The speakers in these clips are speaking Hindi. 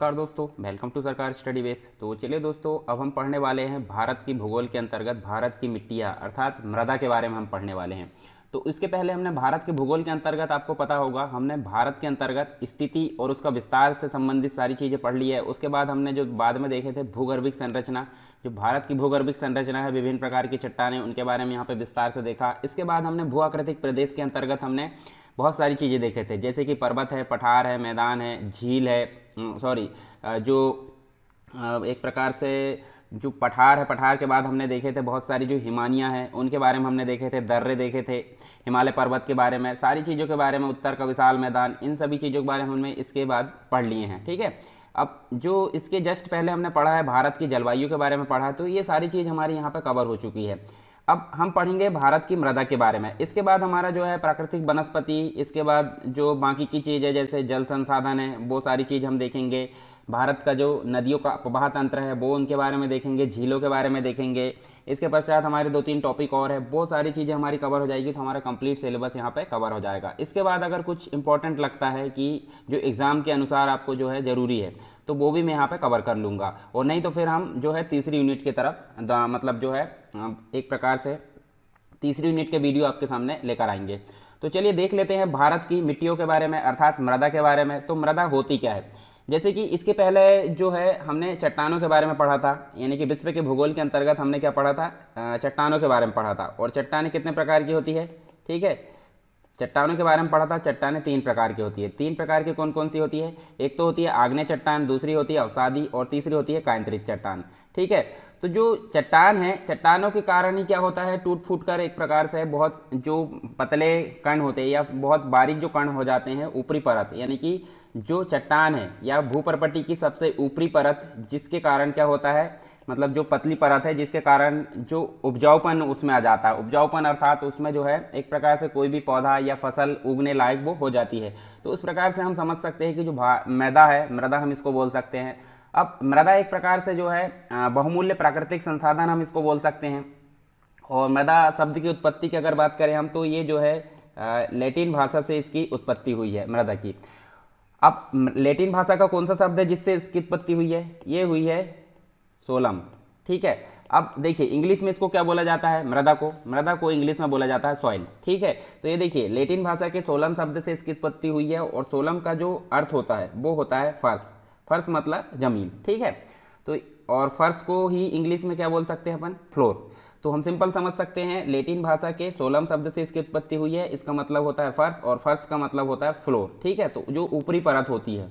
नमस्कार दोस्तों welcome to Sarkar study webs तो चलिए दोस्तों अब हम पढ़ने वाले हैं भारत की भूगोल के अंतर्गत भारत की मिट्टियाँ अर्थात मृदा के बारे में हम पढ़ने वाले हैं तो इसके पहले हमने भारत के भूगोल के अंतर्गत आपको पता होगा हमने भारत के अंतर्गत स्थिति और उसका विस्तार से संबंधित सारी चीज़ें पढ़ ली है उसके बाद हमने जो बाद में देखे थे भूगर्भिक संरचना जो भारत की भूगर्भिक संरचना है विभिन्न प्रकार की चट्टाने उनके बारे में यहाँ पे विस्तार से देखा इसके बाद हमने भू आकृतिक प्रदेश के अंतर्गत हमने बहुत सारी चीज़ें देखे थे जैसे कि पर्वत है पठार है मैदान है झील है सॉरी हम्म, जो एक प्रकार से जो पठार है पठार के बाद हमने देखे थे बहुत सारी जो हिमानियाँ हैं उनके बारे में हमने देखे थे दर्रे देखे थे हिमालय पर्वत के बारे में सारी चीज़ों के बारे में उत्तर का विशाल मैदान इन सभी चीज़ों के बारे में हमने इसके बाद पढ़ लिए हैं ठीक है अब जो इसके जस्ट पहले हमने पढ़ा है भारत की जलवायु के बारे में पढ़ा है तो ये सारी चीज़ हमारी यहाँ पर कवर हो चुकी है अब हम पढ़ेंगे भारत की मृदा के बारे में इसके बाद हमारा जो है प्राकृतिक वनस्पति इसके बाद जो बाकी की चीज़ है जैसे जल संसाधन है वो सारी चीज़ हम देखेंगे भारत का जो नदियों का अपवाह तंत्र है वो उनके बारे में देखेंगे झीलों के बारे में देखेंगे इसके पश्चात हमारे दो तीन टॉपिक और है वो सारी चीज़ें हमारी कवर हो जाएगी तो हमारा कंप्लीट सिलेबस यहाँ पे कवर हो जाएगा इसके बाद अगर कुछ इंपॉर्टेंट लगता है कि जो एग्ज़ाम के अनुसार आपको जो है ज़रूरी है तो वो भी मैं यहाँ पे कवर कर लूँगा और नहीं तो फिर हम जो है तीसरी यूनिट की तरफ मतलब जो है एक प्रकार से तीसरी यूनिट के वीडियो आपके सामने लेकर आएंगे तो चलिए देख लेते हैं भारत की मिट्टियों के बारे में अर्थात मृदा के बारे में तो मृदा होती क्या है जैसे कि इसके पहले जो है हमने चट्टानों के बारे में पढ़ा था यानी कि विश्व के भूगोल के अंतर्गत हमने क्या पढ़ा था चट्टानों के बारे में पढ़ा था और चट्टानें कितने प्रकार की होती है ठीक है चट्टानों के बारे में पढ़ा था चट्टानें तीन प्रकार की होती है तीन प्रकार की कौन कौन सी होती है एक तो होती है आग्नेय चट्टान दूसरी होती है अवसादी और तीसरी होती है कायंत्रित चट्टान ठीक है तो जो चट्टान है चट्टानों के कारण ही क्या होता है टूट फूट कर एक प्रकार से बहुत जो पतले कण होते हैं या बहुत बारीक जो कण हो जाते हैं ऊपरी परत यानी कि जो चट्टान है या भूपरपट्टी की सबसे ऊपरी परत जिसके कारण क्या होता है मतलब जो पतली परत है जिसके कारण जो उपजाऊपन उसमें आ जाता है उपजाऊपन अर्थात उसमें जो है एक प्रकार से कोई भी पौधा या फसल उगने लायक वो हो जाती है तो उस प्रकार से हम समझ सकते हैं कि जो मैदा है मृदा हम इसको बोल सकते हैं अब मृदा एक प्रकार से जो है बहुमूल्य प्राकृतिक संसाधन हम इसको बोल सकते हैं और मृदा शब्द की उत्पत्ति की अगर बात करें हम तो ये जो है लैटिन भाषा से इसकी उत्पत्ति हुई है मृदा की अब लैटिन भाषा का कौन सा शब्द है जिससे इसकी उत्पत्ति हुई है ये हुई है सोलम ठीक है अब देखिए इंग्लिश में इसको क्या बोला जाता है मृदा को मृदा को इंग्लिश में बोला जाता है सॉइल ठीक है तो ये देखिए लेटिन भाषा के सोलम शब्द से इसकी उत्पत्ति हुई है और सोलम का जो अर्थ होता है वो होता है फर्श फर्श मतलब जमीन ठीक है तो और फर्श को ही इंग्लिश में क्या बोल सकते हैं अपन फ्लोर तो हम सिंपल समझ सकते हैं लेटिन भाषा के सोलम शब्द से इसकी उत्पत्ति हुई है इसका मतलब होता है फर्श और फर्श का मतलब होता है फ्लोर ठीक है तो जो ऊपरी परत होती है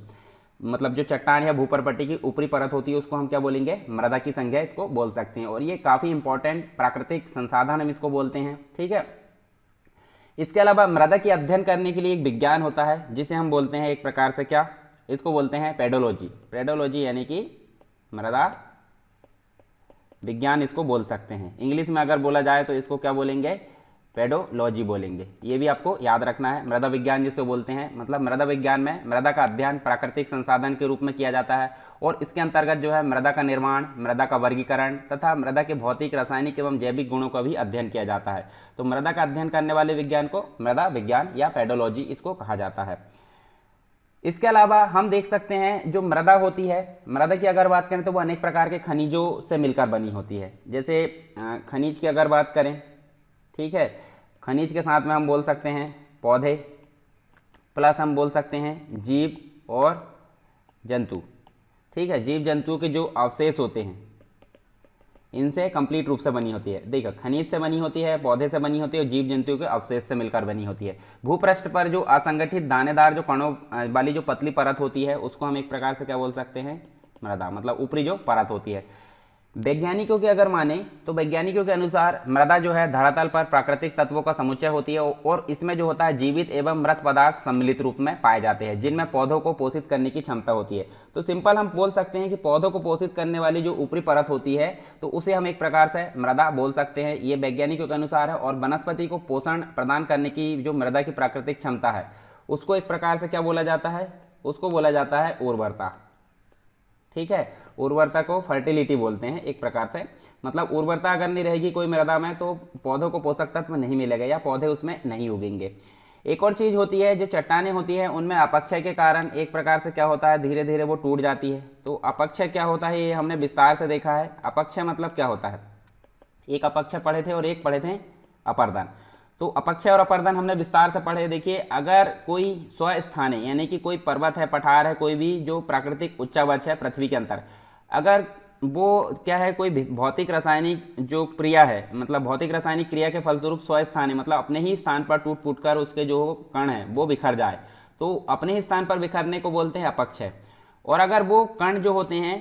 मतलब जो चट्टान है भूपरपट्टी की ऊपरी परत होती है उसको हम क्या बोलेंगे मृदा की संज्ञा इसको बोल सकते हैं और ये काफ़ी इंपॉर्टेंट प्राकृतिक संसाधन हम इसको बोलते हैं ठीक है इसके अलावा मृदा की अध्ययन करने के लिए एक विज्ञान होता है जिसे हम बोलते हैं एक प्रकार से क्या इसको बोलते हैं पेडोलॉजी पेडोलॉजी यानी कि मृदा विज्ञान इसको बोल सकते हैं इंग्लिश में अगर बोला जाए तो इसको क्या बोलेंगे पेडोलॉजी बोलेंगे ये भी आपको याद रखना है मृदा विज्ञान जिसे बोलते हैं मतलब मृदा विज्ञान में मृदा का अध्ययन प्राकृतिक संसाधन के रूप में किया जाता है और इसके अंतर्गत जो है मृदा का निर्माण मृदा का वर्गीकरण तथा मृदा के भौतिक रासायनिक एवं जैविक गुणों का भी अध्ययन किया जाता है तो मृदा का अध्ययन करने वाले विज्ञान को मृदा विज्ञान या पेडोलॉजी इसको कहा जाता है इसके अलावा हम देख सकते हैं जो मृदा होती है मृदा की अगर बात करें तो वो अनेक प्रकार के खनिजों से मिलकर बनी होती है जैसे खनिज की अगर बात करें ठीक है खनिज के साथ में हम बोल सकते हैं पौधे प्लस हम बोल सकते हैं जीव और जंतु ठीक है जीव जंतु के जो अवशेष होते हैं इनसे कंप्लीट रूप से बनी होती है देखो खनिज से बनी होती है पौधे से बनी होती है और जीव जंतु के अवशेष से मिलकर बनी होती है भूपृष्ठ पर जो असंगठित दानेदार जो कणों वाली जो पतली परत होती है उसको हम एक प्रकार से क्या बोल सकते हैं मृदा मतलब ऊपरी जो परत होती है वैज्ञानिकों के अगर माने तो वैज्ञानिकों के अनुसार मृदा जो है धरातल पर प्राकृतिक तत्वों का समुच्चय होती है और इसमें जो होता है जीवित एवं मृत पदार्थ सम्मिलित रूप में पाए जाते हैं जिनमें पौधों को पोषित करने की क्षमता होती है तो सिंपल हम बोल सकते हैं कि पौधों को पोषित करने वाली जो ऊपरी परत होती है तो उसे हम एक प्रकार से मृदा बोल सकते हैं ये वैज्ञानिकों के अनुसार है और वनस्पति को पोषण प्रदान करने की जो मृदा की प्राकृतिक क्षमता है उसको एक प्रकार से क्या बोला जाता है उसको बोला जाता है उर्वरता ठीक है उर्वरता को फर्टिलिटी बोलते हैं एक प्रकार से मतलब उर्वरता अगर नहीं रहेगी कोई मृदा में तो पौधों को पोषक तत्व नहीं मिलेगा या पौधे उसमें नहीं उगेंगे एक और चीज़ होती है जो चट्टाने होती है उनमें अपक्षय के कारण एक प्रकार से क्या होता है धीरे धीरे वो टूट जाती है तो अपक्षय क्या होता है ये हमने विस्तार से देखा है अपक्षय मतलब क्या होता है एक अपक्षय पढ़े थे और एक पढ़े थे अपरदन तो अपक्षय और अपरदन हमने विस्तार से पढ़े देखिए अगर कोई स्वस्थान है यानी कि कोई पर्वत है पठार है कोई भी जो प्राकृतिक उच्चावच है पृथ्वी के अंतर अगर वो क्या है कोई भौतिक रासायनिक जो क्रिया है मतलब भौतिक रासायनिक क्रिया के फलस्वरूप स्व है मतलब अपने ही स्थान पर टूट फूट कर उसके जो कण है वो बिखर जाए तो अपने ही स्थान पर बिखरने को बोलते हैं अपक्षय और अगर वो कण जो होते हैं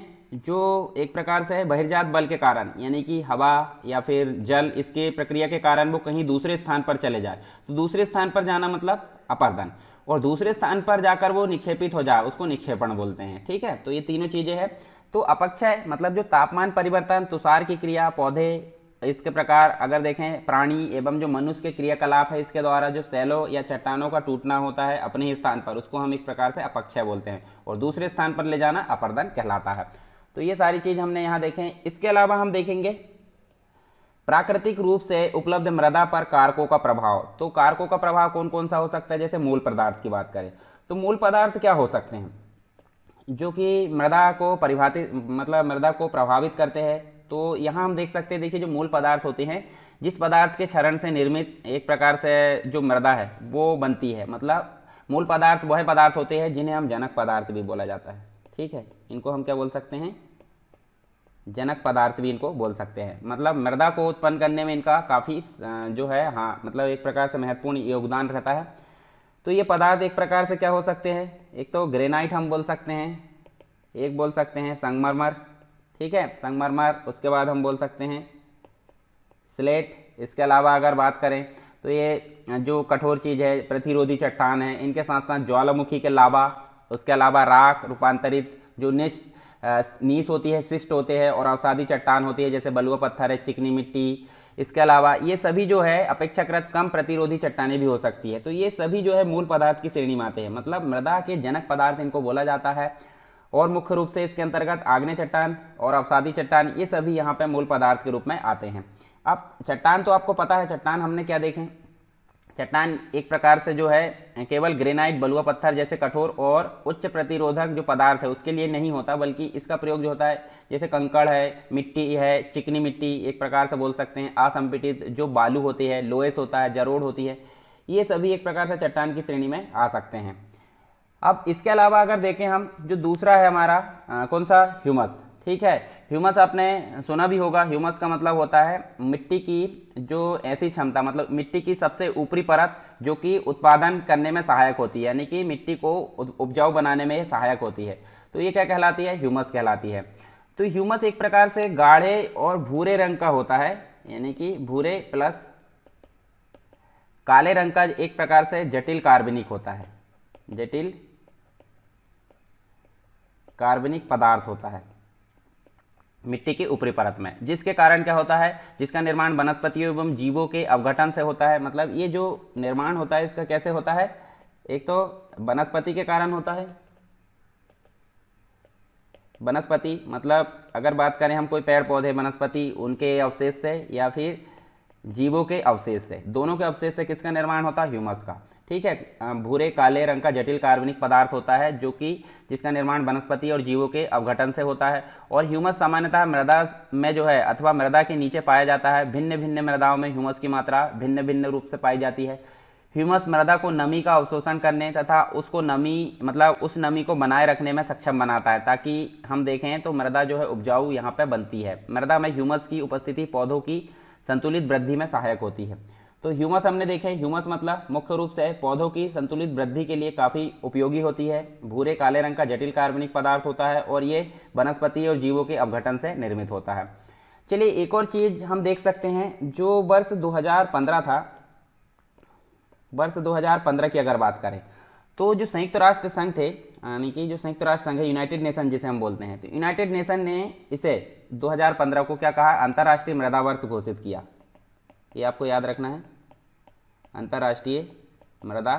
जो एक प्रकार से है बहिर्जात बल के कारण यानी कि हवा या फिर जल इसके प्रक्रिया के कारण वो कहीं दूसरे स्थान पर चले जाए तो दूसरे स्थान पर जाना मतलब अपर्दन और दूसरे स्थान पर जाकर वो निक्षेपित हो जाए उसको निक्षेपण बोलते हैं ठीक है तो ये तीनों चीज़ें हैं तो अपक्षय मतलब जो तापमान परिवर्तन तुषार की क्रिया पौधे इसके प्रकार अगर देखें प्राणी एवं जो मनुष्य के क्रियाकलाप है इसके द्वारा जो सैलों या चट्टानों का टूटना होता है अपने ही स्थान पर उसको हम एक प्रकार से अपक्षय बोलते हैं और दूसरे स्थान पर ले जाना अपरदन कहलाता है तो ये सारी चीज़ हमने यहाँ देखें इसके अलावा हम देखेंगे प्राकृतिक रूप से उपलब्ध मृदा पर कारकों का प्रभाव तो कारकों का प्रभाव कौन कौन सा हो सकता है जैसे मूल पदार्थ की बात करें तो मूल पदार्थ क्या हो सकते हैं जो कि मृदा को परिभाषित मतलब मृदा को प्रभावित करते हैं तो यहाँ हम देख सकते हैं देखिए जो मूल पदार्थ होते हैं जिस पदार्थ के क्षरण से निर्मित एक प्रकार से जो मृदा है वो बनती है मतलब मूल पदार्थ वह पदार्थ होते हैं जिन्हें हम जनक पदार्थ भी बोला जाता है ठीक है इनको हम क्या बोल सकते हैं जनक पदार्थ भी इनको बोल सकते हैं मतलब मृदा को उत्पन्न करने में इनका काफ़ी जो है हाँ मतलब एक प्रकार से महत्वपूर्ण योगदान रहता है तो ये पदार्थ एक प्रकार से क्या हो सकते हैं एक तो ग्रेनाइट हम बोल सकते हैं एक बोल सकते हैं संगमरमर ठीक है संगमरमर उसके बाद हम बोल सकते हैं स्लेट इसके अलावा अगर बात करें तो ये जो कठोर चीज़ है प्रतिरोधी चट्टान है इनके साथ साथ ज्वालामुखी के लावा उसके अलावा राख रूपांतरित जो निश नीस होती है सिस्ट होते हैं और अवसादी चट्टान होती है जैसे बलुआ पत्थर है चिकनी मिट्टी इसके अलावा ये सभी जो है अपेक्षाकृत कम प्रतिरोधी चट्टाने भी हो सकती है तो ये सभी जो है मूल पदार्थ की श्रेणी में आते हैं मतलब मृदा के जनक पदार्थ इनको बोला जाता है और मुख्य रूप से इसके अंतर्गत आग्नेय चट्टान और अवसादी चट्टान ये सभी यहाँ पे मूल पदार्थ के रूप में आते हैं अब चट्टान तो आपको पता है चट्टान हमने क्या देखें चट्टान एक प्रकार से जो है केवल ग्रेनाइट बलुआ पत्थर जैसे कठोर और उच्च प्रतिरोधक जो पदार्थ है उसके लिए नहीं होता बल्कि इसका प्रयोग जो होता है जैसे कंकड़ है मिट्टी है चिकनी मिट्टी एक प्रकार से बोल सकते हैं असंपीटित जो बालू होती है लोएस होता है जरोड़ होती है ये सभी एक प्रकार से चट्टान की श्रेणी में आ सकते हैं अब इसके अलावा अगर देखें हम जो दूसरा है हमारा आ, कौन सा ह्यूमस ठीक है ह्यूमस आपने सुना भी होगा ह्यूमस का मतलब होता है मिट्टी की जो ऐसी क्षमता मतलब मिट्टी की सबसे ऊपरी परत जो कि उत्पादन करने में सहायक होती है यानी कि मिट्टी को उपजाऊ बनाने में सहायक होती है तो ये क्या कहलाती है ह्यूमस कहलाती है तो ह्यूमस एक प्रकार से गाढ़े और भूरे रंग का होता है यानी कि भूरे प्लस काले रंग का एक प्रकार से जटिल कार्बनिक होता है जटिल कार्बनिक पदार्थ होता है मिट्टी की ऊपरी परत में जिसके कारण क्या होता है जिसका निर्माण वनस्पतियों एवं जीवों के अवघटन से होता है मतलब ये जो निर्माण होता है इसका कैसे होता है एक तो वनस्पति के कारण होता है वनस्पति मतलब अगर बात करें हम कोई पेड़ पौधे वनस्पति उनके अवशेष से या फिर जीवों के अवशेष से दोनों के अवशेष से किसका निर्माण होता है ह्यूमस का ठीक है भूरे काले रंग का जटिल कार्बनिक पदार्थ होता है जो कि जिसका निर्माण वनस्पति और जीवों के अवघटन से होता है और ह्यूमस सामान्यतः मृदा में जो है अथवा मृदा के नीचे पाया जाता है भिन्न भिन्न मृदाओं में ह्यूमस की मात्रा भिन्न भिन्न रूप से पाई जाती है ह्यूमस मृदा को नमी का अवशोषण करने तथा उसको नमी मतलब उस नमी को बनाए रखने में सक्षम बनाता है ताकि हम देखें तो मृदा जो है उपजाऊ यहाँ पर बनती है मृदा में ह्यूमस की उपस्थिति पौधों की संतुलित वृद्धि में सहायक होती है तो ह्यूमस हमने देखे ह्यूमस मतलब मुख्य रूप से पौधों की संतुलित वृद्धि के लिए काफ़ी उपयोगी होती है भूरे काले रंग का जटिल कार्बनिक पदार्थ होता है और ये वनस्पति और जीवों के अवघटन से निर्मित होता है चलिए एक और चीज़ हम देख सकते हैं जो वर्ष 2015 था वर्ष 2015 की अगर बात करें तो जो संयुक्त राष्ट्र संघ थे यानी कि जो संयुक्त राष्ट्र संघ है यूनाइटेड नेशन जिसे हम बोलते हैं तो यूनाइटेड नेशन ने इसे 2015 को क्या कहा अंतर्राष्ट्रीय मृदा वर्ष घोषित किया ये आपको याद रखना है अंतर्राष्ट्रीय मृदा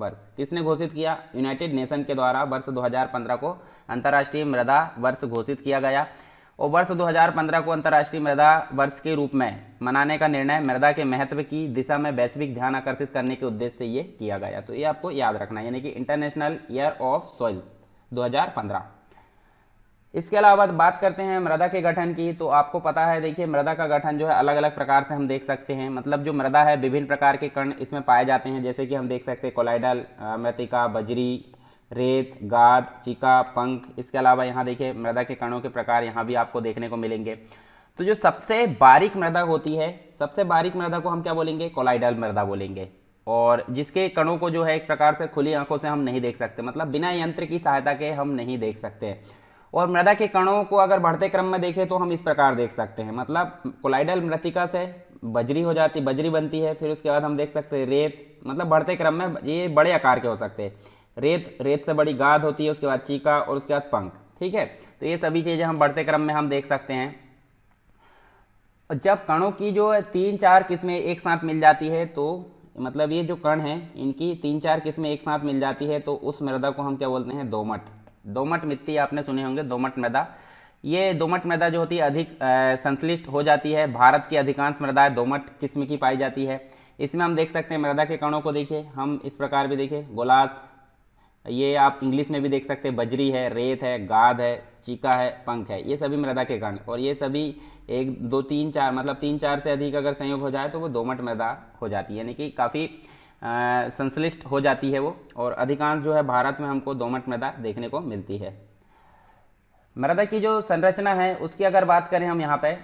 वर्ष किसने घोषित किया यूनाइटेड नेशन के द्वारा वर्ष 2015 को अंतर्राष्ट्रीय मृदा वर्ष घोषित किया गया और वर्ष 2015 को अंतर्राष्ट्रीय मृदा वर्ष के रूप में मनाने का निर्णय मृदा के महत्व की दिशा में वैश्विक ध्यान आकर्षित करने के उद्देश्य से ये किया गया तो ये आपको याद रखना है यानी कि इंटरनेशनल ईयर ऑफ सॉइल 2015 इसके अलावा बात करते हैं मृदा के गठन की तो आपको पता है देखिए मृदा का गठन जो है अलग अलग प्रकार से हम देख सकते हैं मतलब जो मृदा है विभिन्न प्रकार के कण इसमें पाए जाते हैं जैसे कि हम देख सकते हैं कोलाइडल मृतिका बजरी रेत गाद चिका पंख इसके अलावा यहाँ देखिए मृदा के कणों के प्रकार यहाँ भी आपको देखने को मिलेंगे तो जो सबसे बारीक मृदा होती है सबसे बारीक मृदा को हम क्या बोलेंगे कोलाइडल मृदा बोलेंगे और जिसके कणों को जो है एक प्रकार से खुली आंखों से हम नहीं देख सकते मतलब बिना यंत्र की सहायता के हम नहीं देख सकते और मृदा के कणों को अगर बढ़ते क्रम में देखें तो हम इस प्रकार देख सकते हैं मतलब कोलाइडल मृतिका से बजरी हो जाती बजरी बनती है फिर उसके बाद हम देख सकते हैं रेत मतलब बढ़ते क्रम में ये बड़े आकार के हो सकते हैं रेत रेत से बड़ी गाद होती है उसके बाद चीका और उसके बाद पंख ठीक है तो ये सभी चीज़ें हम बढ़ते क्रम में हम देख सकते हैं जब कणों की जो तीन चार किस्में एक साथ मिल जाती है तो मतलब ये जो कण हैं इनकी तीन चार किस्में एक साथ मिल जाती है तो उस मृदा को हम क्या बोलते हैं दोमट दोमट मिट्टी आपने सुने होंगे दोमट मैदा ये दोमट मैदा जो होती है अधिक संश्लिष्ट हो जाती है भारत की अधिकांश मृदाएं दोमट किस्म की पाई जाती है इसमें हम देख सकते हैं मृदा के कणों को देखिए हम इस प्रकार भी देखिए गोलास ये आप इंग्लिश में भी देख सकते हैं बजरी है रेत है गाद है चीका है पंख है ये सभी मृदा के कण और ये सभी एक दो तीन चार मतलब तीन चार से अधिक अगर संयोग हो जाए तो वो दोमट मृदा हो जाती है यानी कि काफ़ी संश्लिष्ट हो जाती है वो और अधिकांश जो है भारत में हमको दोमट मृदा देखने को मिलती है मृदा की जो संरचना है उसकी अगर बात करें हम यहाँ पे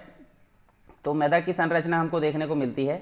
तो मृदा की संरचना हमको देखने को मिलती है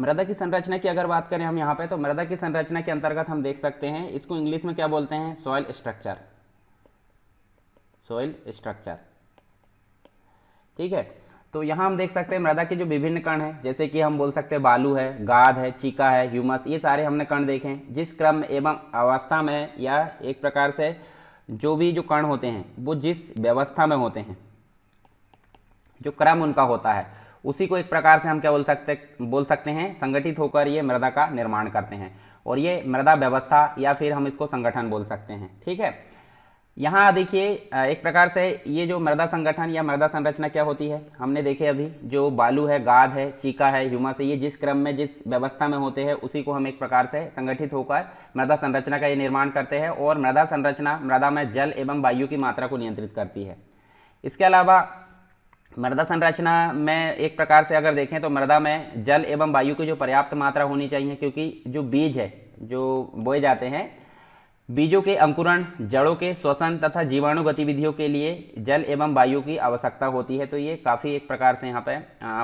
मृदा की संरचना की अगर बात करें हम यहाँ पे तो मृदा की संरचना के अंतर्गत हम देख सकते हैं इसको इंग्लिश में क्या बोलते हैं सॉइल स्ट्रक्चर सॉइल स्ट्रक्चर ठीक है तो यहाँ हम देख सकते हैं मृदा के जो विभिन्न कण हैं जैसे कि हम बोल सकते हैं बालू है गाद है चीका है ह्यूमस ये सारे हमने कण देखे हैं जिस क्रम एवं अवस्था में या एक प्रकार से जो भी जो कण होते हैं वो जिस व्यवस्था में होते हैं जो क्रम उनका होता है उसी को एक प्रकार से हम क्या बोल सकते बोल सकते हैं संगठित होकर ये मृदा का निर्माण करते हैं और ये मृदा व्यवस्था या फिर हम इसको संगठन बोल सकते हैं ठीक है यहाँ देखिए एक प्रकार से ये जो मृदा संगठन या मृदा संरचना क्या होती है हमने देखे अभी जो बालू है गाद है चीका है ह्यूमस है ये जिस क्रम में जिस व्यवस्था में होते हैं उसी को हम एक प्रकार से संगठित होकर मृदा संरचना का ये निर्माण करते हैं और मृदा संरचना मृदा में जल एवं वायु की मात्रा को नियंत्रित करती है इसके अलावा मृदा संरचना में एक प्रकार से अगर देखें तो मृदा में जल एवं वायु की जो पर्याप्त मात्रा होनी चाहिए क्योंकि जो बीज है जो बोए जाते हैं बीजों के अंकुरण जड़ों के श्वसन तथा जीवाणु गतिविधियों के लिए जल एवं वायु की आवश्यकता होती है तो ये काफ़ी एक प्रकार से यहाँ पर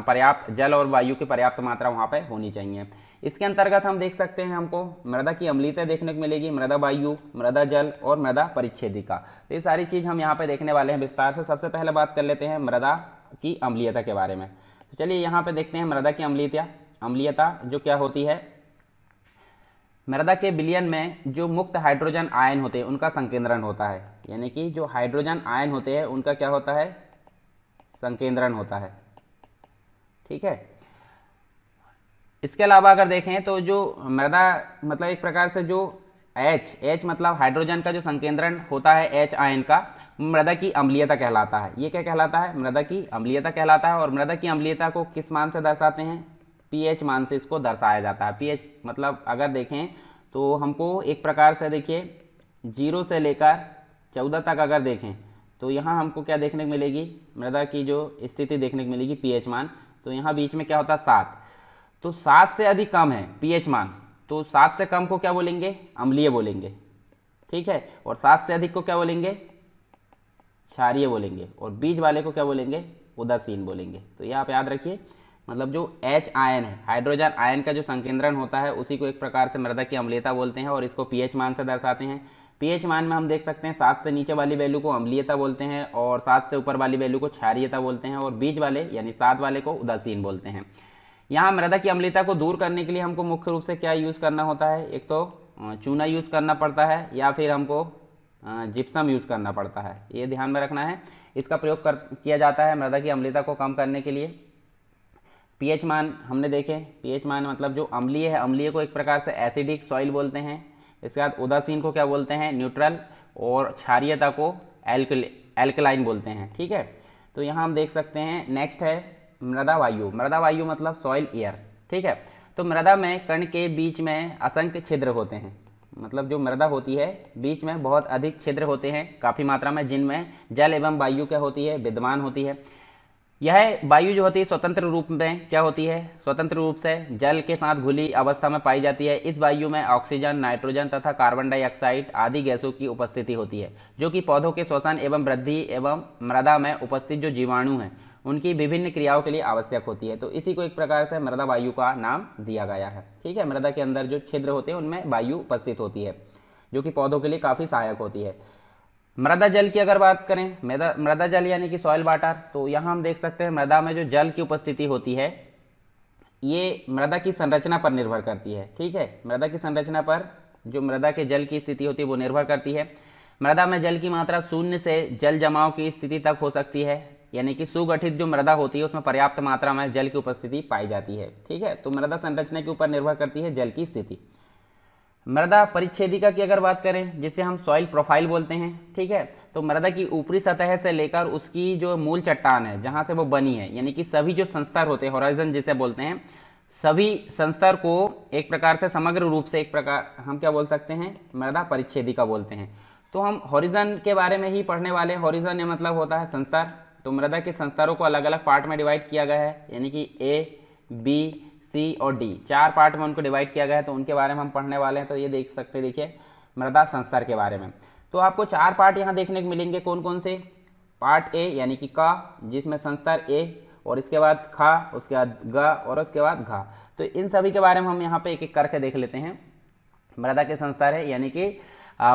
पर्याप्त जल और वायु की पर्याप्त मात्रा वहाँ पर होनी चाहिए इसके अंतर्गत हम देख सकते हैं हमको मृदा की अम्लीता देखने को मिलेगी मृदा वायु मृदा जल और मृदा परिच्छेदिका तो ये सारी चीज़ हम यहाँ पर देखने वाले हैं विस्तार से सबसे पहले बात कर लेते हैं मृदा की अम्लीयता के बारे में तो चलिए यहाँ पे देखते हैं मृदा की अम्लीयता अम्लीयता जो क्या होती है मृदा के बिलियन में जो मुक्त हाइड्रोजन आयन होते हैं उनका संकेंद्रण होता है यानी कि जो हाइड्रोजन आयन होते हैं उनका क्या होता है संकेंद्रण होता है ठीक है इसके अलावा अगर देखें तो जो मृदा मतलब एक प्रकार से जो एच एच मतलब हाइड्रोजन का जो संकेंद्रण होता है एच आयन का मृदा की अम्लीयता कहलाता है ये क्या कहलाता है मृदा की अम्लीयता कहलाता है और मृदा की अम्लीयता को किस मान से दर्शाते हैं पीएच मान से इसको दर्शाया जाता है पीएच मतलब अगर देखें तो हमको एक प्रकार से देखिए जीरो से लेकर चौदह तक अगर देखें तो यहाँ हमको क्या देखने को मिलेगी मृदा की जो स्थिति देखने को मिलेगी पीएच मान तो यहाँ बीच में क्या होता है सात तो सात से अधिक कम है पीएच मान तो सात से कम को क्या बोलेंगे अम्लीय बोलेंगे ठीक है और सात से अधिक को क्या बोलेंगे क्षारिय बोलेंगे और बीज वाले को क्या बोलेंगे उदासीन बोलेंगे तो ये आप याद रखिए मतलब जो एच आयन है हाइड्रोजन आयन का जो संकेंद्रण होता है उसी को एक प्रकार से मृदा की अम्लीयता बोलते हैं और इसको पीएच मान से दर्शाते हैं पीएच मान में हम देख सकते हैं सात से नीचे वाली वैल्यू को अम्लीयता बोलते हैं और सात से ऊपर वाली वैल्यू को क्षारियता बोलते हैं और बीज वाले यानी सात वाले को उदासीन बोलते हैं यहाँ मृदा की अम्लीयता को दूर करने के लिए हमको मुख्य रूप से क्या यूज़ करना होता है एक तो चूना यूज़ करना पड़ता है या फिर हमको जिप्सम यूज करना पड़ता है ये ध्यान में रखना है इसका प्रयोग कर किया जाता है मृदा की अम्लता को कम करने के लिए पीएच मान हमने देखे पीएच मान मतलब जो अम्लीय है अम्लीय को एक प्रकार से एसिडिक सॉइल बोलते हैं इसके बाद उदासीन को क्या बोलते हैं न्यूट्रल और क्षारियता को एल्कलाइन बोलते हैं ठीक है तो यहाँ हम देख सकते हैं नेक्स्ट है मृदा वायु मृदा वायु मतलब सॉइल एयर ठीक है तो मृदा में कण के बीच में असंख्य छिद्र होते हैं मतलब जो मृदा होती है बीच में बहुत अधिक छिद्र होते हैं काफ़ी मात्रा में जिनमें जल एवं वायु क्या होती है विद्यमान होती है यह वायु जो होती है स्वतंत्र रूप में क्या होती है स्वतंत्र रूप से जल के साथ घुली अवस्था में पाई जाती है इस वायु में ऑक्सीजन नाइट्रोजन तथा कार्बन डाइऑक्साइड आदि गैसों की उपस्थिति होती है जो कि पौधों के श्वसन एवं वृद्धि एवं मृदा में उपस्थित जो जीवाणु हैं उनकी विभिन्न क्रियाओं के लिए आवश्यक होती है तो इसी को एक प्रकार से मृदा वायु का नाम दिया गया है ठीक है मृदा के अंदर जो छिद्र होते हैं उनमें वायु उपस्थित होती है जो कि पौधों के लिए काफ़ी सहायक होती है मृदा जल की अगर बात करें मृदा मृदा जल यानी कि सॉयल वाटर तो यहाँ हम देख सकते हैं मृदा में जो जल की उपस्थिति होती है ये मृदा की संरचना पर निर्भर करती है ठीक है मृदा की संरचना पर जो मृदा के जल की स्थिति होती है वो निर्भर करती है मृदा में जल की मात्रा शून्य से जल जमाव की स्थिति तक हो सकती है यानी कि सुगठित जो मृदा होती है उसमें पर्याप्त मात्रा में जल की उपस्थिति पाई जाती है ठीक है तो मृदा संरचना के ऊपर निर्भर करती है जल की स्थिति मृदा परिच्छेदिका की अगर बात करें जिसे हम सॉइल प्रोफाइल बोलते हैं ठीक है तो मृदा की ऊपरी सतह से लेकर उसकी जो मूल चट्टान है जहाँ से वो बनी है यानी कि सभी जो संस्तर होते हैं हॉराइजन जिसे बोलते हैं सभी संस्तर को एक प्रकार से समग्र रूप से एक प्रकार हम क्या बोल सकते हैं मृदा परिच्छेदिका बोलते हैं तो हम हॉरिजन के बारे में ही पढ़ने वाले हॉरिजन मतलब होता है संस्तर तो मृदा के संस्कारों को अलग अलग पार्ट में डिवाइड किया गया है यानी कि ए बी सी और डी चार पार्ट में उनको डिवाइड किया गया है तो उनके बारे में हम पढ़ने वाले हैं तो ये देख सकते हैं देखिए मृदा संस्कार के बारे में तो आपको चार पार्ट यहाँ देखने को मिलेंगे कौन कौन से पार्ट ए यानी कि का जिसमें संस्कार ए और इसके बाद खा उसके बाद ग और उसके बाद घा तो इन सभी के बारे में हम यहाँ पे एक एक करके देख लेते हैं मृदा के संस्कार है यानी कि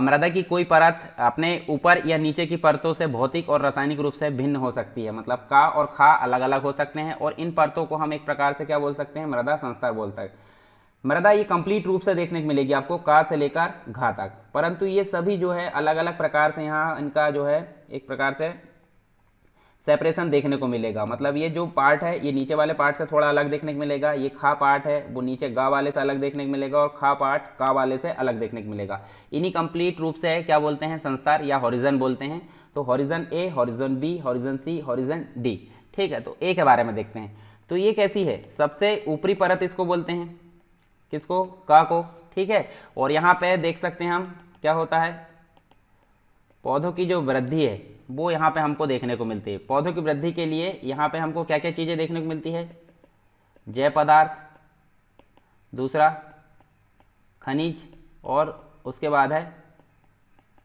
मृदा की कोई परत अपने ऊपर या नीचे की परतों से भौतिक और रासायनिक रूप से भिन्न हो सकती है मतलब का और खा अलग अलग हो सकते हैं और इन परतों को हम एक प्रकार से क्या बोल सकते हैं मृदा संस्तर बोलते हैं मृदा ये कंप्लीट रूप से देखने को मिलेगी आपको का से लेकर घा तक परंतु ये सभी जो है अलग अलग प्रकार से यहाँ इनका जो है एक प्रकार से सेपरेशन देखने को मिलेगा मतलब ये जो पार्ट है ये नीचे वाले पार्ट से थोड़ा अलग देखने को मिलेगा ये खा पार्ट है वो नीचे गा वाले से अलग देखने को मिलेगा और खा पार्ट का वाले से अलग देखने को मिलेगा इन्हीं कंप्लीट रूप से क्या बोलते हैं संस्कार या हॉरिजन बोलते हैं तो horizon A horizon B horizon C horizon D ठीक है तो ए के बारे में देखते हैं तो ये कैसी है सबसे ऊपरी परत इसको बोलते हैं किसको का को ठीक है और यहाँ पे देख सकते हैं हम क्या होता है पौधों की जो वृद्धि है वो यहाँ पे हमको देखने को मिलती है पौधों की वृद्धि के लिए यहाँ पे हमको क्या क्या चीज़ें देखने को मिलती है जैव पदार्थ दूसरा खनिज और उसके बाद है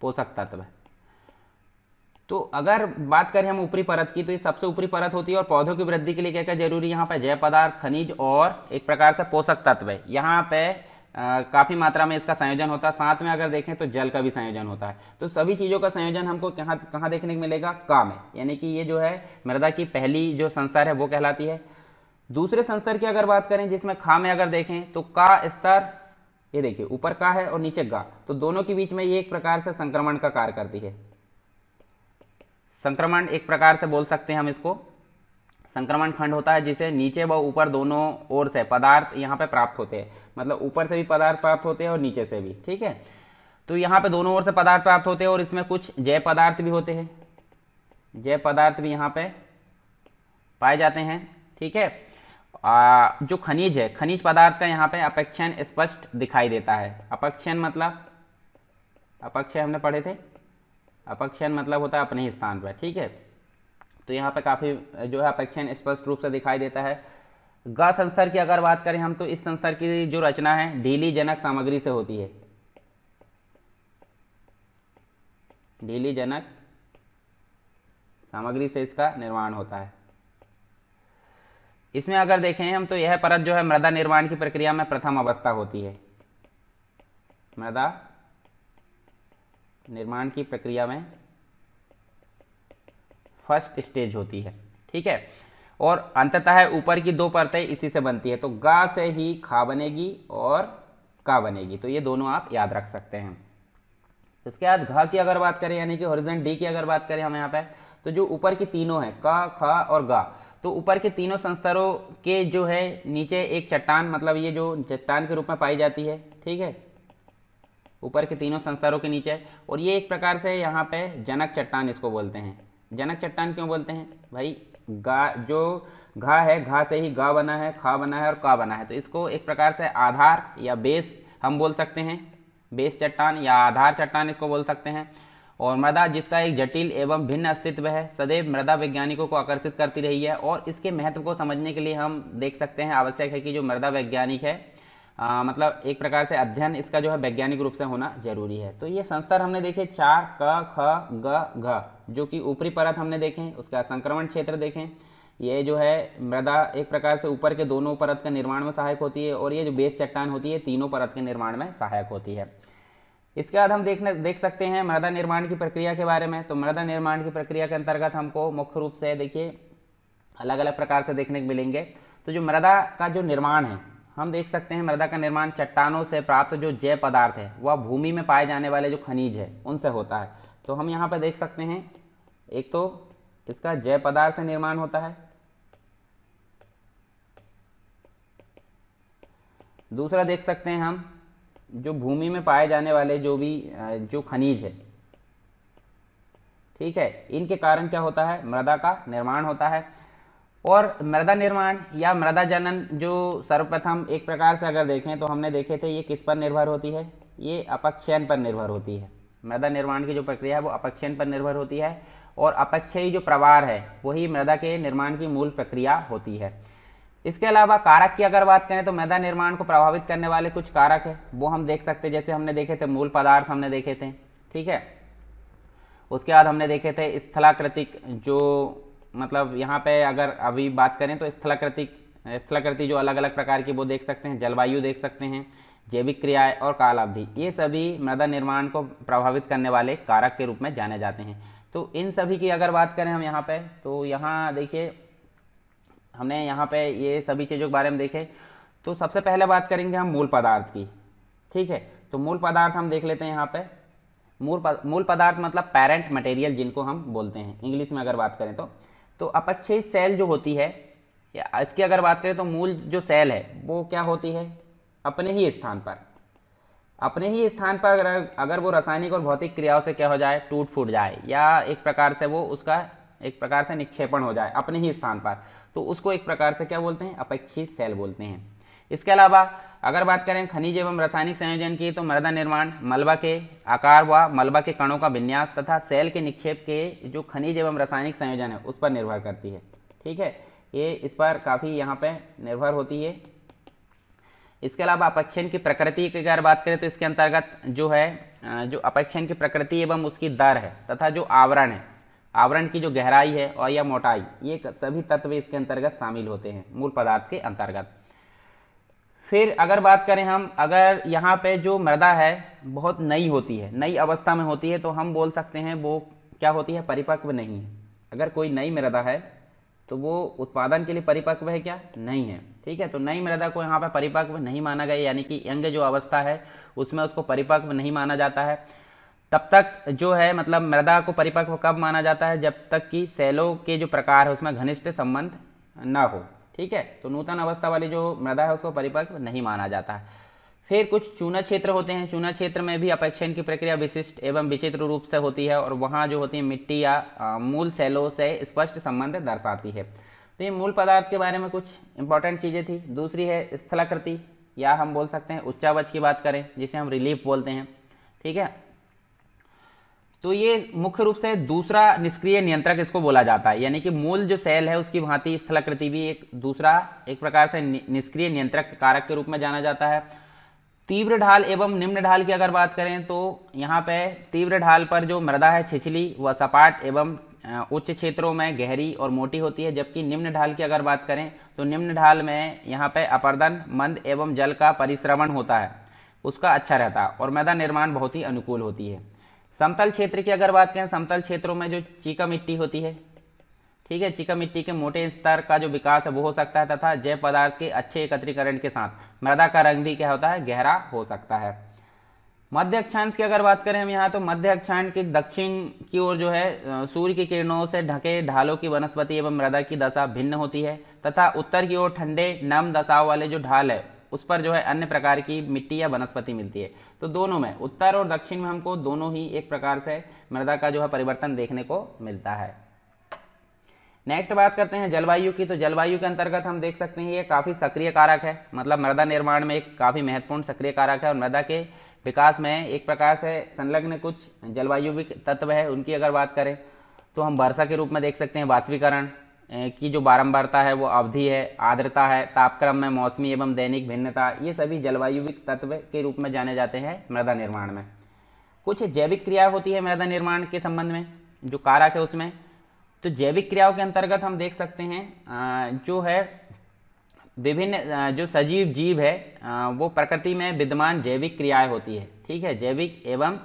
पोषक तत्व तो अगर बात करें हम ऊपरी परत की तो ये सबसे ऊपरी परत होती है और पौधों की वृद्धि के लिए क्या क्या जरूरी है यहाँ पे जैव पदार्थ खनिज और एक प्रकार से पोषक तत्व है यहाँ पे काफ़ी मात्रा में इसका संयोजन होता है साथ में अगर देखें तो जल का भी संयोजन होता है तो सभी चीज़ों का संयोजन हमको कहाँ कहाँ देखने को मिलेगा का में यानी कि ये जो है मृदा की पहली जो संस्तर है वो कहलाती है दूसरे संस्तर की अगर बात करें जिसमें खा में अगर देखें तो का स्तर ये देखिए ऊपर का है और नीचे गा तो दोनों के बीच में ये एक प्रकार से संक्रमण का कार्य करती है संक्रमण एक प्रकार से बोल सकते हैं हम इसको संक्रमण खंड होता है जिसे नीचे व ऊपर दोनों ओर से पदार्थ यहाँ पे प्राप्त होते हैं मतलब ऊपर से भी पदार्थ प्राप्त होते हैं और नीचे से भी ठीक है तो यहाँ पे दोनों ओर से पदार्थ प्राप्त होते हैं और इसमें कुछ जय पदार्थ भी होते हैं जय पदार्थ भी यहाँ पे पाए जाते हैं ठीक है आ, जो खनिज है खनिज पदार्थ का यहाँ पे अपेक्षण स्पष्ट दिखाई देता है अपक्षयन मतलब अपक्षय हमने पढ़े थे अपक्षयन मतलब होता है अपने ही स्थान पर ठीक है तो यहाँ पर काफ़ी जो है अपेक्षण स्पष्ट रूप से दिखाई देता है ग संस्तर की अगर बात करें हम तो इस संस्तर की जो रचना है ढीली जनक सामग्री से होती है ढीली जनक सामग्री से इसका निर्माण होता है इसमें अगर देखें हम तो यह परत जो है मृदा निर्माण की प्रक्रिया में प्रथम अवस्था होती है मृदा निर्माण की प्रक्रिया में फर्स्ट स्टेज होती है ठीक है और अंततः ऊपर की दो परतें इसी से बनती है तो गा से ही खा बनेगी और का बनेगी तो ये दोनों आप याद रख सकते हैं इसके बाद घ की अगर बात करें यानी कि हॉरिजन डी की अगर बात करें हम यहाँ पे तो जो ऊपर की तीनों है का खा और गा तो ऊपर के तीनों संस्तरों के जो है नीचे एक चट्टान मतलब ये जो चट्टान के रूप में पाई जाती है ठीक है ऊपर के तीनों संस्तरों के नीचे और ये एक प्रकार से यहाँ पे जनक चट्टान इसको बोलते हैं जनक चट्टान क्यों बोलते हैं भाई गा जो घा है घा से ही गा बना है खा बना है और का बना है तो इसको एक प्रकार से आधार या बेस हम बोल सकते हैं बेस चट्टान या आधार चट्टान इसको बोल सकते हैं और मृदा जिसका एक जटिल एवं भिन्न अस्तित्व है सदैव मृदा वैज्ञानिकों को आकर्षित करती रही है और इसके महत्व को समझने के लिए हम देख सकते हैं आवश्यक है कि जो मृदा वैज्ञानिक है आ, मतलब एक प्रकार से अध्ययन इसका जो है वैज्ञानिक रूप से होना जरूरी है तो ये संस्तर हमने देखे चार क ख ग घ जो कि ऊपरी परत हमने देखें उसका संक्रमण क्षेत्र देखें ये जो है मृदा एक प्रकार से ऊपर के दोनों परत के निर्माण में सहायक होती है और ये जो बेस चट्टान होती है तीनों परत के निर्माण में सहायक होती है इसके बाद हम देखने देख सकते हैं मृदा निर्माण की प्रक्रिया के बारे में तो मृदा निर्माण की प्रक्रिया के अंतर्गत हमको मुख्य रूप से देखिए अलग अलग प्रकार से देखने को मिलेंगे तो जो मृदा का जो निर्माण है हम देख सकते हैं मृदा का निर्माण चट्टानों से प्राप्त जो जैव पदार्थ है वह भूमि में पाए जाने वाले जो खनिज है उनसे होता है तो हम यहाँ पर देख सकते हैं एक तो इसका जैव पदार्थ से निर्माण होता है दूसरा देख सकते हैं हम जो भूमि में पाए जाने वाले जो भी जो खनिज है ठीक है इनके कारण क्या होता है मृदा का निर्माण होता है और मृदा निर्माण या मृदा जनन जो सर्वप्रथम एक प्रकार से अगर देखें तो हमने देखे थे ये किस पर निर्भर होती है ये अपक्षयन पर निर्भर होती है मृदा निर्माण की जो प्रक्रिया है वो अपक्षयन पर निर्भर होती है और अपक्षयी जो प्रवार है वही मृदा के निर्माण की मूल प्रक्रिया होती है इसके अलावा कारक की अगर बात करें तो मृदा निर्माण को प्रभावित करने वाले कुछ कारक है वो हम देख सकते हैं जैसे हमने देखे थे मूल पदार्थ हमने देखे थे ठीक है उसके बाद हमने देखे थे स्थलाकृतिक जो मतलब यहाँ पे अगर अभी बात करें तो स्थलाकृति स्थलाकृति जो अलग अलग प्रकार की वो देख सकते हैं जलवायु देख सकते हैं जैविक क्रियाएं और काल अवधि ये सभी मृदा निर्माण को प्रभावित करने वाले कारक के रूप में जाने जाते हैं तो इन सभी की अगर बात करें हम यहाँ पे तो यहाँ देखिए हमने यहाँ पे ये सभी चीज़ों के बारे में देखे तो सबसे पहले बात करेंगे हम मूल पदार्थ की ठीक है तो मूल पदार्थ हम देख लेते हैं यहाँ पर मूल मूल पदार्थ मतलब पेरेंट मटेरियल जिनको हम बोलते हैं इंग्लिश में अगर बात करें तो तो अपक्षयी सेल जो होती है या इसकी अगर बात करें तो मूल जो सेल है वो क्या होती है अपने ही स्थान पर अपने ही स्थान पर अगर अगर वो रासायनिक और भौतिक क्रियाओं से क्या हो जाए टूट फूट जाए या एक प्रकार से वो उसका एक प्रकार से निक्षेपण हो जाए अपने ही स्थान पर तो उसको एक प्रकार से क्या बोलते हैं अपेक्षित सेल बोलते हैं इसके अलावा अगर बात करें खनिज एवं रासायनिक संयोजन की तो मृदा निर्माण मलबा के आकार व मलबा के कणों का विन्यास तथा सेल के निक्षेप के जो खनिज एवं रासायनिक संयोजन है उस पर निर्भर करती है ठीक है ये इस पर काफ़ी यहाँ पे निर्भर होती है इसके अलावा अपक्षण की प्रकृति की अगर बात करें तो इसके अंतर्गत जो है जो अपक्षण की प्रकृति एवं उसकी दर है तथा जो आवरण है आवरण की जो गहराई है और या मोटाई ये सभी तत्व इसके अंतर्गत शामिल होते हैं मूल पदार्थ के अंतर्गत फिर अगर बात करें हम अगर यहाँ पे जो मृदा है बहुत नई होती है नई अवस्था में होती है तो हम बोल सकते हैं वो क्या होती है परिपक्व नहीं है अगर कोई नई मृदा है तो वो उत्पादन के लिए परिपक्व है क्या नहीं है ठीक है तो नई मृदा को यहाँ पर परिपक्व नहीं माना गया यानी कि यंग जो अवस्था है उसमें उसको परिपक्व नहीं माना जाता है तब तक जो है मतलब मृदा को परिपक्व कब माना जाता है जब तक कि सेलों के जो प्रकार है उसमें घनिष्ठ संबंध ना हो ठीक है तो नूतन अवस्था वाली जो मृदा है उसको परिपक्व नहीं माना जाता है फिर कुछ चूना क्षेत्र होते हैं चूना क्षेत्र में भी अपेक्षण की प्रक्रिया विशिष्ट एवं विचित्र रूप से होती है और वहाँ जो होती है मिट्टी या मूल सेलों से स्पष्ट संबंध दर्शाती है तो ये मूल पदार्थ के बारे में कुछ इंपॉर्टेंट चीज़ें थी दूसरी है स्थलाकृति या हम बोल सकते हैं उच्चावच की बात करें जिसे हम रिलीफ बोलते हैं ठीक है तो ये मुख्य रूप से दूसरा निष्क्रिय नियंत्रक इसको बोला जाता है यानी कि मूल जो सेल है उसकी भांति स्थलाकृति भी एक दूसरा एक प्रकार से निष्क्रिय नियंत्रक कारक के रूप में जाना जाता है तीव्र ढाल एवं निम्न ढाल की अगर बात करें तो यहाँ पे तीव्र ढाल पर जो मृदा है छिछली व सपाट एवं उच्च क्षेत्रों में गहरी और मोटी होती है जबकि निम्न ढाल की अगर बात करें तो निम्न ढाल में यहाँ पे अपर्दन मंद एवं जल का परिश्रवण होता है उसका अच्छा रहता है और मृदा निर्माण बहुत ही अनुकूल होती है समतल क्षेत्र की अगर बात करें समतल क्षेत्रों में जो चीका मिट्टी होती है ठीक है चिका मिट्टी के मोटे स्तर का जो विकास है वो हो सकता है तथा जैव पदार्थ के अच्छे एकत्रीकरण के साथ मृदा का रंग भी क्या होता है गहरा हो सकता है मध्य अक्षांश की अगर बात करें हम यहाँ तो मध्य अक्षांश के दक्षिण की ओर जो है सूर्य की किरणों से ढके ढालों की वनस्पति एवं मृदा की दशा भिन्न होती है तथा उत्तर की ओर ठंडे नम दशाओं वाले जो ढाल है उस पर जो है अन्य प्रकार की मिट्टी या वनस्पति मिलती है तो दोनों में उत्तर और दक्षिण में हमको दोनों ही एक प्रकार से मृदा का जो है परिवर्तन देखने को मिलता है नेक्स्ट बात करते हैं जलवायु की तो जलवायु के अंतर्गत हम देख सकते हैं ये काफ़ी सक्रिय कारक है मतलब मृदा निर्माण में एक काफ़ी महत्वपूर्ण सक्रिय कारक है और मृदा के विकास में एक प्रकार से संलग्न कुछ जलवायु तत्व है उनकी अगर बात करें तो हम वर्षा के रूप में देख सकते हैं वाष्पीकरण की जो बारंबारता है वो अवधि है आर्द्रता है तापक्रम में मौसमी एवं दैनिक भिन्नता ये सभी जलवायुविक तत्व के रूप में जाने जाते हैं मृदा निर्माण में कुछ जैविक क्रिया होती है मृदा निर्माण के संबंध में जो कारक है उसमें तो जैविक क्रियाओं के अंतर्गत हम देख सकते हैं जो है विभिन्न जो सजीव जीव है वो प्रकृति में विद्यमान जैविक क्रियाएं होती है ठीक है जैविक एवं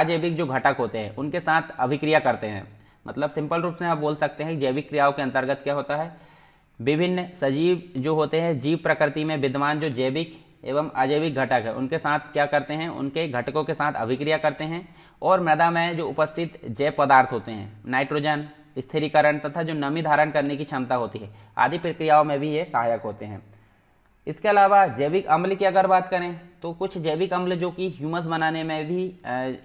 अजैविक जो घटक होते हैं उनके साथ अभिक्रिया करते हैं मतलब सिंपल रूप से आप बोल सकते हैं जैविक क्रियाओं के अंतर्गत क्या होता है विभिन्न सजीव जो होते हैं जीव प्रकृति में विद्वान जो जैविक एवं अजैविक घटक है उनके साथ क्या करते हैं उनके घटकों के साथ अभिक्रिया करते हैं और मृदा में जो उपस्थित जैव पदार्थ होते हैं नाइट्रोजन स्थिरीकरण तथा जो नमी धारण करने की क्षमता होती है आदि प्रक्रियाओं में भी ये सहायक होते हैं इसके अलावा जैविक अम्ल की अगर बात करें तो कुछ जैविक अम्ल जो कि ह्यूमस बनाने में भी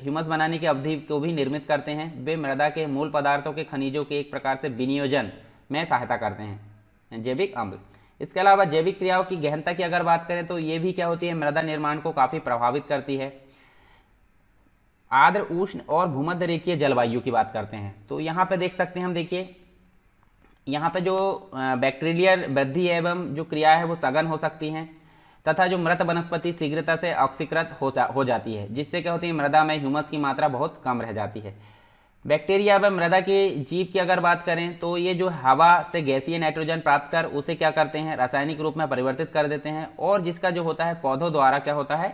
ह्यूमस बनाने की अवधि को भी निर्मित करते हैं वे मृदा के मूल पदार्थों के खनिजों के एक प्रकार से विनियोजन में सहायता करते हैं जैविक अम्ल इसके अलावा जैविक क्रियाओं की गहनता की अगर बात करें तो ये भी क्या होती है मृदा निर्माण को काफ़ी प्रभावित करती है आर्द्र उष्ण और भूमध्य रेखीय जलवायु की बात करते हैं तो यहाँ पे देख सकते हैं हम देखिए यहाँ पे जो बैक्टीरियल वृद्धि एवं जो क्रिया है वो सघन हो सकती हैं तथा जो मृत वनस्पति शीघ्रता से ऑक्सीकृत हो, जा, हो जाती है जिससे क्या होती है मृदा में ह्यूमस की मात्रा बहुत कम रह जाती है बैक्टीरिया एवं मृदा के जीव की अगर बात करें तो ये जो हवा से गैसीय नाइट्रोजन प्राप्त कर उसे क्या करते हैं रासायनिक रूप में परिवर्तित कर देते हैं और जिसका जो होता है पौधों द्वारा क्या होता है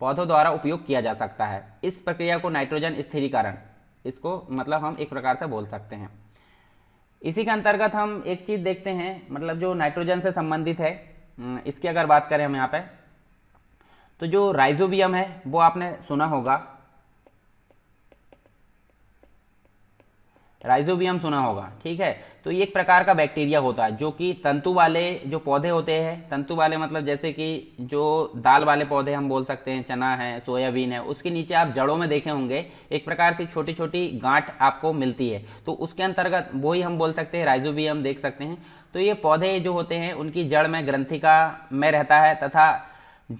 पौधों द्वारा उपयोग किया जा सकता है इस प्रक्रिया को नाइट्रोजन स्थिरीकरण इसको मतलब हम एक प्रकार से बोल सकते हैं इसी के अंतर्गत हम एक चीज़ देखते हैं मतलब जो नाइट्रोजन से संबंधित है हम्म, इसकी अगर बात करें हम यहाँ पे तो जो राइजोबियम है वो आपने सुना होगा राइजोबियम सुना होगा ठीक है तो ये एक प्रकार का बैक्टीरिया होता है जो कि तंतु वाले जो पौधे होते हैं तंतु वाले मतलब जैसे कि जो दाल वाले पौधे हम बोल सकते हैं चना है सोयाबीन है उसके नीचे आप जड़ों में देखे होंगे एक प्रकार से छोटी छोटी गांठ आपको मिलती है तो उसके अंतर्गत वही हम बोल सकते हैं राइजोबियम देख सकते हैं तो ये पौधे जो होते हैं उनकी जड़ में ग्रंथिका में रहता है तथा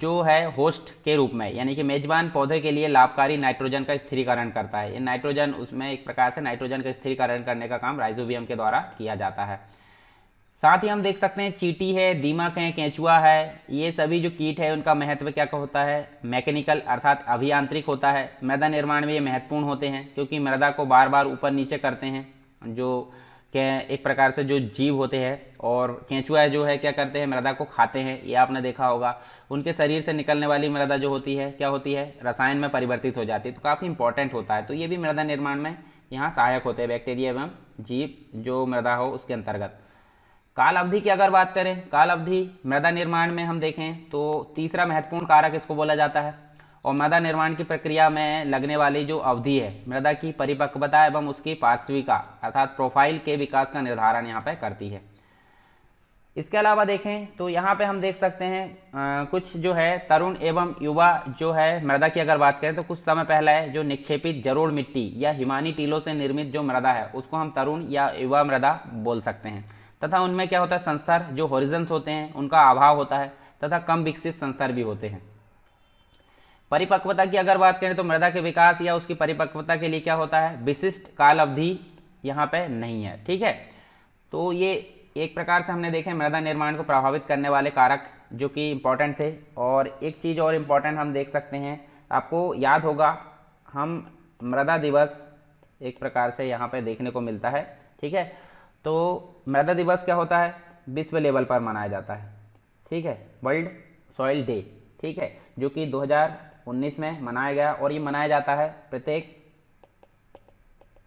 जो है होस्ट के रूप में यानी कि मेजबान पौधे के लिए लाभकारी नाइट्रोजन का स्थिरीकरण करता है ये नाइट्रोजन उसमें एक प्रकार से नाइट्रोजन का स्थिरीकरण करने का काम राइजोबियम के द्वारा किया जाता है साथ ही हम देख सकते हैं चीटी है दीमक है केंचुआ है ये सभी जो कीट है उनका महत्व क्या होता है मैकेनिकल अर्थात अभियांत्रिक होता है मृदा निर्माण में ये महत्वपूर्ण होते हैं क्योंकि मृदा को बार बार ऊपर नीचे करते हैं जो के एक प्रकार से जो जीव होते हैं और केंचुआ जो है क्या करते हैं मृदा को खाते हैं ये आपने देखा होगा उनके शरीर से निकलने वाली मृदा जो होती है क्या होती है रसायन में परिवर्तित हो जाती है तो काफ़ी इंपॉर्टेंट होता है तो ये भी मृदा निर्माण में यहाँ सहायक होते हैं बैक्टीरिया एवं जीव जो मृदा हो उसके अंतर्गत काल अवधि की अगर बात करें काल अवधि मृदा निर्माण में हम देखें तो तीसरा महत्वपूर्ण कारक इसको बोला जाता है और मृदा निर्माण की प्रक्रिया में लगने वाली जो अवधि है मृदा की परिपक्वता एवं उसकी पार्श्विका अर्थात प्रोफाइल के विकास का निर्धारण यहाँ पर करती है इसके अलावा देखें तो यहाँ पे हम देख सकते हैं आ, कुछ जो है तरुण एवं युवा जो है मृदा की अगर बात करें तो कुछ समय पहला है जो निक्षेपित जरोड़ मिट्टी या हिमानी टीलों से निर्मित जो मृदा है उसको हम तरुण या युवा मृदा बोल सकते हैं तथा उनमें क्या होता है संस्तर जो होरिजन्स होते हैं उनका अभाव होता है तथा कम विकसित संस्तर भी होते हैं परिपक्वता की अगर बात करें तो मृदा के विकास या उसकी परिपक्वता के लिए क्या होता है विशिष्ट काल अवधि यहाँ पे नहीं है ठीक है तो ये एक प्रकार से हमने देखे मृदा निर्माण को प्रभावित करने वाले कारक जो कि इम्पॉर्टेंट थे और एक चीज़ और इम्पॉर्टेंट हम देख सकते हैं आपको याद होगा हम मृदा दिवस एक प्रकार से यहाँ पे देखने को मिलता है ठीक है तो मृदा दिवस क्या होता है विश्व लेवल पर मनाया जाता है ठीक है वर्ल्ड सॉइल डे ठीक है जो कि 2019 में मनाया गया और ये मनाया जाता है प्रत्येक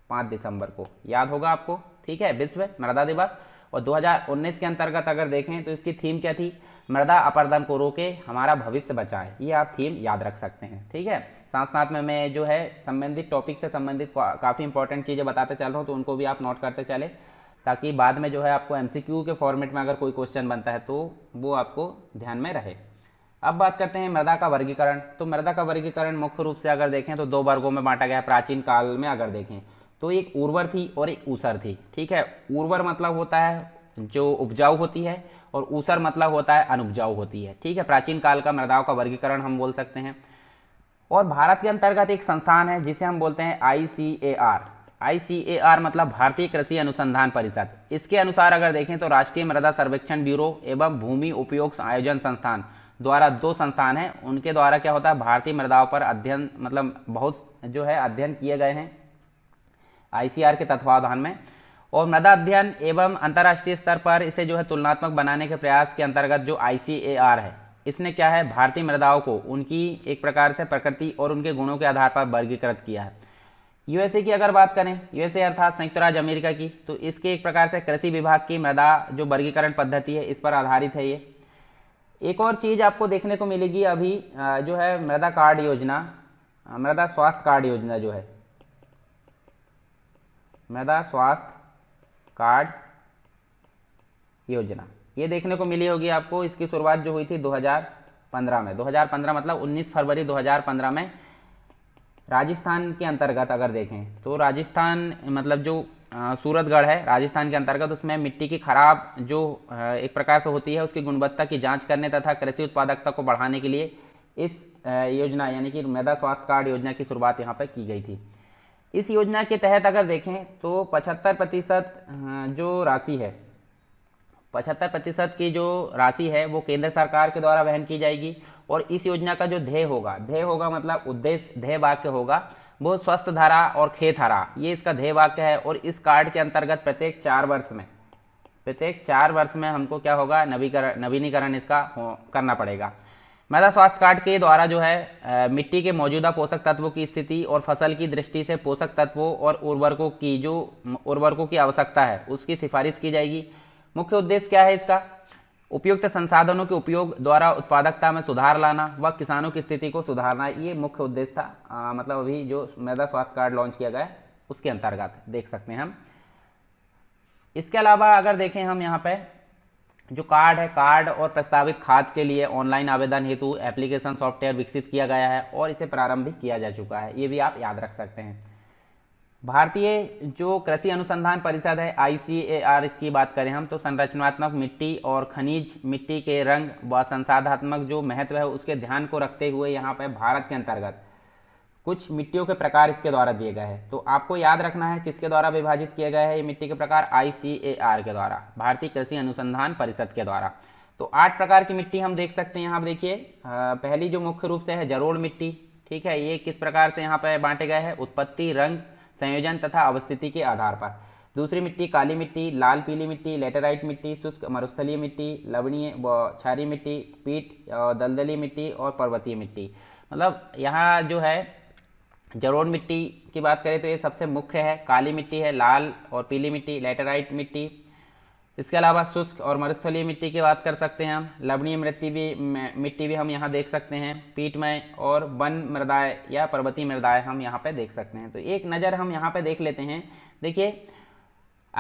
पाँच दिसंबर को याद होगा आपको ठीक है विश्व मृदा दिवस और 2019 के अंतर्गत अगर देखें तो इसकी थीम क्या थी मृदा अपरदन को रोके हमारा भविष्य बचाए ये आप थीम याद रख सकते हैं ठीक है साथ साथ में मैं जो है संबंधित टॉपिक से संबंधित काफ़ी इंपॉर्टेंट चीज़ें बताते चल रहा हूँ तो उनको भी आप नोट करते चले ताकि बाद में जो है आपको एम के फॉर्मेट में अगर कोई क्वेश्चन बनता है तो वो आपको ध्यान में रहे अब बात करते हैं मृदा का वर्गीकरण तो मृदा का वर्गीकरण मुख्य रूप से अगर देखें तो दो वर्गों में बांटा गया प्राचीन काल में अगर देखें तो एक उर्वर थी और एक ऊसर थी ठीक है उर्वर मतलब होता है जो उपजाऊ होती है और ऊसर मतलब होता है अनुपजाऊ होती है ठीक है प्राचीन काल का मृदाओं का वर्गीकरण हम बोल सकते हैं और भारत के अंतर्गत एक संस्थान है जिसे हम बोलते हैं आई सी A R I C A R मतलब भारतीय कृषि अनुसंधान परिषद इसके अनुसार अगर देखें तो राष्ट्रीय मृदा सर्वेक्षण ब्यूरो एवं भूमि उपयोग आयोजन संस्थान द्वारा दो संस्थान हैं उनके द्वारा क्या होता है भारतीय मृदाओं पर अध्ययन मतलब बहुत जो है अध्ययन किए गए हैं आईसीआर के तत्वावधान में और मृदा अध्ययन एवं अंतर्राष्ट्रीय स्तर पर इसे जो है तुलनात्मक बनाने के प्रयास के अंतर्गत जो आई है इसने क्या है भारतीय मृदाओं को उनकी एक प्रकार से प्रकृति और उनके गुणों के आधार पर वर्गीकृत किया है यूएसए की अगर बात करें यूएसए अर्थात संयुक्त राज्य अमेरिका की तो इसके एक प्रकार से कृषि विभाग की मृदा जो वर्गीकरण पद्धति है इस पर आधारित है ये एक और चीज़ आपको देखने को मिलेगी अभी जो है मृदा कार्ड योजना मृदा स्वास्थ्य कार्ड योजना जो है मृदा स्वास्थ्य कार्ड योजना ये देखने को मिली होगी आपको इसकी शुरुआत जो हुई थी 2015 में 2015 मतलब 19 फरवरी 2015 में राजस्थान के अंतर्गत अगर देखें तो राजस्थान मतलब जो सूरतगढ़ है राजस्थान के अंतर्गत उसमें मिट्टी की खराब जो एक प्रकार से होती है उसकी गुणवत्ता की जांच करने तथा कृषि उत्पादकता को बढ़ाने के लिए इस योजना यानी कि मृदा स्वास्थ्य कार्ड योजना की शुरुआत यहाँ पर की गई थी इस योजना के तहत अगर देखें तो पचहत्तर प्रतिशत हाँ, जो राशि है पचहत्तर प्रतिशत की जो राशि है वो केंद्र सरकार के द्वारा वहन की जाएगी और इस योजना का जो ध्येय होगा ध्येय होगा मतलब उद्देश्य ध्येय वाक्य होगा वो स्वस्थ धारा और खेत हरा ये इसका ध्येय वाक्य है और इस कार्ड के अंतर्गत प्रत्येक चार वर्ष में प्रत्येक चार वर्ष में हमको क्या होगा नवीकरण नवीनीकरण इसका हो, करना पड़ेगा मृदा स्वास्थ्य कार्ड के द्वारा जो है मिट्टी के मौजूदा पोषक तत्वों की स्थिति और फसल की दृष्टि से पोषक तत्वों और उर्वरकों की जो उर्वरकों की आवश्यकता है उसकी सिफारिश की जाएगी मुख्य उद्देश्य क्या है इसका उपयुक्त संसाधनों के उपयोग द्वारा उत्पादकता में सुधार लाना व किसानों की स्थिति को सुधारना ये मुख्य उद्देश्य था आ, मतलब अभी जो मृदा स्वास्थ्य कार्ड लॉन्च किया गया उसके अंतर्गत देख सकते हैं हम इसके अलावा अगर देखें हम यहाँ पर जो कार्ड है कार्ड और प्रस्तावित खाद के लिए ऑनलाइन आवेदन हेतु एप्लीकेशन सॉफ्टवेयर विकसित किया गया है और इसे प्रारंभ भी किया जा चुका है ये भी आप याद रख सकते हैं भारतीय जो कृषि अनुसंधान परिषद है आई की बात करें हम तो संरचनात्मक मिट्टी और खनिज मिट्टी के रंग व संसाधात्मक जो महत्व है उसके ध्यान को रखते हुए यहाँ पर भारत के अंतर्गत कुछ मिट्टियों के प्रकार इसके द्वारा दिए गए हैं तो आपको याद रखना है किसके द्वारा विभाजित किया गया है ये मिट्टी के प्रकार आई के द्वारा भारतीय कृषि अनुसंधान परिषद के द्वारा तो आठ प्रकार की मिट्टी हम देख सकते हैं यहाँ पर देखिए पहली जो मुख्य रूप से है जरोड़ मिट्टी ठीक है ये किस प्रकार से यहाँ पर बांटे गए हैं उत्पत्ति रंग संयोजन तथा अवस्थिति के आधार पर दूसरी मिट्टी काली मिट्टी लाल पीली मिट्टी लेटेराइट मिट्टी शुष्क मरुस्थलीय मिट्टी लवणीय क्षारी मिट्टी पीठ दलदली मिट्टी और पर्वतीय मिट्टी मतलब यहाँ जो है जरोड़ मिट्टी की बात करें तो ये सबसे मुख्य है काली मिट्टी है लाल और पीली मिट्टी लेटेराइट मिट्टी इसके अलावा शुष्क और मरुस्थलीय मिट्टी की बात कर सकते हैं हम लवणीय मृत्यु भी मिट्टी भी हम यहाँ देख सकते हैं पीठमय और वन मृदाएँ या पर्वतीय मृदाएँ हम यहाँ पर देख सकते हैं तो एक नज़र हम यहाँ पर देख लेते हैं देखिए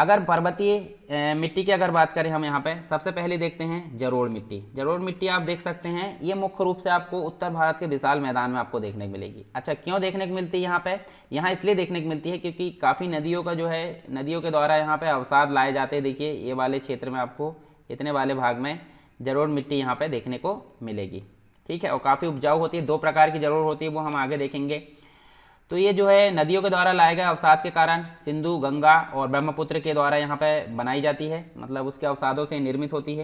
अगर पर्वतीय मिट्टी की अगर बात करें हम यहाँ पे सबसे पहले देखते हैं जरोड़ मिट्टी जरोड़ मिट्टी आप देख सकते हैं ये मुख्य रूप से आपको उत्तर भारत के विशाल मैदान में आपको देखने को मिलेगी अच्छा क्यों देखने को मिलती है यहाँ पे यहाँ इसलिए देखने को मिलती है क्योंकि काफ़ी नदियों का जो है नदियों के द्वारा यहाँ पर अवसाद लाए जाते हैं देखिए ये वाले क्षेत्र में आपको इतने वाले भाग में जरोड़ मिट्टी यहाँ पर देखने को मिलेगी ठीक है और काफ़ी उपजाऊ होती है दो प्रकार की जरूर होती है वो हम आगे देखेंगे तो ये जो है नदियों के द्वारा लाए गए अवसाद के कारण सिंधु गंगा और ब्रह्मपुत्र के द्वारा यहाँ पर बनाई जाती है मतलब उसके अवसादों से निर्मित होती है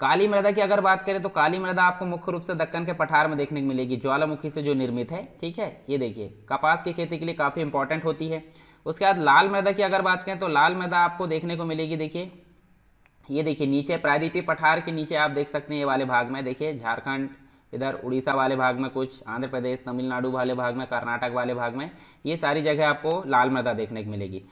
काली मृदा की अगर बात करें तो काली मृदा आपको मुख्य रूप से दक्कन के पठार में देखने को मिलेगी ज्वालामुखी से जो निर्मित है ठीक है ये देखिए कपास की खेती के लिए काफ़ी इंपॉर्टेंट होती है उसके बाद लाल मृदा की अगर बात करें तो लाल मृदा आपको देखने को मिलेगी देखिए ये देखिए नीचे प्रायदीपी पठार के नीचे आप देख सकते हैं ये वाले भाग में देखिए झारखंड इधर उड़ीसा वाले भाग में कुछ आंध्र प्रदेश तमिलनाडु वाले भाग में कर्नाटक वाले भाग में ये सारी जगह आपको लाल मैदा देखने को मिलेगी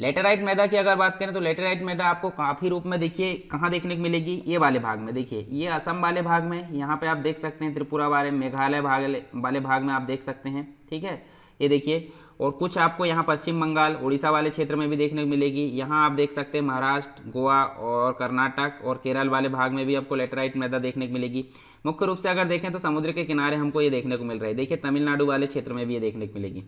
लेटेराइट मैदा की अगर बात करें तो लेटेराइट मैदा आपको काफ़ी रूप में देखिए कहाँ देखने को मिलेगी ये वाले भाग में देखिए ये असम वाले भाग में यहाँ पे आप देख सकते हैं त्रिपुरा वाले मेघालय भाग वाले भाग में आप देख सकते हैं ठीक है ये देखिए और कुछ आपको यहाँ पश्चिम बंगाल उड़ीसा वाले क्षेत्र में भी देखने को मिलेगी यहाँ आप देख सकते हैं महाराष्ट्र गोवा और कर्नाटक और केरल वाले भाग में भी आपको लेटेराइट मैदा देखने को मिलेगी मुख्य रूप से अगर देखें तो समुद्र के किनारे हमको ये देखने को मिल रहा है देखिए तमिलनाडु वाले क्षेत्र में भी ये देखने को मिलेगी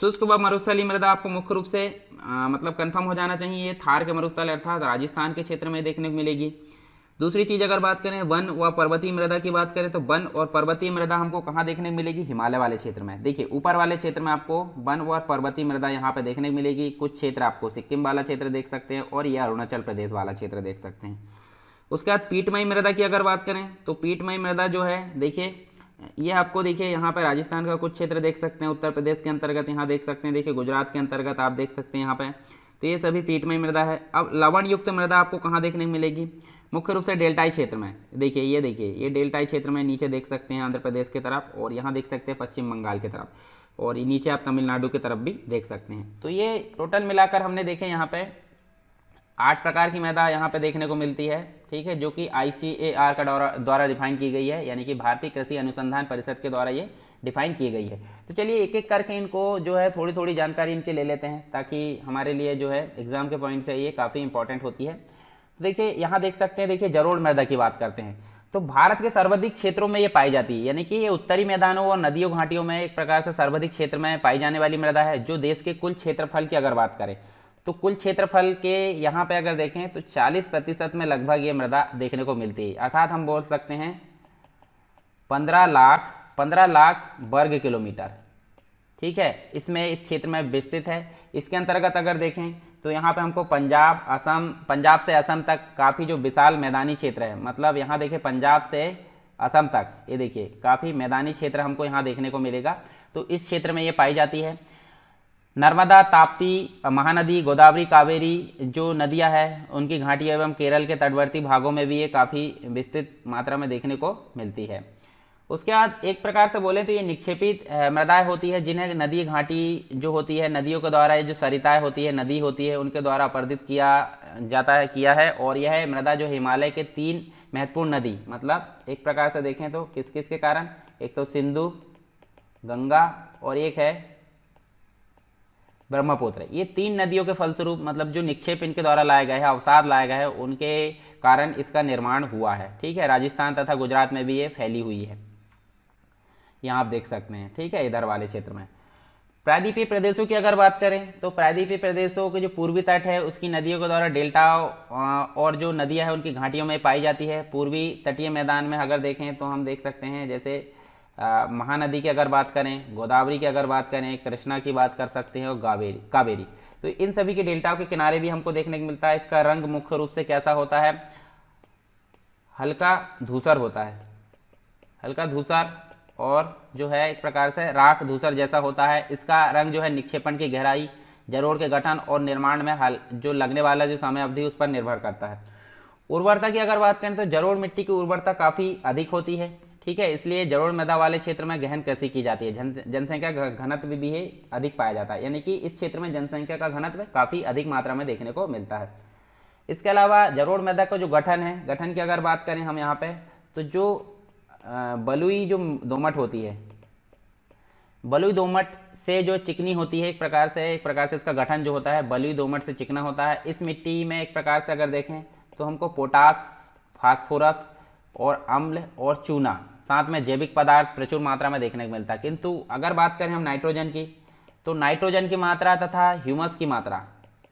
शुष्क व मरुस्थली मृदा आपको मुख्य रूप से आ, मतलब कंफर्म हो जाना चाहिए ये थार के मरुस्थल अर्थात राजस्थान के क्षेत्र में देखने को मिलेगी दूसरी चीज़ अगर बात करें वन व पर्वतीय मृदा की बात करें तो वन और पर्वतीय मृदा हमको कहाँ देखने को मिलेगी हिमालय वाले क्षेत्र में देखिए ऊपर वाले क्षेत्र में आपको वन और पर्वतीय मृदा यहाँ पर देखने को मिलेगी कुछ क्षेत्र आपको सिक्किम वाला क्षेत्र देख सकते हैं और ये अरुणाचल प्रदेश वाला क्षेत्र देख सकते हैं उसके बाद पीटमई मृदा की अगर बात करें तो पीटमई मृदा जो है देखिए ये आपको देखिए यहाँ पर राजस्थान का कुछ क्षेत्र देख सकते हैं उत्तर प्रदेश के अंतर्गत यहाँ देख सकते हैं देखिए गुजरात के अंतर्गत आप देख सकते हैं यहाँ पर तो ये सभी पीटमयी मृदा है अब लवण युक्त मृदा आपको कहाँ देखने को मिलेगी मुख्य रूप से डेल्टाई क्षेत्र में देखिए ये देखिए ये डेल्टाई क्षेत्र में नीचे देख सकते हैं आंध्र प्रदेश की तरफ और यहाँ देख सकते हैं पश्चिम बंगाल की तरफ और नीचे आप तमिलनाडु की तरफ भी देख सकते हैं तो ये टोटल मिलाकर हमने देखे यहाँ पर आठ प्रकार की मैदा यहाँ पे देखने को मिलती है ठीक है जो कि आई का द्वारा डिफाइन की गई है यानी कि भारतीय कृषि अनुसंधान परिषद के द्वारा ये डिफाइन की गई है तो चलिए एक एक करके इनको जो है थोड़ी थोड़ी जानकारी इनके ले लेते हैं ताकि हमारे लिए जो है एग्जाम के पॉइंट से ये काफ़ी इंपॉर्टेंट होती है तो देखिए यहाँ देख सकते हैं देखिए जरोड़ मृदा की बात करते हैं तो भारत के सर्वाधिक क्षेत्रों में ये पाई जाती है यानी कि ये उत्तरी मैदानों और नदियों घाटियों में एक प्रकार से सर्वाधिक क्षेत्र में पाई जाने वाली मृदा है जो देश के कुल क्षेत्रफल की अगर बात करें तो कुल क्षेत्रफल के यहाँ पे अगर देखें तो 40 प्रतिशत में लगभग ये मृदा देखने को मिलती है अर्थात हम बोल सकते हैं 15 लाख 15 लाख वर्ग किलोमीटर ठीक है इसमें इस क्षेत्र में विस्तृत है इसके अंतर्गत अगर देखें तो यहाँ पे हमको पंजाब असम पंजाब से असम तक काफ़ी जो विशाल मैदानी क्षेत्र है मतलब यहाँ देखें पंजाब से असम तक ये देखिए काफ़ी मैदानी क्षेत्र हमको यहाँ देखने को मिलेगा तो इस क्षेत्र में ये पाई जाती है नर्मदा ताप्ती महानदी गोदावरी कावेरी जो नदियां हैं उनकी घाटी एवं केरल के तटवर्ती भागों में भी ये काफ़ी विस्तृत मात्रा में देखने को मिलती है उसके बाद एक प्रकार से बोले तो ये निक्षेपित मृदाएँ होती है जिन्हें नदी घाटी जो होती है नदियों के द्वारा ये जो सरिताएँ होती है नदी होती है उनके द्वारा अपर्दित किया जाता है किया है और यह मृदा जो हिमालय के तीन महत्वपूर्ण नदी मतलब एक प्रकार से देखें तो किस किस के कारण एक तो सिंधु गंगा और एक है ब्रह्मपुत्र ये तीन नदियों के फलस्वरूप मतलब जो निक्षेप इनके द्वारा लाया गया है अवसाद लाया गया है उनके कारण इसका निर्माण हुआ है ठीक है राजस्थान तथा गुजरात में भी ये फैली हुई है यहाँ आप देख सकते हैं ठीक है इधर वाले क्षेत्र में प्रायद्वीपीय प्रदेशों की अगर बात करें तो प्रायद्वीपीय प्रदेशों के जो पूर्वी तट है उसकी नदियों के द्वारा डेल्टा और जो नदियाँ हैं उनकी घाटियों में पाई जाती है पूर्वी तटीय मैदान में अगर देखें तो हम देख सकते हैं जैसे महानदी की अगर बात करें गोदावरी की अगर बात करें कृष्णा की बात कर सकते हैं और कावेरी कावेरी तो इन सभी के डेल्टाओं के किनारे भी हमको देखने को मिलता है इसका रंग मुख्य रूप से कैसा होता है हल्का धूसर होता है हल्का धूसर और जो है एक प्रकार से राख धूसर जैसा होता है इसका रंग जो है निक्षेपण की गहराई जरोड़ के गठन और निर्माण में हल जो लगने वाला जो समय अवधि उस पर निर्भर करता है उर्वरता की अगर बात करें तो जरोड़ मिट्टी की उर्वरता काफ़ी अधिक होती है ठीक है इसलिए जरूर मृदा वाले क्षेत्र में गहन कृषि की जाती है जन जनसंख्या घनत्व भी है अधिक पाया जाता है यानी कि इस क्षेत्र में जनसंख्या का घनत्व काफ़ी अधिक मात्रा में देखने को मिलता है इसके अलावा जरूर मृदा का जो गठन है गठन की अगर बात करें हम यहाँ पे तो जो बलुई जो दोमट होती है बलुई दोमट से जो चिकनी होती है एक प्रकार से एक प्रकार से इसका गठन जो होता है बलुई दोमट से चिकना होता है इस मिट्टी में एक प्रकार से अगर देखें तो हमको पोटास फास्फोरस और अम्ल और चूना साथ में जैविक पदार्थ प्रचुर मात्रा में देखने को मिलता है किंतु अगर बात करें हम नाइट्रोजन की तो नाइट्रोजन की मात्रा तथा ह्यूमस की मात्रा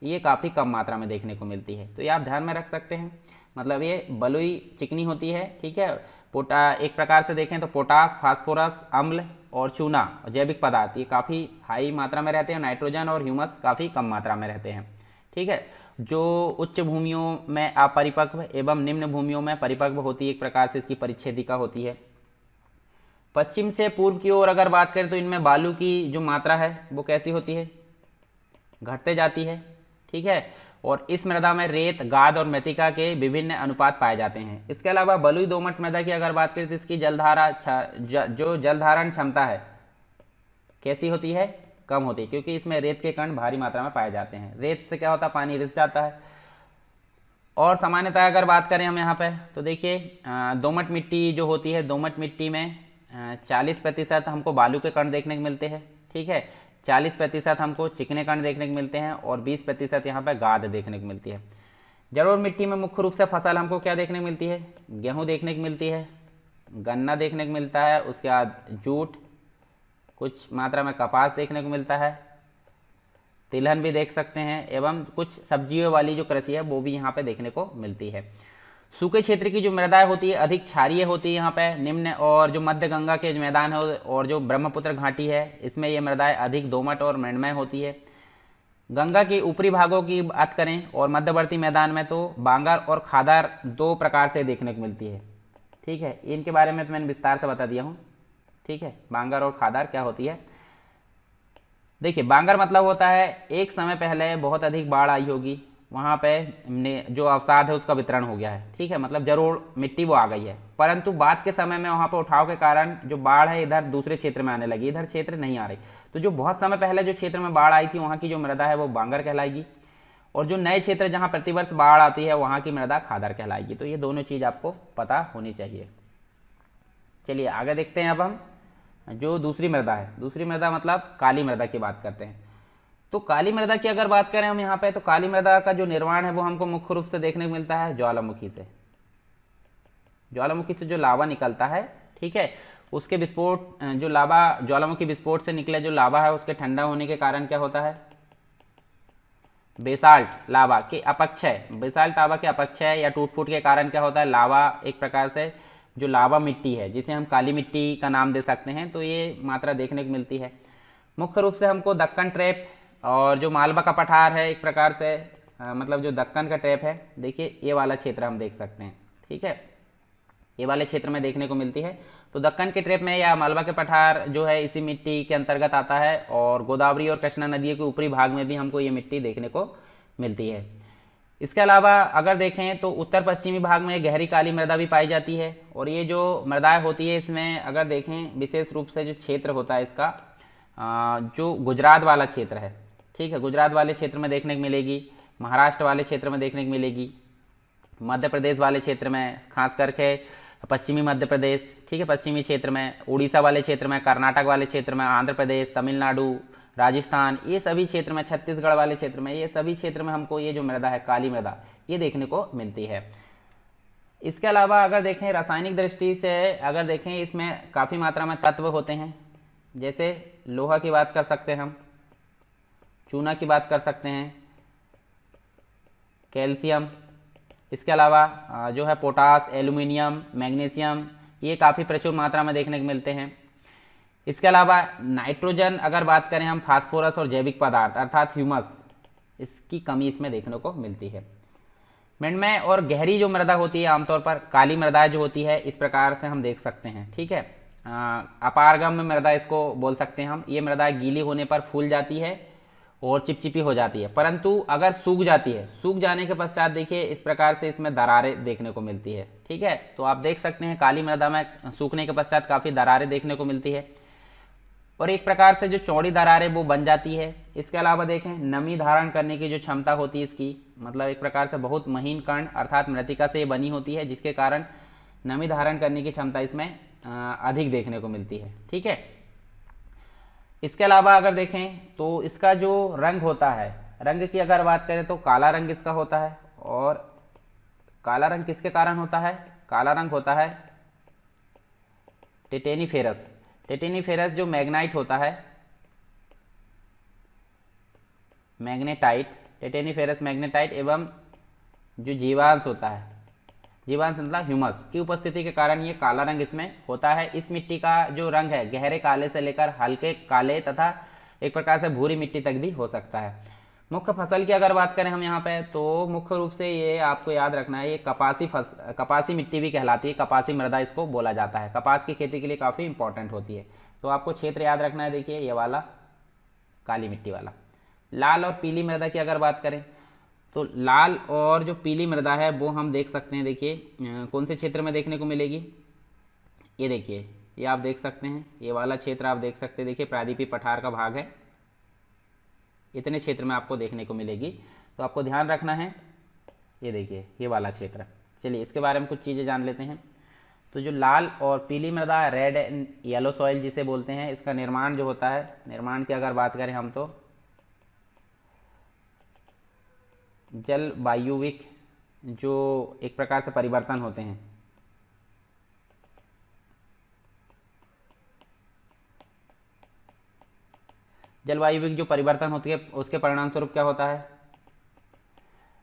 ये काफ़ी कम मात्रा में देखने को मिलती है तो ये आप ध्यान में रख सकते हैं मतलब ये बलुई चिकनी होती है ठीक है पोटा एक प्रकार से देखें तो पोटास फास्फोरस अम्ल और चूना और जैविक पदार्थ ये काफ़ी हाई मात्रा में रहते हैं नाइट्रोजन और ह्यूमस काफ़ी कम मात्रा में रहते हैं ठीक है जो उच्च भूमियों में अपरिपक्व एवं निम्न भूमियों में परिपक्व होती है एक प्रकार से इसकी परिच्छेदिका होती है पश्चिम से पूर्व की ओर अगर बात करें तो इनमें बालू की जो मात्रा है वो कैसी होती है घटते जाती है ठीक है और इस मृदा में रेत गाद और मृतिका के विभिन्न अनुपात पाए जाते हैं इसके अलावा बलुई दोमट मृदा की अगर बात करें तो इसकी जलधारा जो जलधारण क्षमता है कैसी होती है कम होती है क्योंकि इसमें रेत के कण भारी मात्रा में पाए जाते हैं रेत से क्या होता है पानी रिस जाता है और सामान्यतः अगर बात करें हम यहाँ पे तो देखिए दोमट मिट्टी जो होती है दोमट मिट्टी में चालीस प्रतिशत हमको बालू के कण देखने को मिलते हैं ठीक है चालीस प्रतिशत हमको चिकने कण देखने को मिलते हैं और बीस प्रतिशत यहाँ पर गाद देखने को मिलती है जरूर मिट्टी में मुख्य रूप से फसल हमको क्या देखने को मिलती है गेहूँ देखने को मिलती है गन्ना देखने को मिलता है उसके बाद जूट कुछ मात्रा में कपास देखने को मिलता है तिलहन भी देख सकते हैं एवं कुछ सब्जियों वाली जो कृषि है वो भी यहाँ पे देखने को मिलती है सूखे क्षेत्र की जो मृदाएं होती है अधिक क्षारीय होती है यहाँ पे निम्न और जो मध्य गंगा के मैदान है और जो ब्रह्मपुत्र घाटी है इसमें ये मृदाएं अधिक दोमट और मृणमय होती है गंगा के ऊपरी भागों की बात करें और मध्यवर्ती मैदान में तो बांगर और खादार दो प्रकार से देखने को मिलती है ठीक है इनके बारे में तो मैंने विस्तार से बता दिया हूँ ठीक है बांगर और खादार क्या होती है देखिए बांगर मतलब होता है एक समय पहले बहुत अधिक बाढ़ आई होगी वहाँ पे ने जो अवसाद है उसका वितरण हो गया है ठीक है मतलब जरूर मिट्टी वो आ गई है परंतु बाद के समय में वहाँ पर उठाव के कारण जो बाढ़ है इधर दूसरे क्षेत्र में आने लगी इधर क्षेत्र नहीं आ रही तो जो बहुत समय पहले जो क्षेत्र में बाढ़ आई थी वहाँ की जो मृदा है वो बांगर कहलाएगी और जो नए क्षेत्र जहाँ प्रतिवर्ष बाढ़ आती है वहाँ की मृदा खादर कहलाएगी तो ये दोनों चीज़ आपको पता होनी चाहिए चलिए आगे देखते हैं अब हम जो दूसरी मृदा है दूसरी मृदा मतलब काली मृदा की बात करते हैं तो काली मृदा की अगर बात करें हम यहाँ पे तो काली मृदा का जो निर्माण है वो हमको मुख्य रूप से देखने को मिलता है ज्वालामुखी से ज्वालामुखी से जो लावा निकलता है ठीक है उसके विस्फोट जो लावा ज्वालामुखी विस्फोट से निकले जो लावा है उसके ठंडा होने के कारण क्या होता है बेसाल्ट लावा के अपक्षय बेसाल्ट लावा के अपक्षय या टूट फूट के कारण क्या होता है लावा एक प्रकार से जो लावा मिट्टी है जिसे हम काली मिट्टी का नाम दे सकते हैं तो ये मात्रा देखने को मिलती है मुख्य रूप से हमको दक्कन ट्रैप और जो मालवा का पठार है एक प्रकार से आ, मतलब जो दक्कन का ट्रैप है देखिए ये वाला क्षेत्र हम देख सकते हैं ठीक है ये वाले क्षेत्र में देखने को मिलती है तो दक्कन के ट्रैप में या मालवा के पठार जो है इसी मिट्टी के अंतर्गत आता है और गोदावरी और कृष्णा नदी के ऊपरी भाग में भी हमको ये मिट्टी देखने को मिलती है इसके अलावा अगर देखें तो उत्तर पश्चिमी भाग में गहरी काली मृदा भी पाई जाती है और ये जो मृदाएँ होती है इसमें अगर देखें विशेष रूप से जो क्षेत्र होता है इसका जो गुजरात वाला क्षेत्र है ठीक है गुजरात वाले क्षेत्र में देखने को मिलेगी महाराष्ट्र वाले क्षेत्र में देखने को मिलेगी मध्य प्रदेश वाले क्षेत्र में खास करके पश्चिमी मध्य प्रदेश ठीक है पश्चिमी क्षेत्र में उड़ीसा वाले क्षेत्र में कर्नाटक वाले क्षेत्र में आंध्र प्रदेश तमिलनाडु राजस्थान ये सभी क्षेत्र में छत्तीसगढ़ वाले क्षेत्र में ये सभी क्षेत्र में हमको ये जो मृदा है काली मृदा ये देखने को मिलती है इसके अलावा अगर देखें रासायनिक दृष्टि से अगर देखें इसमें काफ़ी मात्रा में तत्व होते हैं जैसे लोहा की बात कर सकते हैं हम चूना की बात कर सकते हैं कैल्शियम इसके अलावा जो है पोटास एल्यूमिनियम मैग्नीशियम ये काफ़ी प्रचुर मात्रा में देखने को मिलते हैं इसके अलावा नाइट्रोजन अगर बात करें हम फास्फोरस और जैविक पदार्थ अर्थात ह्यूमस इसकी कमी इसमें देखने को मिलती है मृणमय और गहरी जो मृदा होती है आमतौर पर काली मृदा जो होती है इस प्रकार से हम देख सकते हैं ठीक है अपारगम मृदा इसको बोल सकते हैं हम ये मृदा गीली होने पर फूल जाती है और चिपचिपी हो जाती है परंतु अगर सूख जाती है सूख जाने के पश्चात देखिए इस प्रकार से इसमें दरारें देखने को मिलती है ठीक है तो आप देख सकते हैं काली मृदा में सूखने के पश्चात काफ़ी दरारें देखने को मिलती है और एक प्रकार से जो चौड़ी दरारें वो बन जाती है इसके अलावा देखें नमी धारण करने की जो क्षमता होती है इसकी मतलब एक प्रकार से बहुत महीन कर्ण अर्थात मृतिका से बनी होती है जिसके कारण नमी धारण करने की क्षमता इसमें अधिक देखने को मिलती है ठीक है इसके अलावा अगर देखें तो इसका जो रंग होता है रंग की अगर बात करें तो काला रंग इसका होता है और काला रंग किसके कारण होता है काला रंग होता है टिटेनिफेरस फेरस जो मैग्नाइट होता है मैग्नेटाइट टेटेनिफेरस मैग्नेटाइट एवं जो जीवांश होता है जीवांश मतलब ह्यूमस की उपस्थिति के कारण ये काला रंग इसमें होता है इस मिट्टी का जो रंग है गहरे काले से लेकर हल्के काले तथा एक प्रकार से भूरी मिट्टी तक भी हो सकता है मुख्य फसल की अगर बात करें हम यहाँ पे तो मुख्य रूप से ये आपको याद रखना है ये कपासी फस कपासी मिट्टी भी कहलाती है कपासी मृदा इसको बोला जाता है कपास की खेती के लिए काफ़ी इंपॉर्टेंट होती है तो आपको क्षेत्र याद रखना है देखिए ये वाला काली मिट्टी वाला लाल और पीली मृदा की अगर बात करें तो लाल और जो पीली मृदा है वो हम देख सकते हैं देखिए कौन से क्षेत्र में देखने को मिलेगी ये देखिए ये आप देख सकते हैं ये वाला क्षेत्र आप देख सकते हैं देखिए प्रादीपी पठार का भाग है इतने क्षेत्र में आपको देखने को मिलेगी तो आपको ध्यान रखना है ये देखिए ये वाला क्षेत्र चलिए इसके बारे में कुछ चीज़ें जान लेते हैं तो जो लाल और पीली मृदा रेड एंड येलो सॉइल जिसे बोलते हैं इसका निर्माण जो होता है निर्माण की अगर बात करें हम तो जल वायुविक जो एक प्रकार से परिवर्तन होते हैं जलवायु जो परिवर्तन होती है उसके परिणाम स्वरूप क्या होता है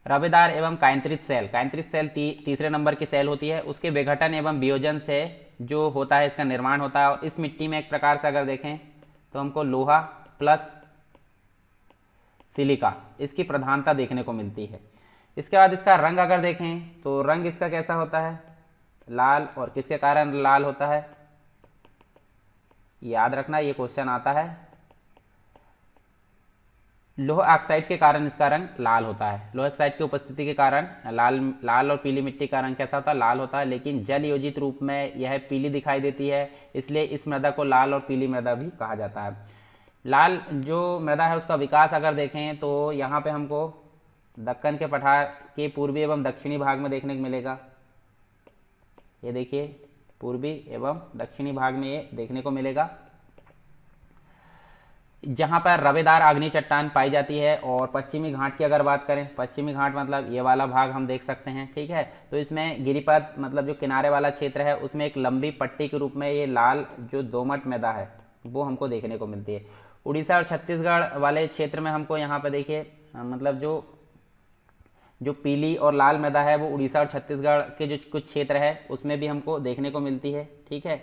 रवेदार एवं कायंत्रित सेल कायंत्रित सेल ती, तीसरे नंबर की सेल होती है उसके विघटन एवं वियोजन से जो होता है इसका निर्माण होता है और इस मिट्टी में एक प्रकार से अगर देखें तो हमको लोहा प्लस सिलिका इसकी प्रधानता देखने को मिलती है इसके बाद इसका रंग अगर देखें तो रंग इसका कैसा होता है लाल और किसके कारण लाल होता है याद रखना ये क्वेश्चन आता है लोह ऑक्साइड के कारण इसका रंग लाल होता है लोह ऑक्साइड की उपस्थिति के कारण लाल लाल और पीली मिट्टी का रंग कैसा होता है लाल होता है लेकिन जल योजित रूप में यह पीली दिखाई देती है इसलिए इस मृदा को लाल और पीली मृदा भी कहा जाता है लाल जो मृदा है उसका विकास अगर देखें तो यहाँ पे हमको दक्कन के पठार के पूर्वी एवं दक्षिणी भाग में देखने को मिलेगा ये देखिए पूर्वी एवं दक्षिणी भाग में ये देखने को मिलेगा जहाँ पर रवेदार आग्नि चट्टान पाई जाती है और पश्चिमी घाट की अगर बात करें पश्चिमी घाट मतलब ये वाला भाग हम देख सकते हैं ठीक है तो इसमें गिरिपथ मतलब जो किनारे वाला क्षेत्र है उसमें एक लंबी पट्टी के रूप में ये लाल जो दोमट मैदा है वो हमको देखने को मिलती है उड़ीसा और छत्तीसगढ़ वाले क्षेत्र में हमको यहाँ पर देखिए मतलब जो जो पीली और लाल मैदा है वो उड़ीसा और छत्तीसगढ़ के जो कुछ क्षेत्र है उसमें भी हमको देखने को मिलती है ठीक है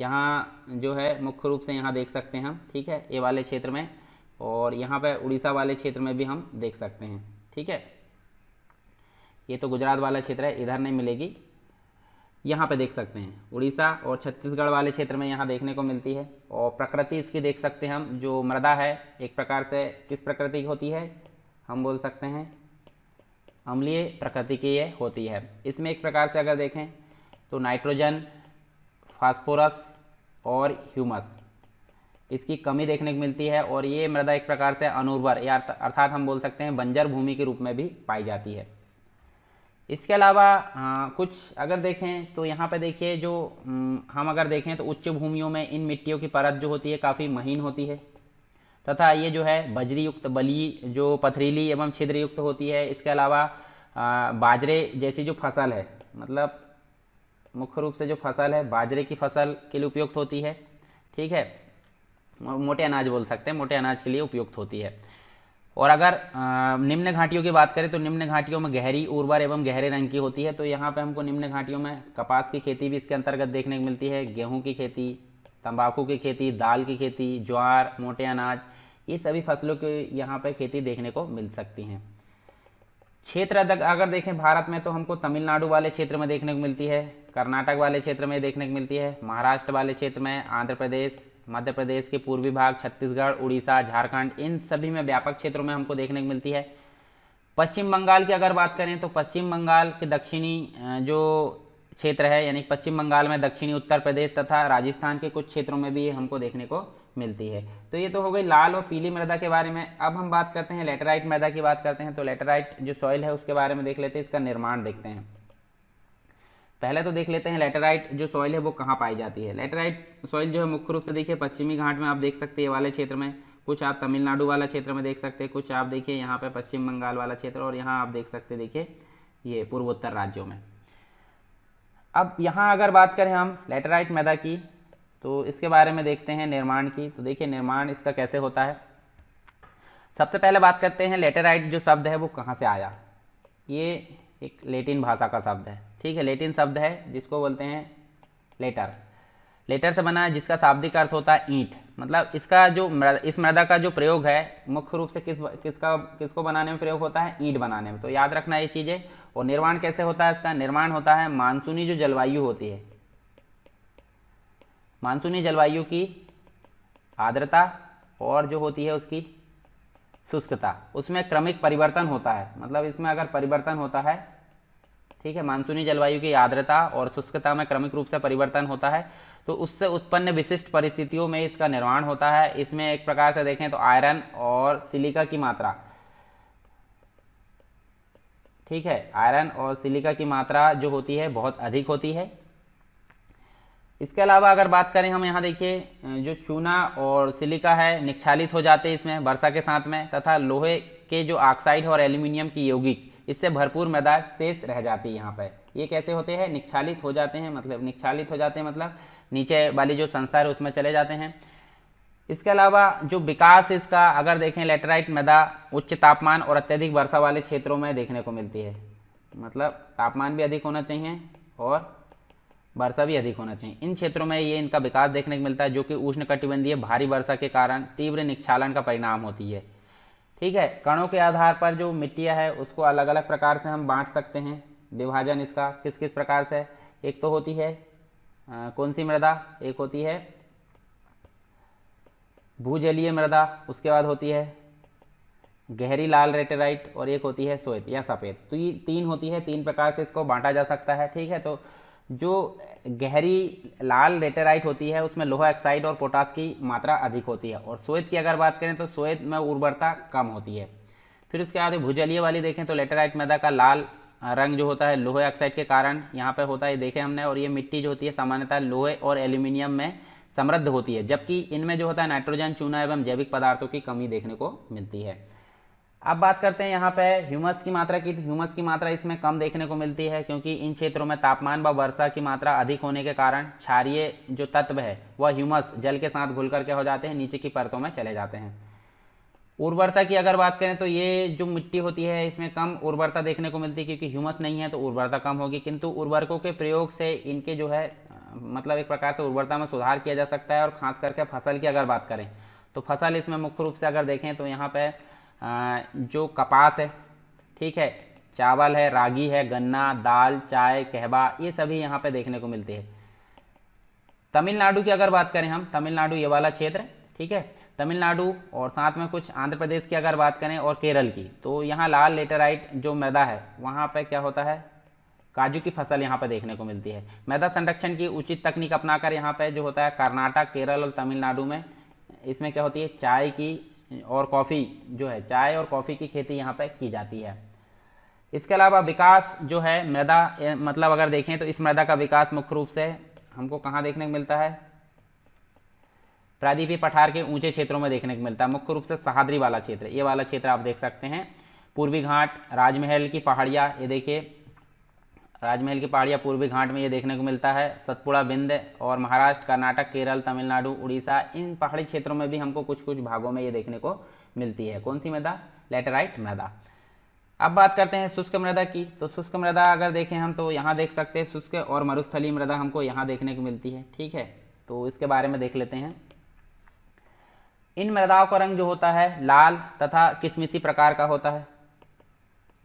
यहाँ जो है मुख्य रूप से यहाँ देख सकते हैं हम ठीक है ये वाले क्षेत्र में और यहाँ पर उड़ीसा वाले क्षेत्र में भी हम देख सकते हैं ठीक है ये तो गुजरात वाला क्षेत्र है इधर नहीं मिलेगी यहाँ पे देख सकते हैं उड़ीसा और छत्तीसगढ़ वाले क्षेत्र में यहाँ देखने को मिलती है और प्रकृति इसकी देख सकते हैं हम जो मृदा है एक प्रकार से किस प्रकृति की होती है हम बोल सकते हैं अम्लीय प्रकृति की ये होती है इसमें एक प्रकार से अगर देखें तो नाइट्रोजन फास्फोरस और ह्यूमस इसकी कमी देखने को मिलती है और ये मृदा एक प्रकार से अनुर्वर या अर्थात हम बोल सकते हैं बंजर भूमि के रूप में भी पाई जाती है इसके अलावा कुछ अगर देखें तो यहाँ पे देखिए जो हम अगर देखें तो उच्च भूमियों में इन मिट्टियों की परत जो होती है काफ़ी महीन होती है तथा ये जो है बजरी युक्त बली जो पथरीली एवं छिद्र युक्त होती है इसके अलावा बाजरे जैसी जो फसल है मतलब मुख्य रूप से जो फसल है बाजरे की फसल के लिए उपयुक्त होती है ठीक है मोटे अनाज बोल सकते हैं मोटे अनाज के लिए उपयुक्त होती है और अगर निम्न घाटियों की बात करें तो निम्न घाटियों में गहरी उर्वर एवं गहरे रंग की होती है तो यहाँ पे हमको निम्न घाटियों में कपास की खेती भी इसके अंतर्गत देखने को मिलती है गेहूं की खेती तंबाकू की खेती दाल की खेती ज्वार मोटे अनाज ये सभी फसलों की यहाँ पर खेती देखने को मिल सकती हैं क्षेत्र अगर देखें भारत में तो हमको तमिलनाडु वाले क्षेत्र में देखने को मिलती है कर्नाटक वाले क्षेत्र में देखने को मिलती है महाराष्ट्र वाले क्षेत्र में आंध्र प्रदेश मध्य प्रदेश के पूर्वी भाग छत्तीसगढ़ उड़ीसा झारखंड इन सभी में व्यापक क्षेत्रों में हमको देखने को मिलती है पश्चिम बंगाल की अगर बात करें तो पश्चिम बंगाल के दक्षिणी जो क्षेत्र है यानी पश्चिम बंगाल में दक्षिणी उत्तर प्रदेश तथा राजस्थान के कुछ क्षेत्रों में भी हमको देखने को मिलती है तो ये तो हो गई लाल और पीली मृदा के बारे में अब हम बात करते हैं लेटराइट मृदा की बात करते हैं तो लेटराइट जो सॉइल है उसके बारे में देख लेते हैं इसका निर्माण देखते हैं पहले तो देख लेते हैं लेटराइट जो सॉइल है वो कहाँ पाई जाती है लेटराइट सॉइल जो है मुख्य रूप से देखिए पश्चिमी घाट में आप देख सकते हैं वाले क्षेत्र में कुछ आप तमिलनाडु वाला क्षेत्र में देख सकते हैं कुछ आप देखिए यहाँ पे पश्चिम बंगाल वाला क्षेत्र और यहाँ आप देख सकते हैं देखिए ये पूर्वोत्तर राज्यों में अब यहाँ अगर बात करें हम लेटेराइट मैदा की तो इसके बारे में देखते हैं निर्माण की तो देखिए निर्माण इसका कैसे होता है सबसे पहले बात करते हैं लेटेराइट जो शब्द है वो कहाँ से आया ये एक लेटिन भाषा का शब्द है ठीक है लेटिन शब्द है जिसको बोलते हैं लेटर लेटर से बना है जिसका शाब्दिक अर्थ होता है ईंट मतलब इसका जो मृद, इस मृदा का जो प्रयोग है मुख्य रूप से किस किसका किसको बनाने में प्रयोग होता है ईंट बनाने में तो याद रखना ये चीज़ें और निर्माण कैसे होता है इसका निर्माण होता है मानसूनी जो जलवायु होती है मानसूनी जलवायु की आर्द्रता और जो होती है उसकी शुष्कता उसमें क्रमिक परिवर्तन होता है मतलब इसमें अगर परिवर्तन होता है ठीक है मानसूनी जलवायु की आर्द्रता और शुष्कता में क्रमिक रूप से परिवर्तन होता है तो उससे उत्पन्न विशिष्ट परिस्थितियों में इसका निर्माण होता है इसमें एक प्रकार से देखें तो आयरन और सिलिका की मात्रा ठीक है आयरन और सिलिका की मात्रा जो होती है बहुत अधिक होती है इसके अलावा अगर बात करें हम यहाँ देखिए जो चूना और सिलिका है निक्षालित हो जाते हैं इसमें वर्षा के साथ में तथा लोहे के जो ऑक्साइड और एल्यूमिनियम की यौगिक इससे भरपूर मैदा शेष रह जाती है यहाँ पर ये कैसे होते हैं निक्षालित हो जाते हैं मतलब निक्षालित हो जाते हैं मतलब नीचे वाली जो संसार है उसमें चले जाते हैं इसके अलावा जो विकास इसका अगर देखें लेटराइट मैदा उच्च तापमान और अत्यधिक वर्षा वाले क्षेत्रों में देखने को मिलती है मतलब तापमान भी अधिक होना चाहिए और वर्षा भी अधिक होना चाहिए इन क्षेत्रों में ये इनका विकास देखने को मिलता है जो कि उष्ण कटिबंधीय भारी वर्षा के कारण तीव्र निक्षालन का परिणाम होती है ठीक है कणों के आधार पर जो मिट्टियाँ है उसको अलग अलग प्रकार से हम बांट सकते हैं विभाजन इसका किस किस प्रकार से एक तो होती है आ, कौन सी मृदा एक होती है भूजलीय मृदा उसके बाद होती है गहरी लाल रेटेराइट और एक होती है श्वेत या सफ़ेद तो ये तीन होती है तीन प्रकार से इसको बांटा जा सकता है ठीक है तो जो गहरी लाल लेटेराइट होती है उसमें लोहा ऑक्साइड और पोटास की मात्रा अधिक होती है और सोएत की अगर बात करें तो सोएत में उर्वरता कम होती है फिर उसके बाद भूजलीय वाली देखें तो लेटेराइट मैदा का लाल रंग जो होता है लोहे ऑक्साइड के कारण यहाँ पर होता है देखें हमने और ये मिट्टी जो होती है सामान्यतः लोहे और एल्यूमिनियम में समृद्ध होती है जबकि इनमें जो होता है नाइट्रोजन चूना एवं जैविक पदार्थों की कमी देखने को मिलती है अब बात करते हैं यहाँ पे ह्यूमस की मात्रा की तो ह्यूमस की मात्रा इसमें कम देखने को मिलती है क्योंकि इन क्षेत्रों में तापमान व वर्षा की मात्रा अधिक होने के कारण क्षारीय जो तत्व है वह ह्यूमस जल के साथ घुल करके हो जाते हैं नीचे की परतों में चले जाते हैं उर्वरता की अगर बात करें तो ये जो मिट्टी होती है इसमें कम उर्वरता देखने को मिलती है क्योंकि ह्यूमस नहीं है तो उर्वरता कम होगी किंतु उर्वरकों के प्रयोग से इनके जो है मतलब एक प्रकार से उर्वरता में सुधार किया जा सकता है और खास करके फसल की अगर बात करें तो फसल इसमें मुख्य रूप से अगर देखें तो यहाँ पर जो कपास है ठीक है चावल है रागी है गन्ना दाल चाय कहवा ये सभी यहाँ पे देखने को मिलती है तमिलनाडु की अगर बात करें हम तमिलनाडु ये वाला क्षेत्र ठीक है तमिलनाडु और साथ में कुछ आंध्र प्रदेश की अगर बात करें और केरल की तो यहाँ लाल लेटेराइट जो मैदा है वहाँ पर क्या होता है काजू की फसल यहाँ पर देखने को मिलती है मैदा संरक्षण की उचित तकनीक अपनाकर यहाँ पर जो होता है कर्नाटक केरल और तमिलनाडु में इसमें क्या होती है चाय की और कॉफ़ी जो है चाय और कॉफ़ी की खेती यहाँ पर की जाती है इसके अलावा विकास जो है मृदा मतलब अगर देखें तो इस मृदा का विकास मुख्य रूप से हमको कहाँ देखने को मिलता है प्रादीपी पठार के ऊंचे क्षेत्रों में देखने को मिलता है मुख्य रूप से सहाद्री वाला क्षेत्र ये वाला क्षेत्र आप देख सकते हैं पूर्वी घाट राजमहल की पहाड़िया ये देखिए राजमहल की या पूर्वी घाट में ये देखने को मिलता है सतपुड़ा बिंद और महाराष्ट्र कर्नाटक केरल तमिलनाडु उड़ीसा इन पहाड़ी क्षेत्रों में भी हमको कुछ कुछ भागों में ये देखने को मिलती है कौन सी मृदा लेटराइट मृदा अब बात करते हैं शुष्क मृदा की तो शुष्क मृदा अगर देखें हम तो यहाँ देख सकते हैं शुष्क और मरुस्थली मृदा हमको यहाँ देखने को मिलती है ठीक है तो इसके बारे में देख लेते हैं इन मृदाओं का रंग जो होता है लाल तथा किसमिसी प्रकार का होता है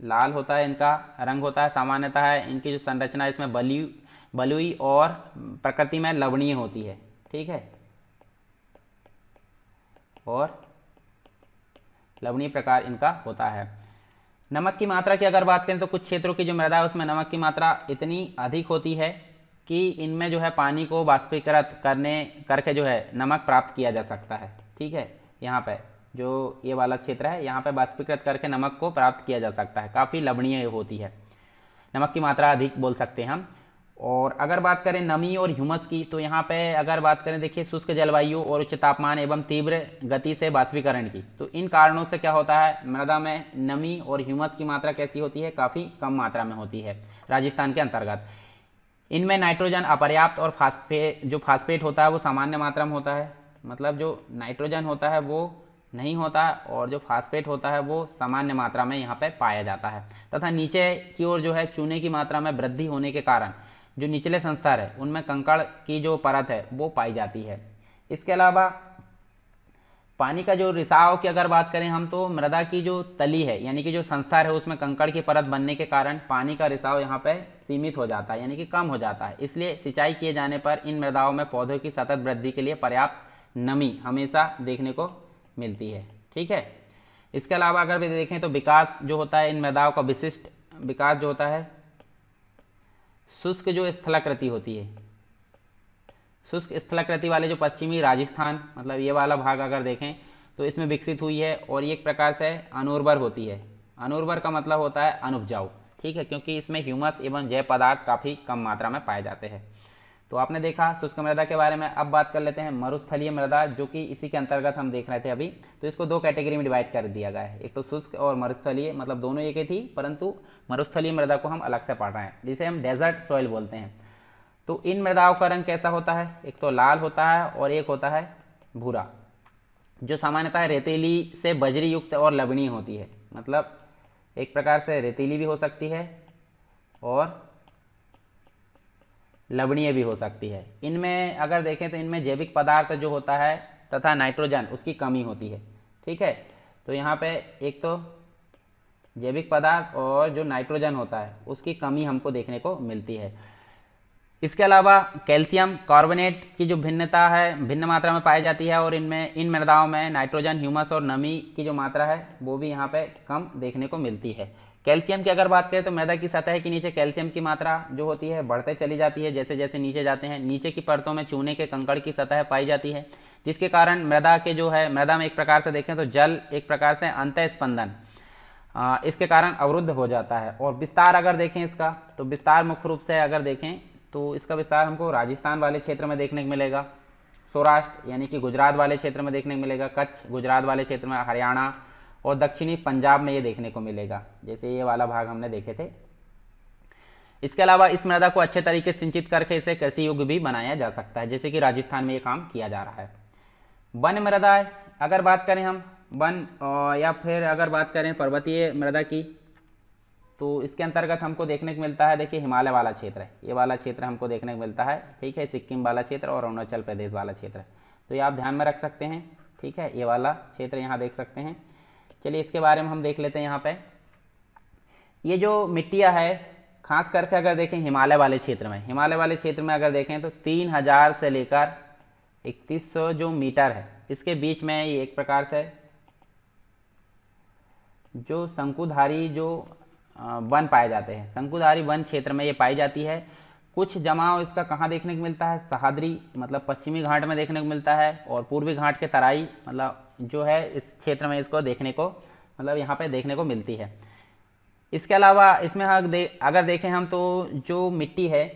लाल होता है इनका रंग होता है सामान्यतः इनकी जो संरचना इसमें बलु बलुई और प्रकृति में लवणीय होती है ठीक है और लवणीय प्रकार इनका होता है नमक की मात्रा की अगर बात करें तो कुछ क्षेत्रों की जो मृदा है उसमें नमक की मात्रा इतनी अधिक होती है कि इनमें जो है पानी को बाष्पीकृत करने करके जो है नमक प्राप्त किया जा सकता है ठीक है यहाँ पर जो ये वाला क्षेत्र है यहाँ पर बाष्पीकृत करके नमक को प्राप्त किया जा सकता है काफ़ी लवणीय होती है नमक की मात्रा अधिक बोल सकते हैं हम और अगर बात करें नमी और ह्यूमस की तो यहाँ पे अगर बात करें देखिए शुष्क जलवायु और उच्च तापमान एवं तीव्र गति से बाष्पीकरण की तो इन कारणों से क्या होता है मृदा में नमी और ह्यूमस की मात्रा कैसी होती है काफ़ी कम मात्रा में होती है राजस्थान के अंतर्गत इनमें नाइट्रोजन अपर्याप्त और फास्फे जो फास्फेट होता है वो सामान्य मात्रा में होता है मतलब जो नाइट्रोजन होता है वो नहीं होता और जो फास्फेट होता है वो सामान्य मात्रा में यहाँ पे पाया जाता है तथा नीचे की ओर जो है चूने की मात्रा में वृद्धि होने के कारण जो निचले संस्थार है उनमें कंकड़ की जो परत है वो पाई जाती है इसके अलावा पानी का जो रिसाव की अगर बात करें हम तो मृदा की जो तली है यानी कि जो संस्थार है उसमें कंकड़ की परत बनने के कारण पानी का रिसाव यहाँ पे सीमित हो जाता है यानी कि कम हो जाता है इसलिए सिंचाई किए जाने पर इन मृदाओं में पौधों की सतत वृद्धि के लिए पर्याप्त नमी हमेशा देखने को मिलती है ठीक है इसके अलावा अगर भी देखें तो विकास जो होता है इन मैदाओं का विशिष्ट विकास जो होता है शुष्क जो स्थलाकृति होती है शुष्क स्थलाकृति वाले जो पश्चिमी राजस्थान मतलब ये वाला भाग अगर देखें तो इसमें विकसित हुई है और ये एक प्रकार से अनुर्वर होती है अनुर्वर का मतलब होता है अनुपजाऊ ठीक है क्योंकि इसमें ह्यूमस एवं जैव पदार्थ काफ़ी कम मात्रा में पाए जाते हैं तो आपने देखा शुष्क मृदा के बारे में अब बात कर लेते हैं मरुस्थलीय मृदा जो कि इसी के अंतर्गत हम देख रहे थे अभी तो इसको दो कैटेगरी में डिवाइड कर दिया गया है एक तो शुष्क और मरुस्थलीय मतलब दोनों एक ही थी परंतु मरुस्थलीय मृदा को हम अलग से पढ़ रहे हैं जिसे हम डेजर्ट सॉइल बोलते हैं तो इन मृदाओं का रंग कैसा होता है एक तो लाल होता है और एक होता है भूरा जो सामान्यतः रेतीली से बजरी युक्त और लवणीय होती है मतलब एक प्रकार से रेतीली भी हो सकती है और लवणीय भी हो सकती है इनमें अगर देखें तो इनमें जैविक पदार्थ जो होता है तथा नाइट्रोजन उसकी कमी होती है ठीक है तो यहाँ पे एक तो जैविक पदार्थ और जो नाइट्रोजन होता है उसकी कमी हमको देखने को मिलती है इसके अलावा कैल्शियम कार्बोनेट की जो भिन्नता है भिन्न मात्रा में पाई जाती है और इनमें इन मृदाओं में नाइट्रोजन ह्यूमस और नमी की जो मात्रा है वो भी यहाँ पे कम देखने को मिलती है कैल्शियम की अगर बात करें तो मैदा की सतह के नीचे कैल्शियम की मात्रा जो होती है बढ़ते चली जाती है जैसे जैसे नीचे जाते हैं नीचे की परतों में चूने के कंकड़ की सतह पाई जाती है जिसके कारण मैदा के जो है मैदा में एक प्रकार से देखें तो जल एक प्रकार से अंत स्पंदन इसके कारण अवरुद्ध हो जाता है और विस्तार अगर देखें इसका तो विस्तार मुख्य रूप से अगर देखें तो इसका विस्तार हमको राजस्थान वाले क्षेत्र में देखने को मिलेगा सौराष्ट्र यानी कि गुजरात वाले क्षेत्र में देखने को मिलेगा कच्छ गुजरात वाले क्षेत्र में हरियाणा और दक्षिणी पंजाब में ये देखने को मिलेगा जैसे ये वाला भाग हमने देखे थे इसके अलावा इस मृदा को अच्छे तरीके से सिंचित करके इसे कृषि युग भी बनाया जा सकता है जैसे कि राजस्थान में ये काम किया जा रहा है वन मृदा अगर बात करें हम वन या फिर अगर बात करें पर्वतीय मृदा की तो इसके अंतर्गत हमको देखने को मिलता है देखिए हिमालय वाला क्षेत्र है ये वाला क्षेत्र हमको देखने को मिलता है ठीक है सिक्किम वाला क्षेत्र और अरुणाचल प्रदेश वाला क्षेत्र तो ये आप ध्यान में रख सकते हैं ठीक है ये वाला क्षेत्र यहाँ देख सकते हैं चलिए इसके बारे में हम देख लेते हैं यहाँ पे ये जो मिट्टियाँ है खास करके अगर देखें हिमालय वाले क्षेत्र में हिमालय वाले क्षेत्र में अगर देखें तो तीन हज़ार से लेकर इकतीस सौ जो मीटर है इसके बीच में ये एक प्रकार से जो शंकुधारी जो वन पाए जाते हैं शंकुधारी वन क्षेत्र में ये पाई जाती है कुछ जमाव इसका कहाँ देखने को मिलता है सहादरी मतलब पश्चिमी घाट में देखने को मिलता है और पूर्वी घाट के तराई मतलब जो है इस क्षेत्र में इसको देखने को मतलब यहाँ पे देखने को मिलती है इसके अलावा इसमें हाँ दे, अगर देखें हम तो जो मिट्टी है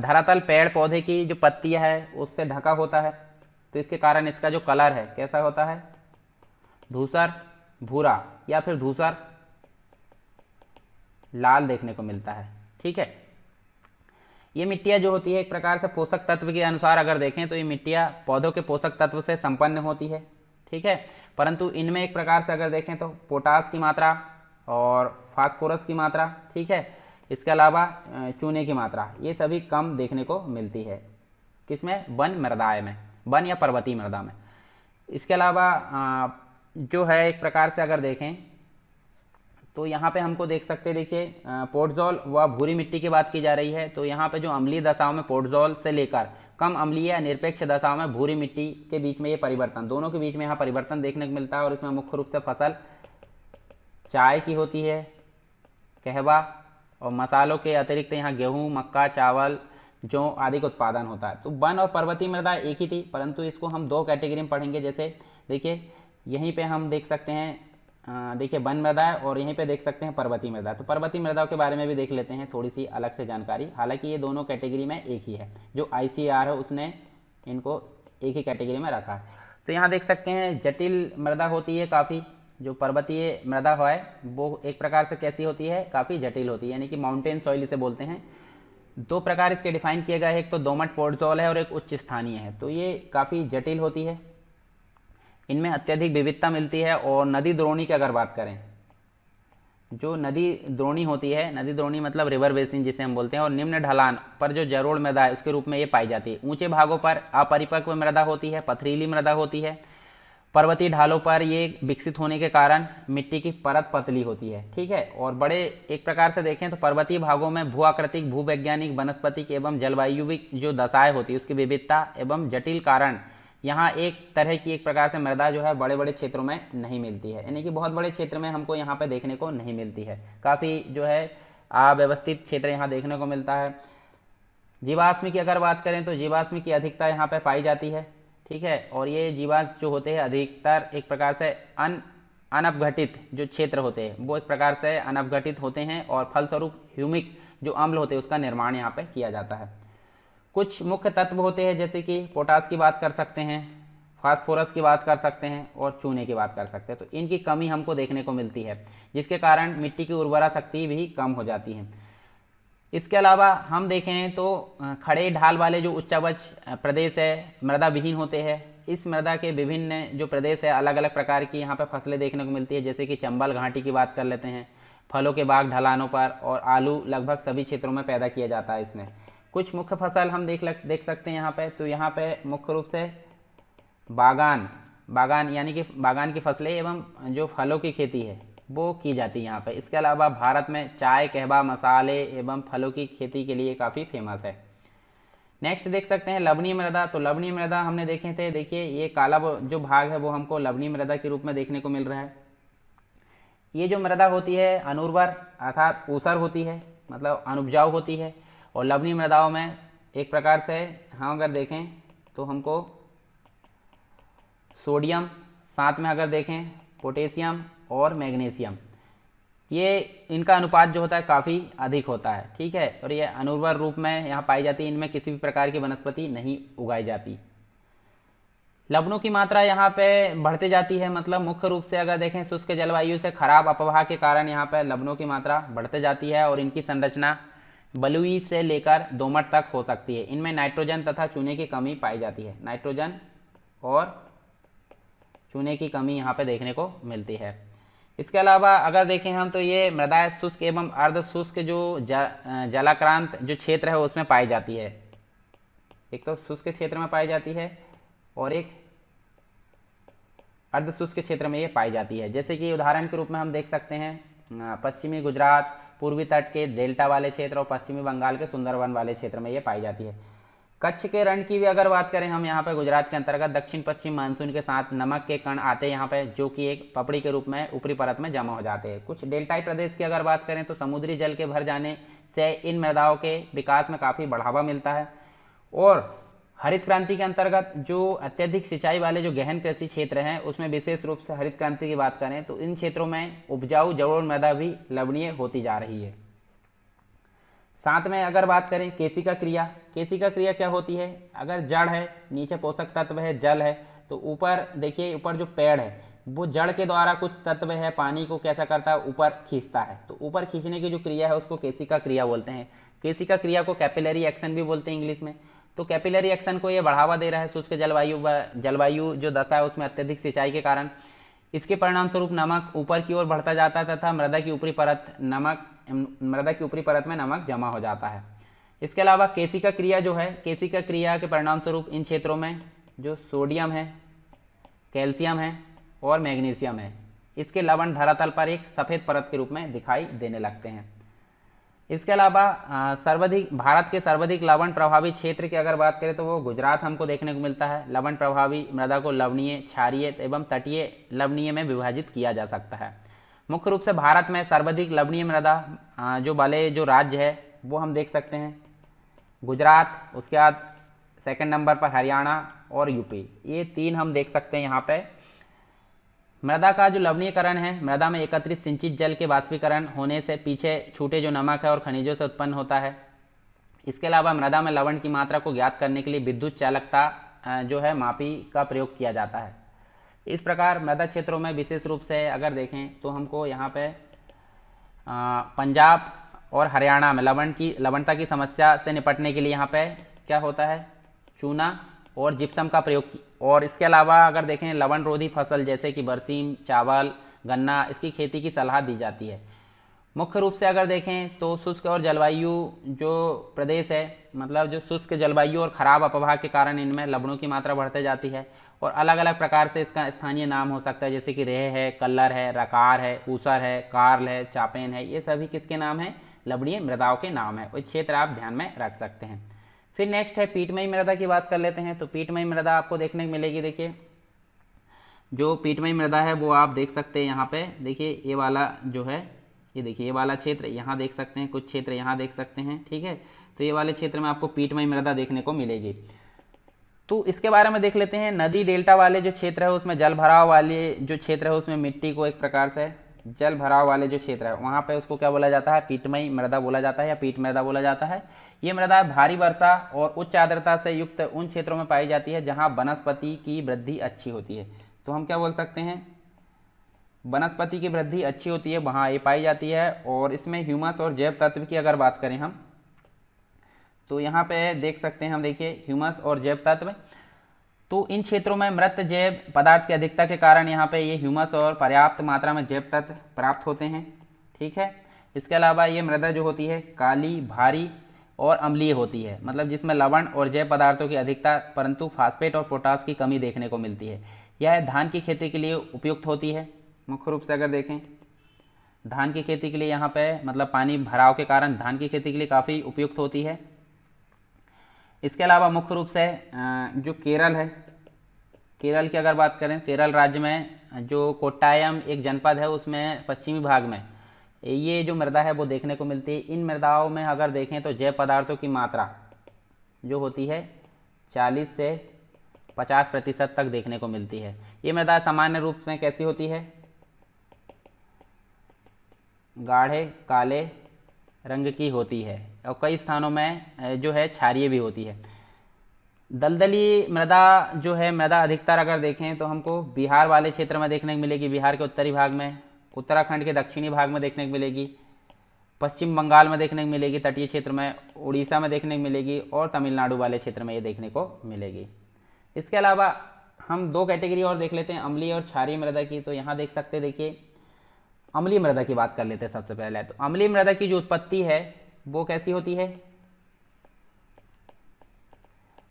धरातल पेड़ पौधे की जो पत्तियाँ है उससे ढका होता है तो इसके कारण इसका जो कलर है कैसा होता है धूसर भूरा या फिर धूसर लाल देखने को मिलता है ठीक है ये मिट्टियाँ जो होती है एक प्रकार से पोषक तत्व के अनुसार अगर देखें तो ये मिट्टियाँ पौधों के पोषक तत्व से संपन्न होती है ठीक है परंतु इनमें एक प्रकार से अगर देखें तो पोटास की मात्रा और फास्फोरस की मात्रा ठीक है इसके अलावा चूने की मात्रा ये सभी कम देखने को मिलती है किसमें वन मृदाए में वन या पर्वतीय मृदा में इसके अलावा जो है एक प्रकार से अगर देखें तो यहाँ पे हमको देख सकते देखिए पोर्टजॉल व भूरी मिट्टी की बात की जा रही है तो यहाँ पे जो अम्लीय दशाओं में पोर्टजॉल से लेकर कम अम्लीय या निरपेक्ष दशाओं में भूरी मिट्टी के बीच में ये परिवर्तन दोनों के बीच में यहाँ परिवर्तन देखने को मिलता है और इसमें मुख्य रूप से फसल चाय की होती है कहवा और मसालों के अतिरिक्त यहाँ गेहूँ मक्का चावल जो आदि का उत्पादन होता है तो वन और पर्वतीय मृदा एक ही थी परंतु इसको हम दो कैटेगरी में पढ़ेंगे जैसे देखिए यहीं पे हम देख सकते हैं देखिए वन है और यहीं पे देख सकते हैं पर्वतीय मृदा तो पर्वतीय मृदाओं के बारे में भी देख लेते हैं थोड़ी सी अलग से जानकारी हालांकि ये दोनों कैटेगरी में एक ही है जो आई है उसने इनको एक ही कैटेगरी में रखा है तो यहाँ देख सकते हैं जटिल मृदा होती है काफ़ी जो पर्वतीय मृदा है वो एक प्रकार से कैसी होती है काफ़ी जटिल होती है यानी कि माउंटेन सॉइल इसे बोलते हैं दो प्रकार इसके डिफाइन किए गए हैं एक तो दोमट पोर्टजोल है और एक उच्च स्थानीय है तो ये काफ़ी जटिल होती है इनमें अत्यधिक विविधता मिलती है और नदी द्रोणी की अगर बात करें जो नदी द्रोणी होती है नदी द्रोणी मतलब रिवर बेसिन जिसे हम बोलते हैं और निम्न ढलान पर जो जरोड़ मृदा है उसके रूप में ये पाई जाती है ऊंचे भागों पर अपरिपक्व मृदा होती है पथरीली मृदा होती है पर्वतीय ढालों पर ये विकसित होने के कारण मिट्टी की परत पतली होती है ठीक है और बड़े एक प्रकार से देखें तो पर्वतीय भागों में भू आकृतिक भूवैज्ञानिक वनस्पतिक एवं जलवायु जो दशाएं होती है उसकी विविधता एवं जटिल कारण यहाँ एक तरह की एक प्रकार से मृदा जो है बड़े बड़े क्षेत्रों में नहीं मिलती है यानी कि बहुत बड़े क्षेत्र में हमको यहाँ पर देखने को नहीं मिलती है काफ़ी जो है अव्यवस्थित क्षेत्र यहाँ देखने को मिलता है जीवाश्मी की अगर बात करें तो जीवाश्मी की अधिकता यहाँ पर पाई जाती है ठीक है और ये जीवाश्म जो होते हैं अधिकतर एक प्रकार से अन अनअपघटित जो क्षेत्र होते हैं वो एक प्रकार से अनअपघटित होते हैं और फलस्वरूप ह्यूमिक जो अम्ल होते हैं उसका निर्माण यहाँ पे किया जाता है कुछ मुख्य तत्व होते हैं जैसे कि पोटास की बात कर सकते हैं फास्फोरस की बात कर सकते हैं और चूने की बात कर सकते हैं तो इनकी कमी हमको देखने को मिलती है जिसके कारण मिट्टी की उर्वरा शक्ति भी कम हो जाती है इसके अलावा हम देखें तो खड़े ढाल वाले जो उच्चावच प्रदेश है मृदा विहीन होते हैं इस मृदा के विभिन्न जो प्रदेश है अलग अलग प्रकार की यहाँ पर फसलें देखने को मिलती है जैसे कि चंबल घाटी की बात कर लेते हैं फलों के बाग ढलानों पर और आलू लगभग सभी क्षेत्रों में पैदा किया जाता है इसमें कुछ मुख्य फसल हम देख लग, देख सकते हैं यहाँ पे तो यहाँ पे मुख्य रूप से बागान बागान यानी कि बागान की फसलें एवं जो फलों की खेती है वो की जाती है यहाँ पे इसके अलावा भारत में चाय कहवा मसाले एवं फलों की खेती के लिए काफ़ी फेमस है नेक्स्ट देख सकते हैं लवनी मृदा तो लवनी मृदा हमने देखे थे देखिए ये काला जो भाग है वो हमको लवनी मृदा के रूप में देखने को मिल रहा है ये जो मृदा होती है अनुर्वर अर्थात ऊसर होती है मतलब अनुपजाऊ होती है और लवणीय मृदाओं में एक प्रकार से हम हाँ, अगर देखें तो हमको सोडियम साथ में अगर देखें पोटेशियम और मैग्नीशियम ये इनका अनुपात जो होता है काफ़ी अधिक होता है ठीक है और ये अनुर्वर रूप में यहाँ पाई जाती है इनमें किसी भी प्रकार की वनस्पति नहीं उगाई जाती लवणों की मात्रा यहाँ पे बढ़ते जाती है मतलब मुख्य रूप से अगर देखें शुष्क जलवायु से खराब अपवाह के कारण यहाँ पे लवणों की मात्रा बढ़ते जाती है और इनकी संरचना बलुई से लेकर दोमट तक हो सकती है इनमें नाइट्रोजन तथा चूने की कमी पाई जाती है नाइट्रोजन और चूने की कमी यहाँ पे देखने को मिलती है इसके अलावा अगर देखें हम तो ये मृदा शुष्क एवं अर्ध शुष्क जो जलाक्रांत जो क्षेत्र है उसमें पाई जाती है एक तो शुष्क क्षेत्र में पाई जाती है और एक अर्ध शुष्क क्षेत्र में ये पाई जाती है जैसे कि उदाहरण के रूप में हम देख सकते हैं पश्चिमी गुजरात पूर्वी तट के डेल्टा वाले क्षेत्र और पश्चिमी बंगाल के सुंदरवन वाले क्षेत्र में ये पाई जाती है कच्छ के रण की भी अगर बात करें हम यहाँ पर गुजरात के अंतर्गत दक्षिण पश्चिम मानसून के साथ नमक के कण आते हैं यहाँ पर जो कि एक पपड़ी के रूप में ऊपरी परत में जमा हो जाते हैं कुछ डेल्टाई प्रदेश की अगर बात करें तो समुद्री जल के भर जाने से इन मैदाओं के विकास में काफ़ी बढ़ावा मिलता है और हरित क्रांति के अंतर्गत जो अत्यधिक सिंचाई वाले जो गहन कृषि क्षेत्र हैं उसमें विशेष रूप से हरित क्रांति की बात करें तो इन क्षेत्रों में उपजाऊ जलोढ़ मैदा भी लवणीय होती जा रही है साथ में अगर बात करें केसी का क्रिया केसी का क्रिया क्या होती है अगर जड़ है नीचे पोषक तत्व है जल है तो ऊपर देखिए ऊपर जो पेड़ है वो जड़ के द्वारा कुछ तत्व है पानी को कैसा करता है ऊपर खींचता है तो ऊपर खींचने की जो क्रिया है उसको केसी का क्रिया बोलते हैं केसी का क्रिया को कैपिलरी एक्शन भी बोलते हैं इंग्लिश में तो कैपिलरी एक्शन को ये बढ़ावा दे रहा है शुष्क जलवायु जलवायु जो दशा है उसमें अत्यधिक सिंचाई के कारण इसके परिणाम स्वरूप नमक ऊपर की ओर बढ़ता जाता है तथा मृदा की ऊपरी परत नमक मृदा की ऊपरी परत में नमक जमा हो जाता है इसके अलावा केसिका क्रिया जो है केसिका क्रिया के परिणाम स्वरूप इन क्षेत्रों में जो सोडियम है कैल्शियम है और मैग्नीशियम है इसके लवण धरातल पर एक सफ़ेद परत के रूप में दिखाई देने लगते हैं इसके अलावा सर्वाधिक भारत के सर्वाधिक लवण प्रभावी क्षेत्र की अगर बात करें तो वो गुजरात हमको देखने को मिलता है लवण प्रभावी मृदा को लवणीय क्षारीय एवं तटीय लवणीय में विभाजित किया जा सकता है मुख्य रूप से भारत में सर्वाधिक लवणीय मृदा जो वाले जो राज्य है वो हम देख सकते हैं गुजरात उसके बाद सेकेंड नंबर पर हरियाणा और यूपी ये तीन हम देख सकते हैं यहाँ पर मृदा का जो लवणीकरण है मृदा में एकत्रित सिंचित जल के वाष्पीकरण होने से पीछे छूटे जो नमक है और खनिजों से उत्पन्न होता है इसके अलावा मृदा में लवण की मात्रा को ज्ञात करने के लिए विद्युत चालकता जो है मापी का प्रयोग किया जाता है इस प्रकार मृदा क्षेत्रों में विशेष रूप से अगर देखें तो हमको यहाँ पे पंजाब और हरियाणा में लवण की लवणता की समस्या से निपटने के लिए यहाँ पे क्या होता है चूना और जिप्सम का प्रयोग और इसके अलावा अगर देखें लवण रोधी फसल जैसे कि बरसीम चावल गन्ना इसकी खेती की सलाह दी जाती है मुख्य रूप से अगर देखें तो शुष्क और जलवायु जो प्रदेश है मतलब जो शुष्क जलवायु और ख़राब अपवाह के कारण इनमें लवणों की मात्रा बढ़ते जाती है और अलग अलग प्रकार से इसका स्थानीय नाम हो सकता है जैसे कि रेह है कल्लर है रकार है ऊसर है कार्ल है चापेन है ये सभी किसके नाम है लवणीय मृदाओं के नाम है वो क्षेत्र आप ध्यान में रख सकते हैं फिर नेक्स्ट है पीठमयी मृदा की बात कर लेते हैं तो पीटमयी मृदा आपको देखने को मिलेगी देखिए जो पीटमयी मृदा है वो आप देख सकते हैं यहाँ पे देखिए ये वाला जो है ये देखिए ये वाला क्षेत्र यहाँ देख सकते हैं कुछ क्षेत्र यहाँ देख सकते हैं ठीक है तो ये वाले क्षेत्र में आपको पीठमयी मृदा देखने को मिलेगी तो इसके बारे में देख लेते हैं नदी डेल्टा वाले जो क्षेत्र है उसमें जल भराव वाले जो क्षेत्र है उसमें मिट्टी को एक प्रकार से जल भराव वाले जो क्षेत्र है वहाँ पे उसको क्या बोला जाता है पीठमयी मृदा बोला जाता है या पीठ मृदा बोला जाता है ये मृदा भारी वर्षा और उच्च आर्द्रता से युक्त उन क्षेत्रों में पाई जाती है जहाँ वनस्पति की वृद्धि अच्छी होती है तो हम क्या बोल सकते हैं वनस्पति की वृद्धि अच्छी होती है वहाँ ये पाई जाती है और इसमें ह्यूमस और जैव तत्व की अगर बात करें हम तो यहाँ पे देख सकते हैं हम देखिए ह्यूमस और जैव तत्व तो इन क्षेत्रों में मृत जैव पदार्थ की अधिकता के कारण यहाँ पे ये ह्यूमस और पर्याप्त मात्रा में जैव तत्व प्राप्त होते हैं ठीक है इसके अलावा ये मृदा जो होती है काली भारी और अम्लीय होती है मतलब जिसमें लवण और जैव पदार्थों की अधिकता परंतु फास्फेट और पोटास की कमी देखने को मिलती है यह धान की खेती के लिए उपयुक्त होती है मुख्य रूप से अगर देखें धान की खेती के लिए यहाँ पर मतलब पानी भराव के कारण धान की खेती के लिए काफ़ी उपयुक्त होती है इसके अलावा मुख्य रूप से जो केरल है केरल की अगर बात करें केरल राज्य में जो कोट्टायम एक जनपद है उसमें पश्चिमी भाग में ये जो मृदा है वो देखने को मिलती है इन मृदाओं में अगर देखें तो जैव पदार्थों की मात्रा जो होती है 40 से 50 प्रतिशत तक देखने को मिलती है ये मृदा सामान्य रूप से कैसी होती है गाढ़े काले रंग की होती है और कई स्थानों में जो है छारिय भी होती है दलदली मृदा जो है मृदा अधिकतर अगर देखें तो हमको बिहार वाले क्षेत्र में देखने को मिलेगी बिहार के उत्तरी भाग में उत्तराखंड के दक्षिणी भाग में देखने को मिलेगी पश्चिम बंगाल में देखने को मिलेगी तटीय क्षेत्र में उड़ीसा में देखने को मिलेगी और तमिलनाडु वाले क्षेत्र में ये देखने को मिलेगी इसके अलावा हम दो कैटेगरी और देख लेते हैं अम्लीय और क्षारीय मृदा की तो यहाँ देख सकते हैं देखिए अम्लीय मृदा की बात कर लेते हैं सबसे पहले तो अम्लीय मृदा की जो उत्पत्ति है वो कैसी होती है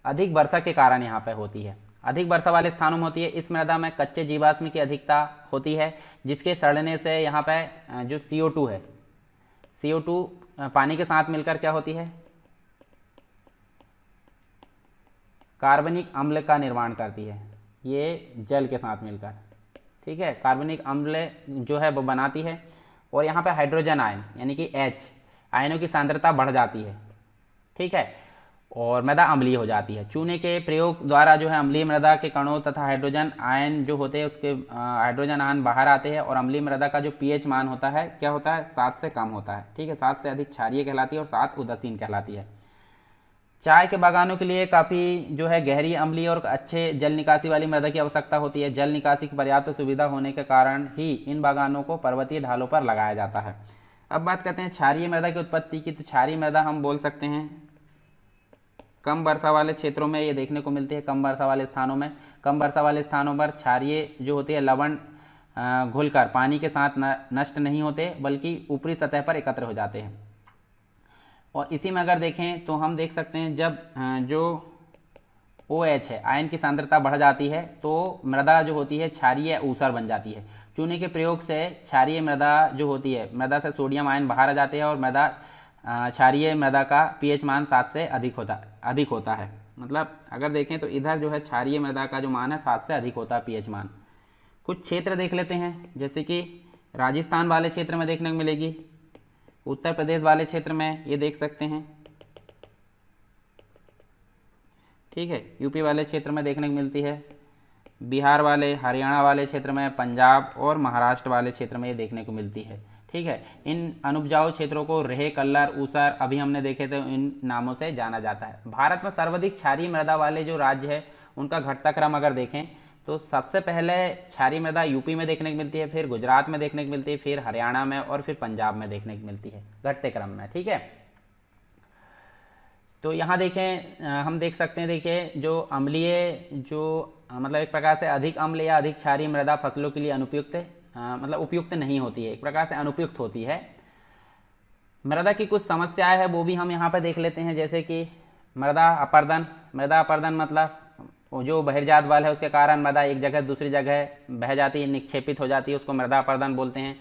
अधिक वर्षा के कारण यहाँ पर होती है अधिक वर्षा वाले स्थानों में होती है इस मृदा में कच्चे जीवाश्म की अधिकता होती है जिसके सड़ने से यहाँ पर जो सी है सी पानी के साथ मिलकर क्या होती है कार्बनिक अम्ल का निर्माण करती है ये जल के साथ मिलकर ठीक है कार्बनिक अम्ल जो है वो बनाती है और यहाँ पे हाइड्रोजन आयन यानी कि एच आयनों की सांद्रता बढ़ जाती है ठीक है और मृदा अम्लीय हो जाती है चूने के प्रयोग द्वारा जो है अम्लीय मृदा के कणों तथा हाइड्रोजन आयन जो होते हैं उसके हाइड्रोजन आयन बाहर आते हैं और अम्लीय मृदा का जो पीएच मान होता है क्या होता है सात से कम होता है ठीक है सात से अधिक क्षारीय कहलाती है और सात उदासीन कहलाती है चाय के बागानों के लिए काफ़ी जो है गहरी अम्लीय और अच्छे जल निकासी वाली मृदा की आवश्यकता होती है जल निकासी की पर्याप्त सुविधा होने के कारण ही इन बागानों को पर्वतीय ढालों पर लगाया जाता है अब बात करते हैं क्षारीय मृदा की उत्पत्ति की तो क्षारीय मृदा हम बोल सकते हैं कम वर्षा वाले क्षेत्रों में ये देखने को मिलती है कम वर्षा वाले स्थानों में कम वर्षा वाले स्थानों पर क्षारिय जो होती है लवण घुलकर पानी के साथ नष्ट नहीं होते बल्कि ऊपरी सतह पर एकत्र हो जाते हैं और इसी में अगर देखें तो हम देख सकते हैं जब जो ओ OH है आयन की सांद्रता बढ़ जाती है तो मृदा जो होती है क्षारीय ऊसर बन जाती है चूने के प्रयोग से क्षारीय मृदा जो होती है मृदा से सोडियम आयन बाहर आ जाते हैं और मृदा क्षारीय मृदा का पीएच मान सात से अधिक होता अधिक होता है मतलब अगर देखें तो इधर जो है क्षारीय मृदा का जो मान है सात से अधिक होता है पीएच मान कुछ क्षेत्र देख लेते हैं जैसे कि राजस्थान वाले क्षेत्र में देखने को मिलेगी उत्तर प्रदेश वाले क्षेत्र में ये देख सकते हैं ठीक है यूपी वाले क्षेत्र में देखने को मिलती है बिहार वाले हरियाणा वाले क्षेत्र में पंजाब और महाराष्ट्र वाले क्षेत्र में ये देखने को मिलती है ठीक है इन अनुपजाऊ क्षेत्रों को रेह कल्लर ऊसर अभी हमने देखे थे इन नामों से जाना जाता है भारत में सर्वाधिक क्षारीय मृदा वाले जो राज्य है उनका घटता क्रम अगर देखें तो सबसे पहले क्षारीय मृदा यूपी में देखने को मिलती है फिर गुजरात में देखने को मिलती है फिर हरियाणा में और फिर पंजाब में देखने को मिलती है घटते क्रम में ठीक है तो यहाँ देखें हम देख सकते हैं देखिए जो अम्लीय जो मतलब एक प्रकार से अधिक अम्ल या अधिक क्षारीय मृदा फसलों के लिए अनुपयुक्त है आ, मतलब उपयुक्त नहीं होती है एक प्रकार से अनुपयुक्त होती है मृदा की कुछ समस्याएं हैं वो भी हम यहाँ पर देख लेते हैं जैसे कि मृदा अपर्दन मृदा अपर्दन मतलब जो बहिर्जात बल है उसके कारण मृदा एक जगह दूसरी जगह बह जाती है निक्षेपित हो जाती है उसको मृदा अपर्दन बोलते हैं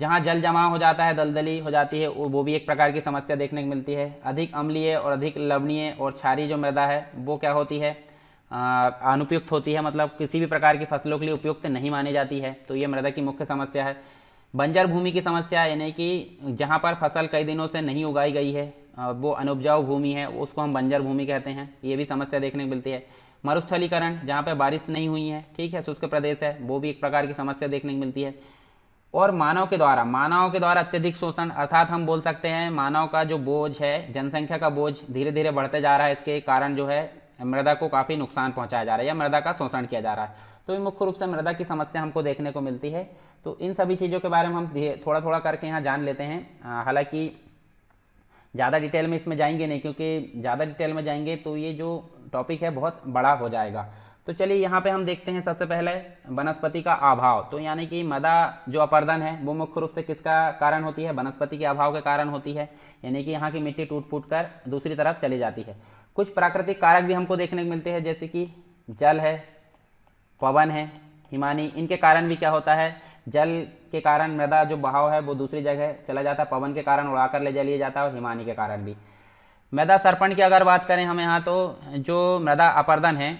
जहाँ जल जमा हो जाता है दलदली हो जाती है वो भी एक प्रकार की समस्या देखने को मिलती है अधिक अम्लीय और अधिक लवणीय और क्षारी जो मृदा है वो क्या होती है अनुपयुक्त होती है मतलब किसी भी प्रकार की फसलों के लिए उपयुक्त नहीं मानी जाती है तो ये मृदा की मुख्य समस्या है बंजर भूमि की समस्या यानी कि जहाँ पर फसल कई दिनों से नहीं उगाई गई है वो अनुपजाऊ भूमि है उसको हम बंजर भूमि कहते हैं ये भी समस्या देखने को मिलती है मरुस्थलीकरण जहाँ पर बारिश नहीं हुई है ठीक है शुष्क प्रदेश है वो भी एक प्रकार की समस्या देखने को मिलती है और मानव के द्वारा मानव के द्वारा अत्यधिक शोषण अर्थात हम बोल सकते हैं मानव का जो बोझ है जनसंख्या का बोझ धीरे धीरे बढ़ते जा रहा है इसके कारण जो है मृदा को काफ़ी नुकसान पहुंचाया जा रहा है या मृदा का शोषण किया जा रहा है तो मुख्य रूप से मृदा की समस्या हमको देखने को मिलती है तो इन सभी चीज़ों के बारे में हम थोड़ा थोड़ा करके यहाँ जान लेते हैं हालांकि ज़्यादा डिटेल में इसमें जाएंगे नहीं क्योंकि ज़्यादा डिटेल में जाएंगे तो ये जो टॉपिक है बहुत बड़ा हो जाएगा तो चलिए यहाँ पे हम देखते हैं सबसे पहले वनस्पति का अभाव तो यानी कि मदा जो अपर्दन है वो मुख्य रूप से किसका कारण होती है वनस्पति के अभाव के कारण होती है यानी कि यहाँ की मिट्टी टूट फूट कर दूसरी तरफ चली जाती है कुछ प्राकृतिक कारक भी हमको देखने को मिलते हैं जैसे कि जल है पवन है हिमानी इनके कारण भी क्या होता है जल के कारण मृदा जो बहाव है वो दूसरी जगह चला जाता है पवन के कारण उड़ाकर ले जा लिया जाता है और हिमानी के कारण भी मृदा सर्पण की अगर बात करें हम यहाँ तो जो मृदा अपर्दन है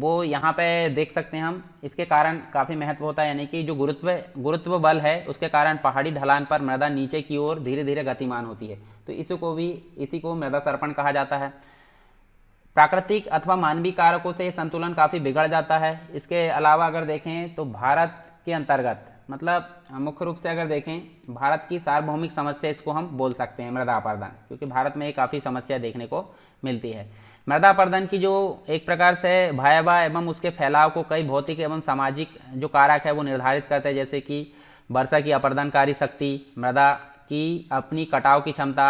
वो यहाँ पे देख सकते हैं हम इसके कारण काफ़ी महत्व होता है यानी कि जो गुरुत्व गुरुत्व बल है उसके कारण पहाड़ी ढलान पर मृदा नीचे की ओर धीरे धीरे गतिमान होती है तो इसी को भी इसी को मृदा सर्पण कहा जाता है प्राकृतिक अथवा मानवीय कारकों से संतुलन काफ़ी बिगड़ जाता है इसके अलावा अगर देखें तो भारत के अंतर्गत मतलब मुख्य रूप से अगर देखें भारत की सार्वभौमिक समस्या इसको हम बोल सकते हैं मृदा अपर्दन क्योंकि भारत में ये काफ़ी समस्या देखने को मिलती है मृदा प्रदन की जो एक प्रकार से भयावह एवं उसके फैलाव को कई भौतिक एवं सामाजिक जो कारक है वो निर्धारित करते हैं जैसे कि वर्षा की अपर्दनकारी शक्ति मृदा की अपनी कटाव की क्षमता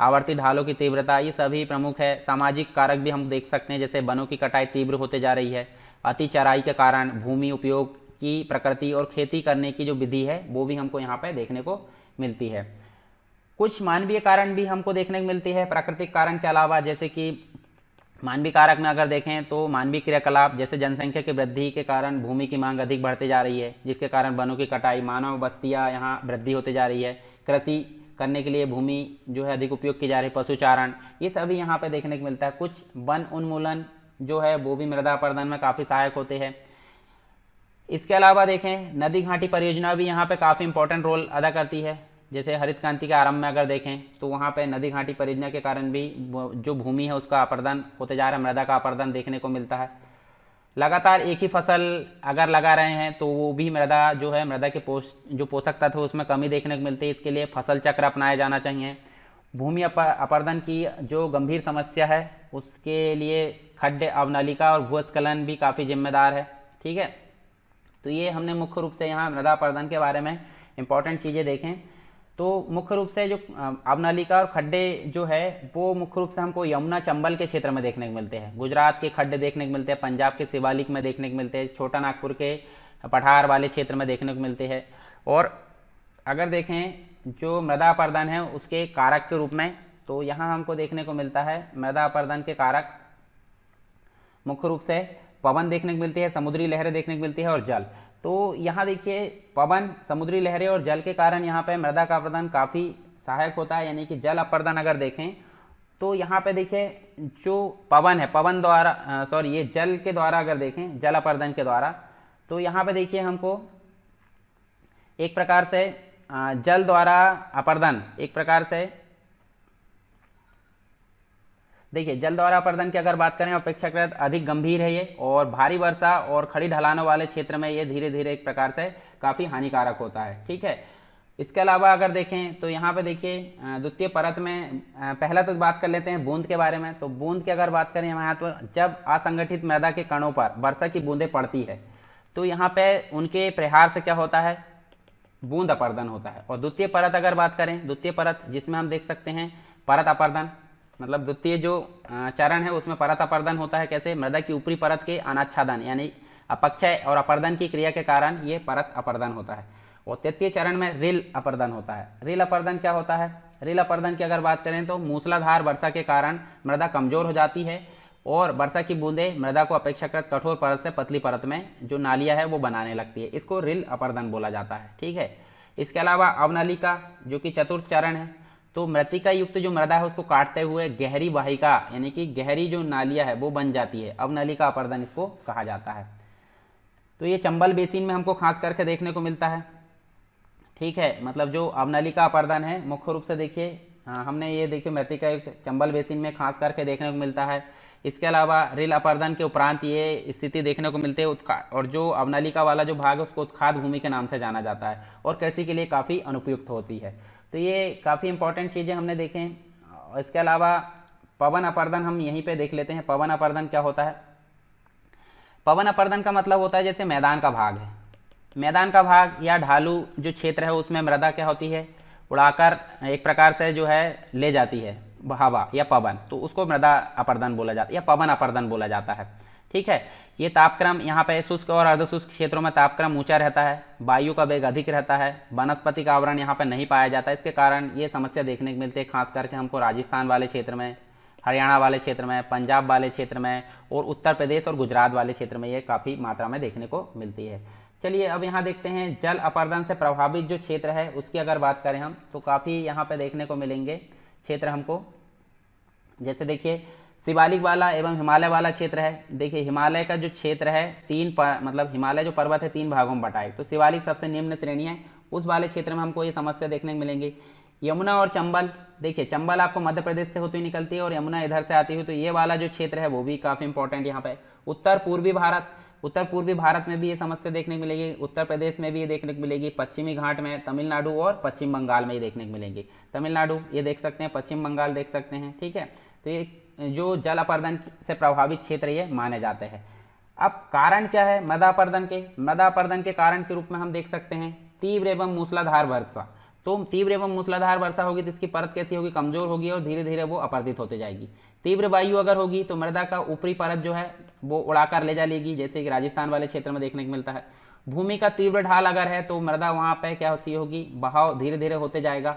आवर्ती ढालों की तीव्रता ये सभी प्रमुख है सामाजिक कारक भी हम देख सकते हैं जैसे वनों की कटाई तीव्र होते जा रही है अति चराई के कारण भूमि उपयोग की प्रकृति और खेती करने की जो विधि है वो भी हमको यहाँ पर देखने को मिलती है कुछ मानवीय कारण भी हमको देखने को मिलती है प्राकृतिक कारण के अलावा जैसे कि मानवीय कारक में अगर देखें तो मानवीय क्रियाकलाप जैसे जनसंख्या की वृद्धि के कारण भूमि की मांग अधिक बढ़ते जा रही है जिसके कारण वनों की कटाई मानव बस्तियाँ यहाँ वृद्धि होती जा रही है कृषि करने के लिए भूमि जो है अधिक उपयोग की जा रही है पशुचारण ये सभी यहाँ पर देखने को मिलता है कुछ वन उन्मूलन जो है वो भी मृदा प्रदन में काफ़ी सहायक होते हैं इसके अलावा देखें नदी घाटी परियोजना भी यहाँ पे काफ़ी इंपॉर्टेंट रोल अदा करती है जैसे हरित क्रांति के आरंभ में अगर देखें तो वहाँ पर नदी घाटी परियोजना के कारण भी जो भूमि है उसका अपर्दन होते जा रहा है मृदा का अपर्दन देखने को मिलता है लगातार एक ही फसल अगर लगा रहे हैं तो वो भी मृदा जो है मृदा के पोष जो पोषक तत्व उसमें कमी देखने को मिलती है इसके लिए फसल चक्र अपनाया जाना चाहिए भूमि अपर्दन की जो गंभीर समस्या है उसके लिए खड्डे अवनलिका और भूस्खलन भी काफ़ी जिम्मेदार है ठीक है तो ये हमने मुख्य रूप से यहाँ मृदा अपर्दन के बारे में इंपॉर्टेंट चीज़ें देखें तो मुख्य रूप से जो अवनालिका और खड्डे जो है वो मुख्य रूप से हमको यमुना चंबल के क्षेत्र में देखने को मिलते हैं गुजरात के खड्डे देखने को मिलते हैं पंजाब के शिवालिक में देखने को मिलते हैं छोटा नागपुर के पठार वाले क्षेत्र में देखने को मिलते हैं और अगर देखें जो मृदा अपर्दन है उसके कारक के रूप में तो यहाँ हमको देखने को मिलता है मृदा अपर्दन के कारक मुख्य रूप से पवन देखने को मिलती है समुद्री लहरें देखने को मिलती है और जल तो यहाँ देखिए पवन समुद्री लहरें और जल के कारण यहाँ पर मृदा का अपर्दन काफ़ी सहायक होता है यानी कि जल अपर्दन अगर देखें तो यहाँ पे देखिए जो पवन है पवन द्वारा सॉरी ये जल के द्वारा अगर देखें जल अपर्दन के द्वारा तो यहाँ पे देखिए हमको एक प्रकार से जल द्वारा अपर्दन एक प्रकार से देखिए द्वारा अपर्दन की अगर बात करें अपेक्षाकृत अधिक गंभीर है ये और भारी वर्षा और खड़ी ढलानों वाले क्षेत्र में ये धीरे धीरे एक प्रकार से काफ़ी हानिकारक होता है ठीक है इसके अलावा अगर देखें तो यहाँ पे देखिए द्वितीय परत में पहला तो बात कर लेते हैं बूंद के बारे में तो बूंद की अगर बात करें यहाँ तो जब असंगठित मैदा के कणों पर वर्षा की बूंदें पड़ती है तो यहाँ पे उनके प्रहार से क्या होता है बूंद अपर्दन होता है और द्वितीय परत अगर बात करें द्वितीय परत जिसमें हम देख सकते हैं परत अपर्दन मतलब द्वितीय जो चरण है उसमें परत अपर्दन होता है कैसे मृदा की ऊपरी परत के अनाच्छादन यानी अपक्षय और अपर्दन की क्रिया के कारण ये परत अपर्दन होता है और तृतीय चरण में रिल अपर्दन होता है रिल अपर्दन क्या होता है रिल अपर्दन की अगर बात करें तो मूसलाधार वर्षा के कारण मृदा कमजोर हो जाती है और वर्षा की बूंदें मृदा को अपेक्षाकृत कठोर परत से पतली परत में जो नालियाँ है वो बनाने लगती है इसको रिल अपर्दन बोला जाता है ठीक है इसके अलावा अवनलिका जो कि चतुर्थ चरण है तो मृतिका युक्त जो मृदा है उसको काटते हुए गहरी वाहिका यानी कि गहरी जो नालिया है वो बन जाती है अब नलिका अपर्दन इसको कहा जाता है तो ये चंबल बेसिन में हमको खास करके देखने को मिलता है ठीक है मतलब जो अवनलिका अपर्दन है मुख्य रूप से देखिए हाँ, हमने ये देखिए मृतिका युक्त चंबल बेसिन में खास करके देखने को मिलता है इसके अलावा रिल अपर्दन के उपरांत ये स्थिति देखने को मिलती है उत्खाद और जो अवनलिका वाला जो भाग है उसको उत्खाद भूमि के नाम से जाना जाता है और कृषि के लिए काफ़ी अनुपयुक्त होती है तो ये काफ़ी इंपॉर्टेंट चीज़ें हमने देखें इसके अलावा पवन अपर्दन हम यहीं पे देख लेते हैं पवन अपर्दन क्या होता है पवन अपर्दन का मतलब होता है जैसे मैदान का भाग है मैदान का भाग या ढालू जो क्षेत्र है उसमें मृदा क्या होती है उड़ाकर एक प्रकार से जो है ले जाती है हवा या पवन तो उसको मृदा अपर्दन बोला जाता है या पवन अपर्दन बोला जाता है ठीक है ये तापक्रम यहाँ पे शुष्क और अर्धशुष्क क्षेत्रों में तापक्रम ऊंचा रहता है वायु का वेग अधिक रहता है वनस्पति का आवरण यहाँ पर नहीं पाया जाता इसके कारण ये समस्या देखने को मिलती है खास करके हमको राजस्थान वाले क्षेत्र में हरियाणा वाले क्षेत्र में पंजाब वाले क्षेत्र में और उत्तर प्रदेश और गुजरात वाले क्षेत्र में ये काफ़ी मात्रा में देखने को मिलती है चलिए अब यहाँ देखते हैं जल अपर्दन से प्रभावित जो क्षेत्र है उसकी अगर बात करें हम तो काफ़ी यहाँ पे देखने को मिलेंगे क्षेत्र हमको जैसे देखिए शिवालिक वाला एवं हिमालय वाला क्षेत्र है देखिए हिमालय का जो क्षेत्र है तीन पर, मतलब हिमालय जो पर्वत है तीन भागों में बटा है तो शिवालिक सबसे निम्न श्रेणी है उस वाले क्षेत्र में हमको ये समस्या देखने को मिलेंगी यमुना और चंबल देखिए चंबल आपको मध्य प्रदेश से होती हुई निकलती है और यमुना इधर से आती हुई तो ये वाला जो क्षेत्र है वो भी काफ़ी इंपॉर्टेंट यहाँ पे उत्तर पूर्वी भारत उत्तर पूर्वी भारत में भी ये समस्या देखने को मिलेगी उत्तर प्रदेश में भी ये देखने को मिलेगी पश्चिमी घाट में तमिलनाडु और पश्चिम बंगाल में ये देखने को मिलेंगी तमिलनाडु ये देख सकते हैं पश्चिम बंगाल देख सकते हैं ठीक है तो ये जो जल अपर्दन से प्रभावित क्षेत्र ये माने जाते हैं अब कारण क्या है मदापर्दन के मदापर्दन के कारण के रूप में हम देख सकते हैं तीव्र एवं मूसलाधार वर्षा तो तीव्र एवं मूसलाधार वर्षा होगी तो इसकी परत कैसी होगी कमजोर होगी और धीरे धीरे वो अपर्दित होते जाएगी तीव्र वायु अगर होगी तो मृदा का ऊपरी परत जो है वो उड़ाकर ले जा लेगी जैसे कि राजस्थान वाले क्षेत्र में देखने को मिलता है भूमि का तीव्र ढाल अगर है तो मृदा वहां पर क्या होती होगी बहाव धीरे धीरे होते जाएगा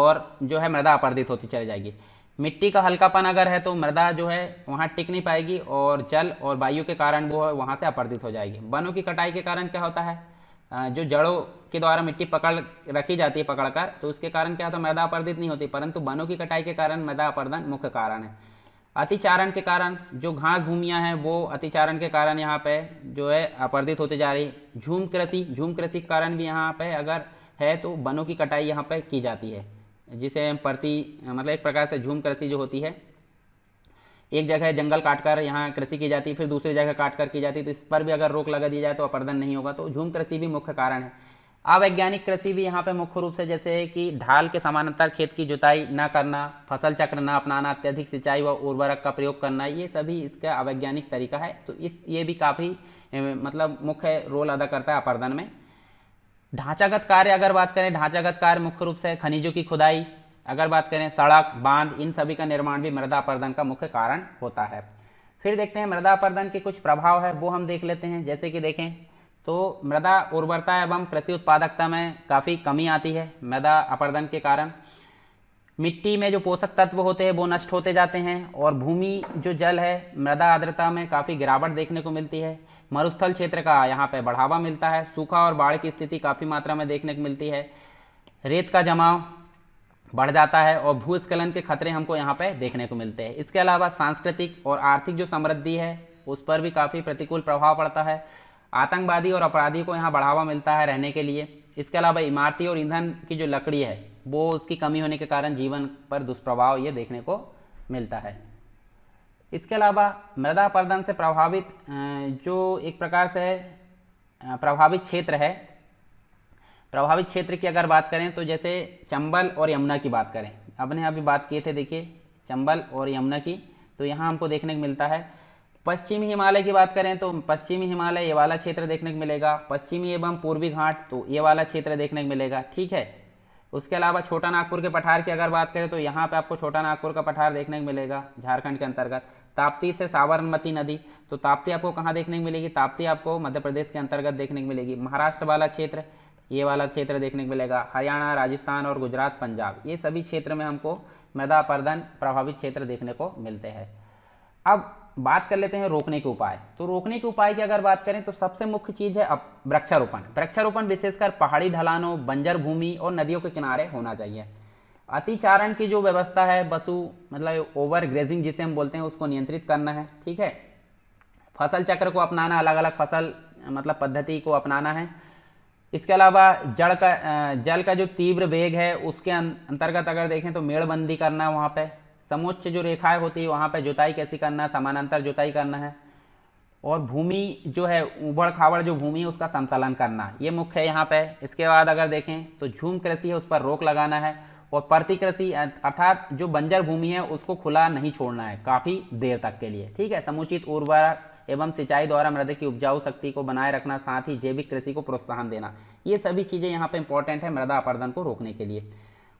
और जो है मृदा अपर्दित होती चली जाएगी मिट्टी का हल्कापन अगर है तो मृदा जो है वहाँ टिक नहीं पाएगी और जल और वायु के कारण वो वहाँ से अपर्दित हो जाएगी वनों की कटाई के कारण क्या होता है जो जड़ों के द्वारा मिट्टी पकड़ रखी जाती है पकड़कर तो उसके कारण क्या होता है मृदा अपर्दित नहीं होती परंतु वनों की कटाई के कारण मृदा अपर्दन मुख्य कारण है अतिचारण के कारण जो घास भूमियाँ हैं वो अतिचारण के कारण यहाँ पे जो है अपर्दित होते जा रही झूम कृषि झूम कृषि के कारण भी यहाँ पे अगर है तो वनों की कटाई यहाँ पे की जाती है जिसे हम प्रति मतलब एक प्रकार से झूम कृषि जो होती है एक जगह जंगल काटकर यहाँ कृषि की जाती है फिर दूसरी जगह काटकर की जाती है तो इस पर भी अगर रोक लगा दी जाए तो अपर्दन नहीं होगा तो झूम कृषि भी मुख्य कारण है अवैज्ञानिक कृषि भी यहाँ पे मुख्य रूप से जैसे है कि ढाल के समानांतर खेत की जुताई न करना फसल चक्र न अपनाना अत्यधिक सिंचाई व उर्वरक का प्रयोग करना ये सभी इसका अवैज्ञानिक तरीका है तो इस ये भी काफ़ी मतलब मुख्य रोल अदा करता है अपर्दन में ढांचागत कार्य अगर बात करें ढांचागत कार्य मुख्य रूप से खनिजों की खुदाई अगर बात करें सड़क बांध इन सभी का निर्माण भी मृदा अपर्दन का मुख्य कारण होता है फिर देखते हैं मृदा अपर्दन के कुछ प्रभाव है वो हम देख लेते हैं जैसे कि देखें तो मृदा उर्वरता एवं कृषि उत्पादकता में काफ़ी कमी आती है मृदा अपर्दन के कारण मिट्टी में जो पोषक तत्व होते हैं वो नष्ट होते जाते हैं और भूमि जो जल है मृदा आर्द्रता में काफ़ी गिरावट देखने को मिलती है मरुस्थल क्षेत्र का यहाँ पर बढ़ावा मिलता है सूखा और बाढ़ की स्थिति काफ़ी मात्रा में देखने को मिलती है रेत का जमाव बढ़ जाता है और भूस्खलन के खतरे हमको यहाँ पे देखने को मिलते हैं इसके अलावा सांस्कृतिक और आर्थिक जो समृद्धि है उस पर भी काफ़ी प्रतिकूल प्रभाव पड़ता है आतंकवादी और अपराधी को यहाँ बढ़ावा मिलता है रहने के लिए इसके अलावा इमारती और ईंधन की जो लकड़ी है वो उसकी कमी होने के कारण जीवन पर दुष्प्रभाव ये देखने को मिलता है इसके अलावा मृदा अपरदन से प्रभावित जो एक प्रकार से प्रभावित क्षेत्र है प्रभावित क्षेत्र की अगर बात करें तो जैसे चंबल और यमुना की बात करें अपने अभी बात किए थे देखिए चंबल और यमुना की तो यहाँ हमको देखने को मिलता है पश्चिमी हिमालय की बात करें तो पश्चिमी हिमालय ये वाला क्षेत्र देखने को मिलेगा पश्चिमी एवं पूर्वी घाट तो ये वाला क्षेत्र देखने को मिलेगा ठीक है उसके अलावा छोटा नागपुर के पठार की अगर बात करें तो यहाँ पे आपको छोटा नागपुर का पठार देखने को मिलेगा झारखंड के अंतर्गत ताप्ती से साबरमती नदी तो ताप्ती आपको कहाँ देखने को मिलेगी ताप्ती आपको मध्य प्रदेश के अंतर्गत देखने को मिलेगी महाराष्ट्र वाला क्षेत्र ये वाला क्षेत्र देखने को मिलेगा हरियाणा राजस्थान और गुजरात पंजाब ये सभी क्षेत्र में हमको मृदा प्रभावित क्षेत्र देखने को मिलते हैं अब बात कर लेते हैं रोकने के उपाय तो रोकने के उपाय की अगर बात करें तो सबसे मुख्य चीज है वृक्षारोपण वृक्षारोपण विशेषकर पहाड़ी ढलानों बंजर भूमि और नदियों के किनारे होना चाहिए अतिचारण की जो व्यवस्था है पशु मतलब ओवर ग्रेजिंग जिसे हम बोलते हैं उसको नियंत्रित करना है ठीक है फसल चक्र को अपनाना अलग अलग फसल मतलब पद्धति को अपनाना है इसके अलावा जड़ का जल का जो तीव्र वेग है उसके अं-, अंतर्गत अगर देखें तो मेड़बंदी करना है वहाँ पर समुच्च जो रेखाएं होती है वहाँ पर जुताई कैसी करना है समानांतर जुताई करना है और भूमि जो है उबड़ खाबड़ जो भूमि है उसका संतुलन करना ये मुख्य है यहाँ पे इसके बाद अगर देखें तो झूम कृषि है उस पर रोक लगाना है और प्रतिकृषि अर्थात जो बंजर भूमि है उसको खुला नहीं छोड़ना है काफ़ी देर तक के लिए ठीक है समुचित उर्वरक एवं सिंचाई द्वारा मृदा की उपजाऊ शक्ति को बनाए रखना साथ ही जैविक कृषि को प्रोत्साहन देना ये सभी चीज़ें यहाँ पे इंपॉर्टेंट है मृदा अपर्दन को रोकने के लिए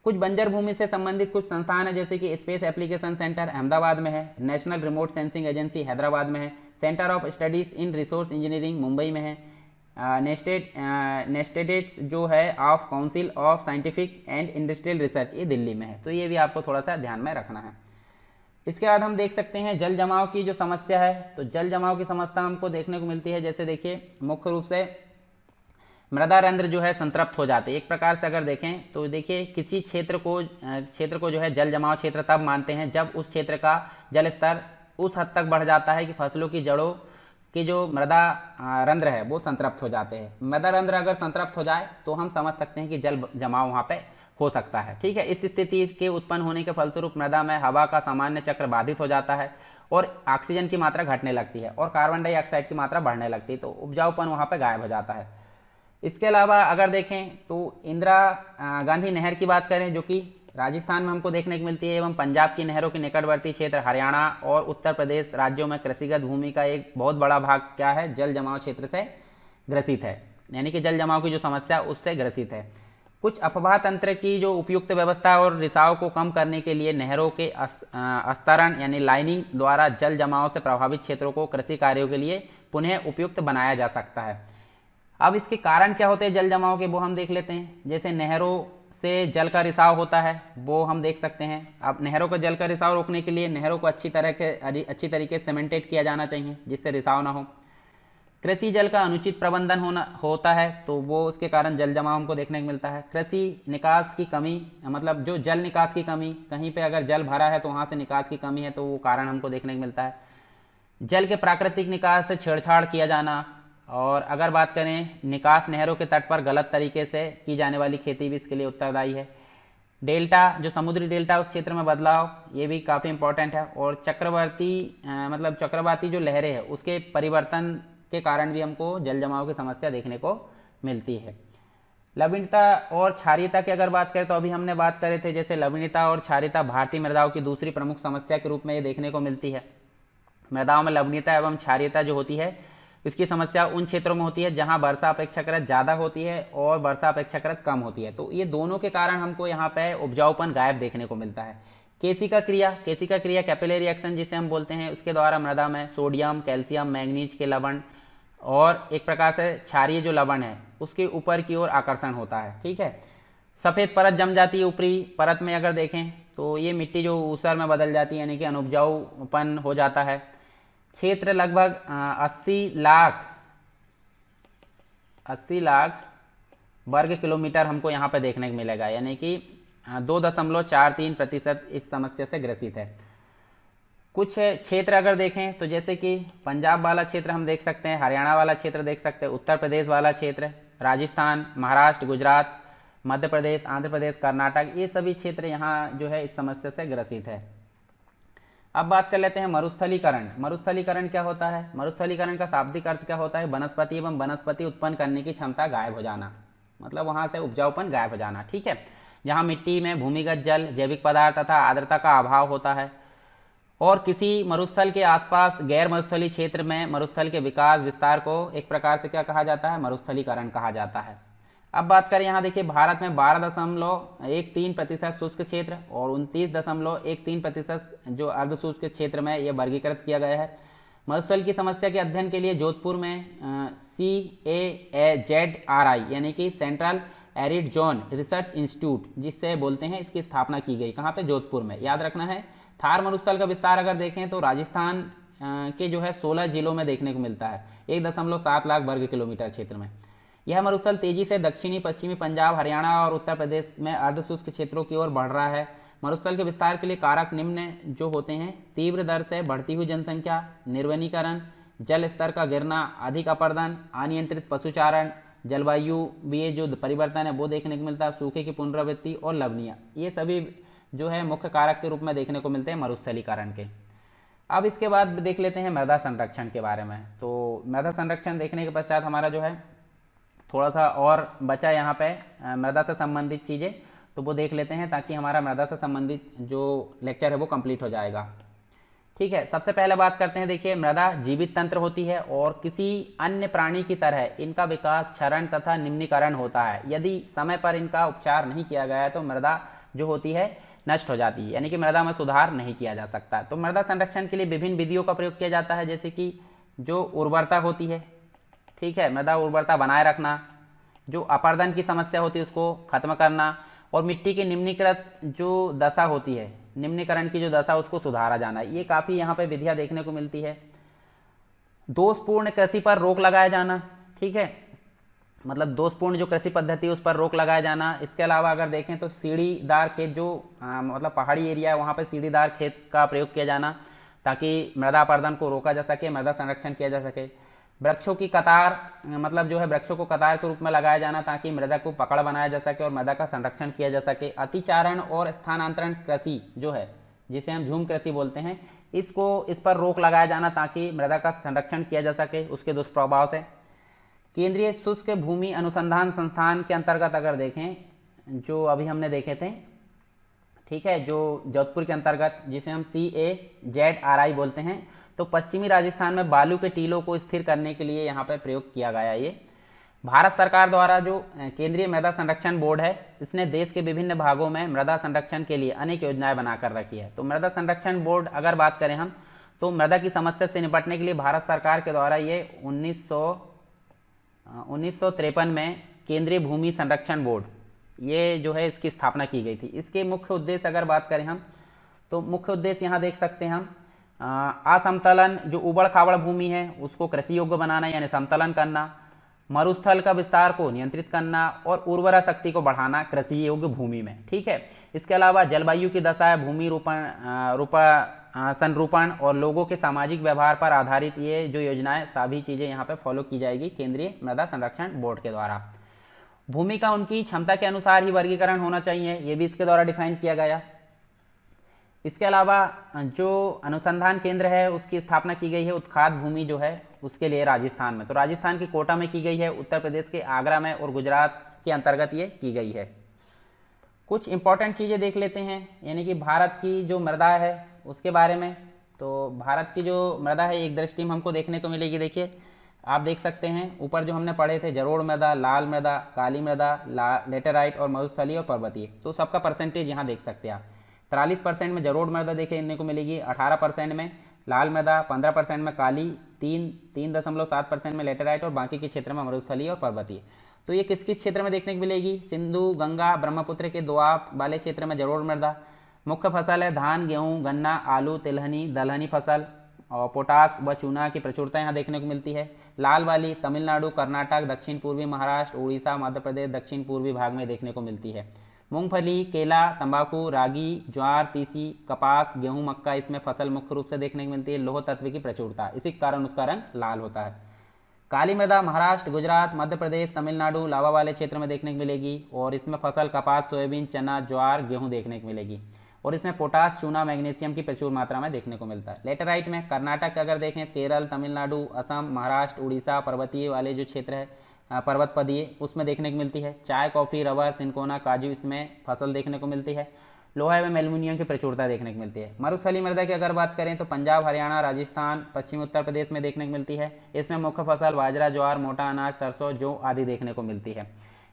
कुछ बंजर भूमि से संबंधित कुछ संस्थान है जैसे कि स्पेस एप्लीकेशन सेंटर अहमदाबाद में है national remote sensing agency Hyderabad में है centre of studies in resource engineering Mumbai में है नेस्टेड uh, नेस्टेडेट्स uh, जो है of council of scientific and industrial research ये दिल्ली में है तो ये भी आपको थोड़ा सा ध्यान में रखना है इसके बाद हम देख सकते हैं जल जमाव की जो समस्या है तो जल जमाव की समस्या हमको देखने को मिलती है जैसे देखिए मुख्य रूप से मृदा रंध्र जो है संतृप्त हो जाते हैं एक प्रकार से अगर देखें तो देखिए किसी क्षेत्र को क्षेत्र को जो है जल जमाव क्षेत्र तब मानते हैं जब उस क्षेत्र का जल स्तर उस हद तक बढ़ जाता है कि फसलों की जड़ों कि जो मृदा रंध्र है वो संतृप्त हो जाते हैं मृदा रंध्र अगर संतृप्त हो जाए तो हम समझ सकते हैं कि जल जमाव वहाँ पे हो सकता है ठीक है इस स्थिति के उत्पन्न होने के फलस्वरूप मृदा में हवा का सामान्य चक्र बाधित हो जाता है और ऑक्सीजन की मात्रा घटने लगती है और कार्बन डाइऑक्साइड की मात्रा बढ़ने लगती है तो उपजाऊपन वहाँ पर गायब हो जाता है इसके अलावा अगर देखें तो इंदिरा गांधी नहर की बात करें जो कि राजस्थान में हमको देखने को मिलती है एवं पंजाब की नहरों के निकटवर्ती क्षेत्र हरियाणा और उत्तर प्रदेश राज्यों में कृषिगत भूमि का एक बहुत बड़ा भाग क्या है जल जमाव क्षेत्र से ग्रसित है यानी कि जल जमाव की जो समस्या उससे ग्रसित है कुछ अफवाह तंत्र की जो उपयुक्त व्यवस्था और रिसाव को कम करने के लिए नहरों के अस्तरण यानी लाइनिंग द्वारा जल जमाव से प्रभावित क्षेत्रों को कृषि कार्यों के लिए पुनः उपयुक्त बनाया जा सकता है अब इसके कारण क्या होते हैं जल जमाव के वो हम देख लेते हैं जैसे नहरों से जल का रिसाव होता है वो हम देख सकते हैं अब नहरों का जल का रिसाव रोकने के लिए नहरों को अच्छी तरह के अच्छी तरीके से सीमेंटेड किया जाना चाहिए जिससे रिसाव ना हो कृषि जल का अनुचित प्रबंधन होना होता है तो वो उसके कारण जल जमाव हमको देखने को मिलता है कृषि निकास की कमी मतलब जो जल निकास की कमी कहीं पे अगर जल भरा है तो वहाँ से निकास की कमी है तो वो कारण हमको देखने को मिलता है जल के प्राकृतिक निकास से छेड़छाड़ किया जाना और अगर बात करें निकास नहरों के तट पर गलत तरीके से की जाने वाली खेती भी इसके लिए उत्तरदायी है डेल्टा जो समुद्री डेल्टा उस क्षेत्र में बदलाव ये भी काफ़ी इंपॉर्टेंट है और चक्रवर्ती मतलब चक्रवाती जो लहरें हैं उसके परिवर्तन के कारण भी हमको जल जमाव की समस्या देखने को मिलती है लवणता और क्षारियता की अगर बात करें तो अभी हमने बात करे थे जैसे लवणता और क्षारियता भारतीय मृदाओं की दूसरी प्रमुख समस्या के रूप में ये देखने को मिलती है मृदाओं में लवणीयता एवं क्षारियता जो होती है इसकी समस्या उन क्षेत्रों में होती है जहां वर्षा अपेक्षाकृत ज़्यादा होती है और वर्षा अपेक्षाकृत कम होती है तो ये दोनों के कारण हमको यहाँ पे उपजाऊपन गायब देखने को मिलता है केसिका क्रिया केसिका क्रिया कैपिलरी रिएक्शन जिसे हम बोलते हैं उसके द्वारा मृदा में सोडियम कैल्शियम मैग्नीज के लवण और एक प्रकार से क्षारीय जो लवण है उसके ऊपर की ओर आकर्षण होता है ठीक है सफ़ेद परत जम जाती है ऊपरी परत में अगर देखें तो ये मिट्टी जो ऊसर में बदल जाती है यानी कि अनुपजाऊपन हो जाता है क्षेत्र लगभग अस्सी लाख अस्सी लाख वर्ग किलोमीटर हमको यहाँ पर देखने को मिलेगा यानी कि दो दशमलव चार तीन प्रतिशत इस समस्या से ग्रसित है कुछ क्षेत्र अगर देखें तो जैसे कि पंजाब वाला क्षेत्र हम देख सकते हैं हरियाणा वाला क्षेत्र देख सकते हैं उत्तर प्रदेश वाला क्षेत्र राजस्थान महाराष्ट्र गुजरात मध्य प्रदेश आंध्र प्रदेश कर्नाटक ये सभी क्षेत्र यहाँ जो है इस समस्या से ग्रसित है अब बात कर लेते हैं मरुस्थलीकरण मरुस्थलीकरण क्या होता है मरुस्थलीकरण का शाब्दिक अर्थ क्या होता है वनस्पति एवं वनस्पति उत्पन्न करने की क्षमता गायब हो जाना मतलब वहाँ से उपजाऊपन गायब हो जाना ठीक है जहाँ मिट्टी में भूमिगत जल जैविक पदार्थ तथा आर्द्रता का अभाव होता है और किसी मरुस्थल के आसपास गैर मरुस्थली क्षेत्र में मरुस्थल के विकास विस्तार को एक प्रकार से क्या कहा जाता है मरुस्थलीकरण कहा जाता है अब बात करें यहाँ देखिए भारत में बारह दशमलव एक तीन प्रतिशत शुष्क क्षेत्र और उनतीस दशमलव एक तीन प्रतिशत जो अर्ध शुष्क क्षेत्र में ये वर्गीकृत किया गया है मरुस्थल की समस्या के अध्ययन के लिए जोधपुर में सी ए ए जेड आर आई यानी कि central arid zone research institute जिससे बोलते हैं इसकी स्थापना की गई कहाँ पर जोधपुर में याद रखना है थार मरुस्थल का विस्तार अगर देखें तो राजस्थान के जो है सोलह जिलों में देखने को मिलता है एक दशमलव सात लाख वर्ग किलोमीटर क्षेत्र में यह मरुस्थल तेजी से दक्षिणी पश्चिमी पंजाब हरियाणा और उत्तर प्रदेश में अर्धशुष्क क्षेत्रों की ओर बढ़ रहा है मरुस्थल के विस्तार के लिए कारक निम्न जो होते हैं तीव्र दर से बढ़ती हुई जनसंख्या निर्वनीकरण जल स्तर का गिरना अधिक अपर्दन अनियंत्रित पशुचारण जलवायु भी जो परिवर्तन है वो देखने को मिलता है सूखे की पुनरावृत्ति और लवनीय ये सभी जो है मुख्य कारक के रूप में देखने को मिलते हैं मरुस्थलीकरण के अब इसके बाद देख लेते हैं मृदा संरक्षण के बारे में तो मृदा संरक्षण देखने के पश्चात हमारा जो है थोड़ा सा और बचा यहाँ पे मृदा से संबंधित चीज़ें तो वो देख लेते हैं ताकि हमारा मृदा से संबंधित जो लेक्चर है वो कंप्लीट हो जाएगा ठीक है सबसे पहले बात करते हैं देखिए मृदा जीवित तंत्र होती है और किसी अन्य प्राणी की तरह इनका विकास क्षरण तथा निम्नीकरण होता है यदि समय पर इनका उपचार नहीं किया गया है तो मृदा जो होती है नष्ट हो जाती है यानी कि मृदा में सुधार नहीं किया जा सकता तो मृदा संरक्षण के लिए विभिन्न विधियों का प्रयोग किया जाता है जैसे कि जो उर्वरता होती है ठीक है मृदा उर्वरता बनाए रखना जो अपर्दन की समस्या होती है उसको खत्म करना और मिट्टी की निम्नीकृत जो दशा होती है निम्नीकरण की जो दशा उसको सुधारा जाना ये काफ़ी यहाँ पर विधियाँ देखने को मिलती है दोषपूर्ण कृषि पर रोक लगाया जाना ठीक है मतलब दोषपूर्ण जो कृषि पद्धति है उस पर रोक लगाया जाना इसके अलावा अगर देखें तो सीढ़ीदार खेत जो आ, मतलब पहाड़ी एरिया है वहाँ पर सीढ़ीदार खेत का प्रयोग किया जाना ताकि मृदा अपर्दन को रोका जा सके मृदा संरक्षण किया जा सके वृक्षों की कतार मतलब जो है वृक्षों को कतार के रूप में लगाया जाना ताकि मृदा को पकड़ बनाया जा सके और मृदा का संरक्षण किया जा सके अतिचारण और स्थानांतरण कृषि जो है जिसे हम झूम कृषि बोलते हैं इसको इस पर रोक लगाया जाना ताकि मृदा का संरक्षण किया जा सके उसके दुष्प्रभाव से केंद्रीय शुष्क भूमि अनुसंधान संस्थान के अंतर्गत अगर देखें जो अभी हमने देखे थे ठीक है जो जोधपुर के अंतर्गत जिसे हम सी ए जेड आर आई बोलते हैं तो पश्चिमी राजस्थान में बालू के टीलों को स्थिर करने के लिए यहाँ पर प्रयोग किया गया ये भारत सरकार द्वारा जो केंद्रीय मृदा संरक्षण बोर्ड है इसने देश के विभिन्न भागों में मृदा संरक्षण के लिए अनेक योजनाएं बनाकर रखी है तो मृदा संरक्षण बोर्ड अगर बात करें हम तो मृदा की समस्या से निपटने के लिए भारत सरकार के द्वारा ये उन्नीस सौ में केंद्रीय भूमि संरक्षण बोर्ड ये जो है इसकी स्थापना की गई थी इसके मुख्य उद्देश्य अगर बात करें हम तो मुख्य उद्देश्य यहाँ देख सकते हैं हम असमतलन जो उबड़ खाबड़ भूमि है उसको कृषि योग्य बनाना यानी समतलन करना मरुस्थल का विस्तार को नियंत्रित करना और उर्वरा शक्ति को बढ़ाना कृषि योग्य भूमि में ठीक है इसके अलावा जलवायु की दशा है भूमि रोपण रूपा संरूपण और लोगों के सामाजिक व्यवहार पर आधारित ये जो योजनाएं सभी चीज़ें यहाँ पर फॉलो की जाएगी केंद्रीय मृदा संरक्षण बोर्ड के द्वारा भूमि का उनकी क्षमता के अनुसार ही वर्गीकरण होना चाहिए ये भी इसके द्वारा डिफाइन किया गया इसके अलावा जो अनुसंधान केंद्र है उसकी स्थापना की गई है उत्खाद भूमि जो है उसके लिए राजस्थान में तो राजस्थान की कोटा में की गई है उत्तर प्रदेश के आगरा में और गुजरात के अंतर्गत ये की गई है कुछ इंपॉर्टेंट चीज़ें देख लेते हैं यानी कि भारत की जो मृदा है उसके बारे में तो भारत की जो मृदा है एक दृष्टि में हमको देखने को मिलेगी देखिए आप देख सकते हैं ऊपर जो हमने पढ़े थे जरोड़ मृदा लाल मृदा काली मृदा ला लेटेराइट और मरुस्थली और पर्वतीय तो सबका परसेंटेज यहाँ देख सकते हैं आप तिरालीस परसेंट में जरोड मृदा देखने को मिलेगी अठारह परसेंट में लाल मृदा पंद्रह परसेंट में काली तीन तीन दशमलव सात परसेंट में लेटेराइट और बाकी के क्षेत्र में मरुस्थली और पर्वतीय तो ये किस किस क्षेत्र में देखने को मिलेगी सिंधु गंगा ब्रह्मपुत्र के दोआब वाले क्षेत्र में जरोड मृदा मुख्य फसल है धान गेहूँ गन्ना आलू तिलहनी दलहनी फसल और पोटास व चूना की प्रचुरता यहाँ देखने को मिलती है लाल वाली तमिलनाडु कर्नाटक दक्षिण पूर्वी महाराष्ट्र उड़ीसा मध्य प्रदेश दक्षिण पूर्वी भाग में देखने को मिलती है मूंगफली केला तंबाकू रागी ज्वार तीसी कपास गेहूं मक्का इसमें फसल मुख्य रूप से देखने को मिलती है लोह तत्व की प्रचुरता इसी कारण उसका रंग लाल होता है काली मृदा महाराष्ट्र गुजरात मध्य प्रदेश तमिलनाडु लावा वाले क्षेत्र में देखने को मिलेगी और इसमें फसल कपास सोयाबीन चना ज्वार गेहूं देखने को मिलेगी और इसमें पोटास चूना मैग्नीशियम की प्रचुर मात्रा में देखने को मिलता है लेटराइट में कर्नाटक अगर देखें केरल तमिलनाडु असम महाराष्ट्र उड़ीसा पर्वतीय वाले जो क्षेत्र है पर्वत पदीय उसमें देखने को मिलती है चाय कॉफ़ी रबर सिंकोना काजू इसमें फसल देखने को मिलती है लोहा एवं एल्यूमिनियम की प्रचुरता देखने को मिलती है मरुस्थली मृदा की अगर बात करें तो पंजाब हरियाणा राजस्थान पश्चिम उत्तर प्रदेश में देखने को मिलती है इसमें मुख्य फसल बाजरा ज्वार मोटा अनाज सरसों जो आदि देखने को मिलती है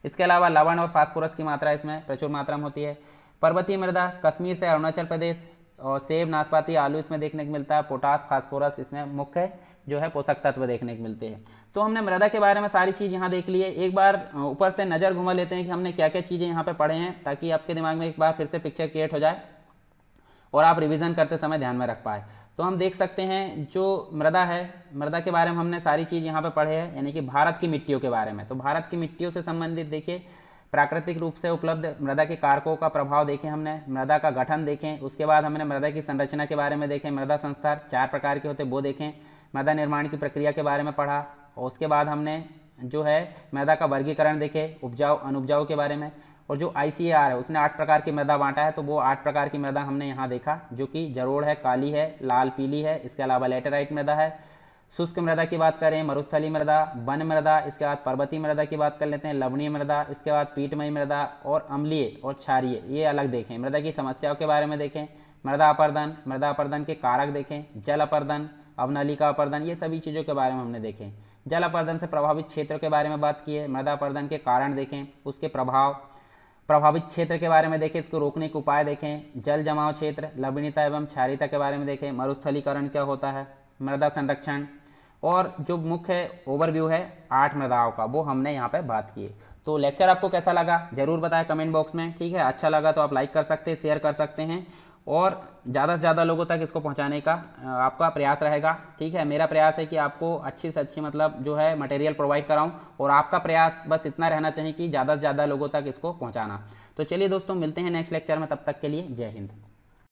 इसके अलावा लवण और फास्फोरस की मात्रा इसमें प्रचुर मात्रा में होती है पर्वतीय मृदा कश्मीर से अरुणाचल प्रदेश और सेब नाशपाती आलू इसमें देखने को मिलता है पोटास फास्फोरस इसमें मुख्य है जो है पोषक तत्व देखने को मिलते हैं तो हमने मृदा के बारे में सारी चीज़ यहाँ देख ली है एक बार ऊपर से नज़र घुमा लेते हैं कि हमने क्या क्या चीज़ें यहाँ पर पढ़े हैं ताकि आपके दिमाग में एक बार फिर से पिक्चर क्रिएट हो जाए और आप रिविज़न करते समय ध्यान में रख पाए तो हम देख सकते हैं जो मृदा है मृदा के बारे में हमने सारी चीज़ यहाँ पर पढ़े हैं यानी कि भारत की मिट्टियों के बारे में तो भारत की मिट्टियों से संबंधित देखिए प्राकृतिक रूप से उपलब्ध मृदा के कारकों का प्रभाव देखें हमने मृदा का गठन देखें उसके बाद हमने मृदा की संरचना के बारे में देखें मृदा संस्थार चार प्रकार के होते वो देखें मैदा निर्माण की प्रक्रिया के बारे में पढ़ा और उसके बाद हमने जो है मैदा का वर्गीकरण देखे उपजाऊ अनुपजाऊ के बारे में और जो आई है उसने आठ प्रकार की मैदा बांटा है तो वो आठ प्रकार की मैदा हमने यहाँ देखा जो कि जरोड़ है काली है लाल पीली है इसके अलावा लेटेराइट मैदा है शुष्क मृदा की बात करें मरुस्थली मृदा वन मृदा इसके बाद पर्वतीय मृदा की बात कर लेते हैं लवणीय मृदा इसके बाद पीटमयी मृदा और अम्लीय और क्षारीय ये अलग देखें मृदा की समस्याओं के बारे में देखें मृदा अपर्दन मृदा अपर्दन के कारक देखें जल अपर्दन का अपर्दन ये सभी चीज़ों के बारे में हमने देखें जल अपर्दन से प्रभावित क्षेत्र के बारे में बात की है मृदा अपर्दन के कारण देखें उसके प्रभाव प्रभावित क्षेत्र के बारे में देखें इसको रोकने के उपाय देखें जल जमाव क्षेत्र लवणीयता एवं क्षारिता के बारे में देखें मरुस्थलीकरण क्या होता है मृदा संरक्षण और जो मुख्य ओवरव्यू है आठ मृदाओं का वो हमने यहाँ पर बात की तो लेक्चर आपको कैसा लगा जरूर बताएं कमेंट बॉक्स में ठीक है अच्छा लगा तो आप लाइक कर सकते हैं शेयर कर सकते हैं और ज़्यादा से ज़्यादा लोगों तक इसको पहुंचाने का आपका प्रयास रहेगा ठीक है मेरा प्रयास है कि आपको अच्छी से अच्छी मतलब जो है मटेरियल प्रोवाइड कराऊं और आपका प्रयास बस इतना रहना चाहिए कि ज़्यादा से ज़्यादा लोगों तक इसको पहुंचाना तो चलिए दोस्तों मिलते हैं नेक्स्ट लेक्चर में तब तक के लिए जय हिंद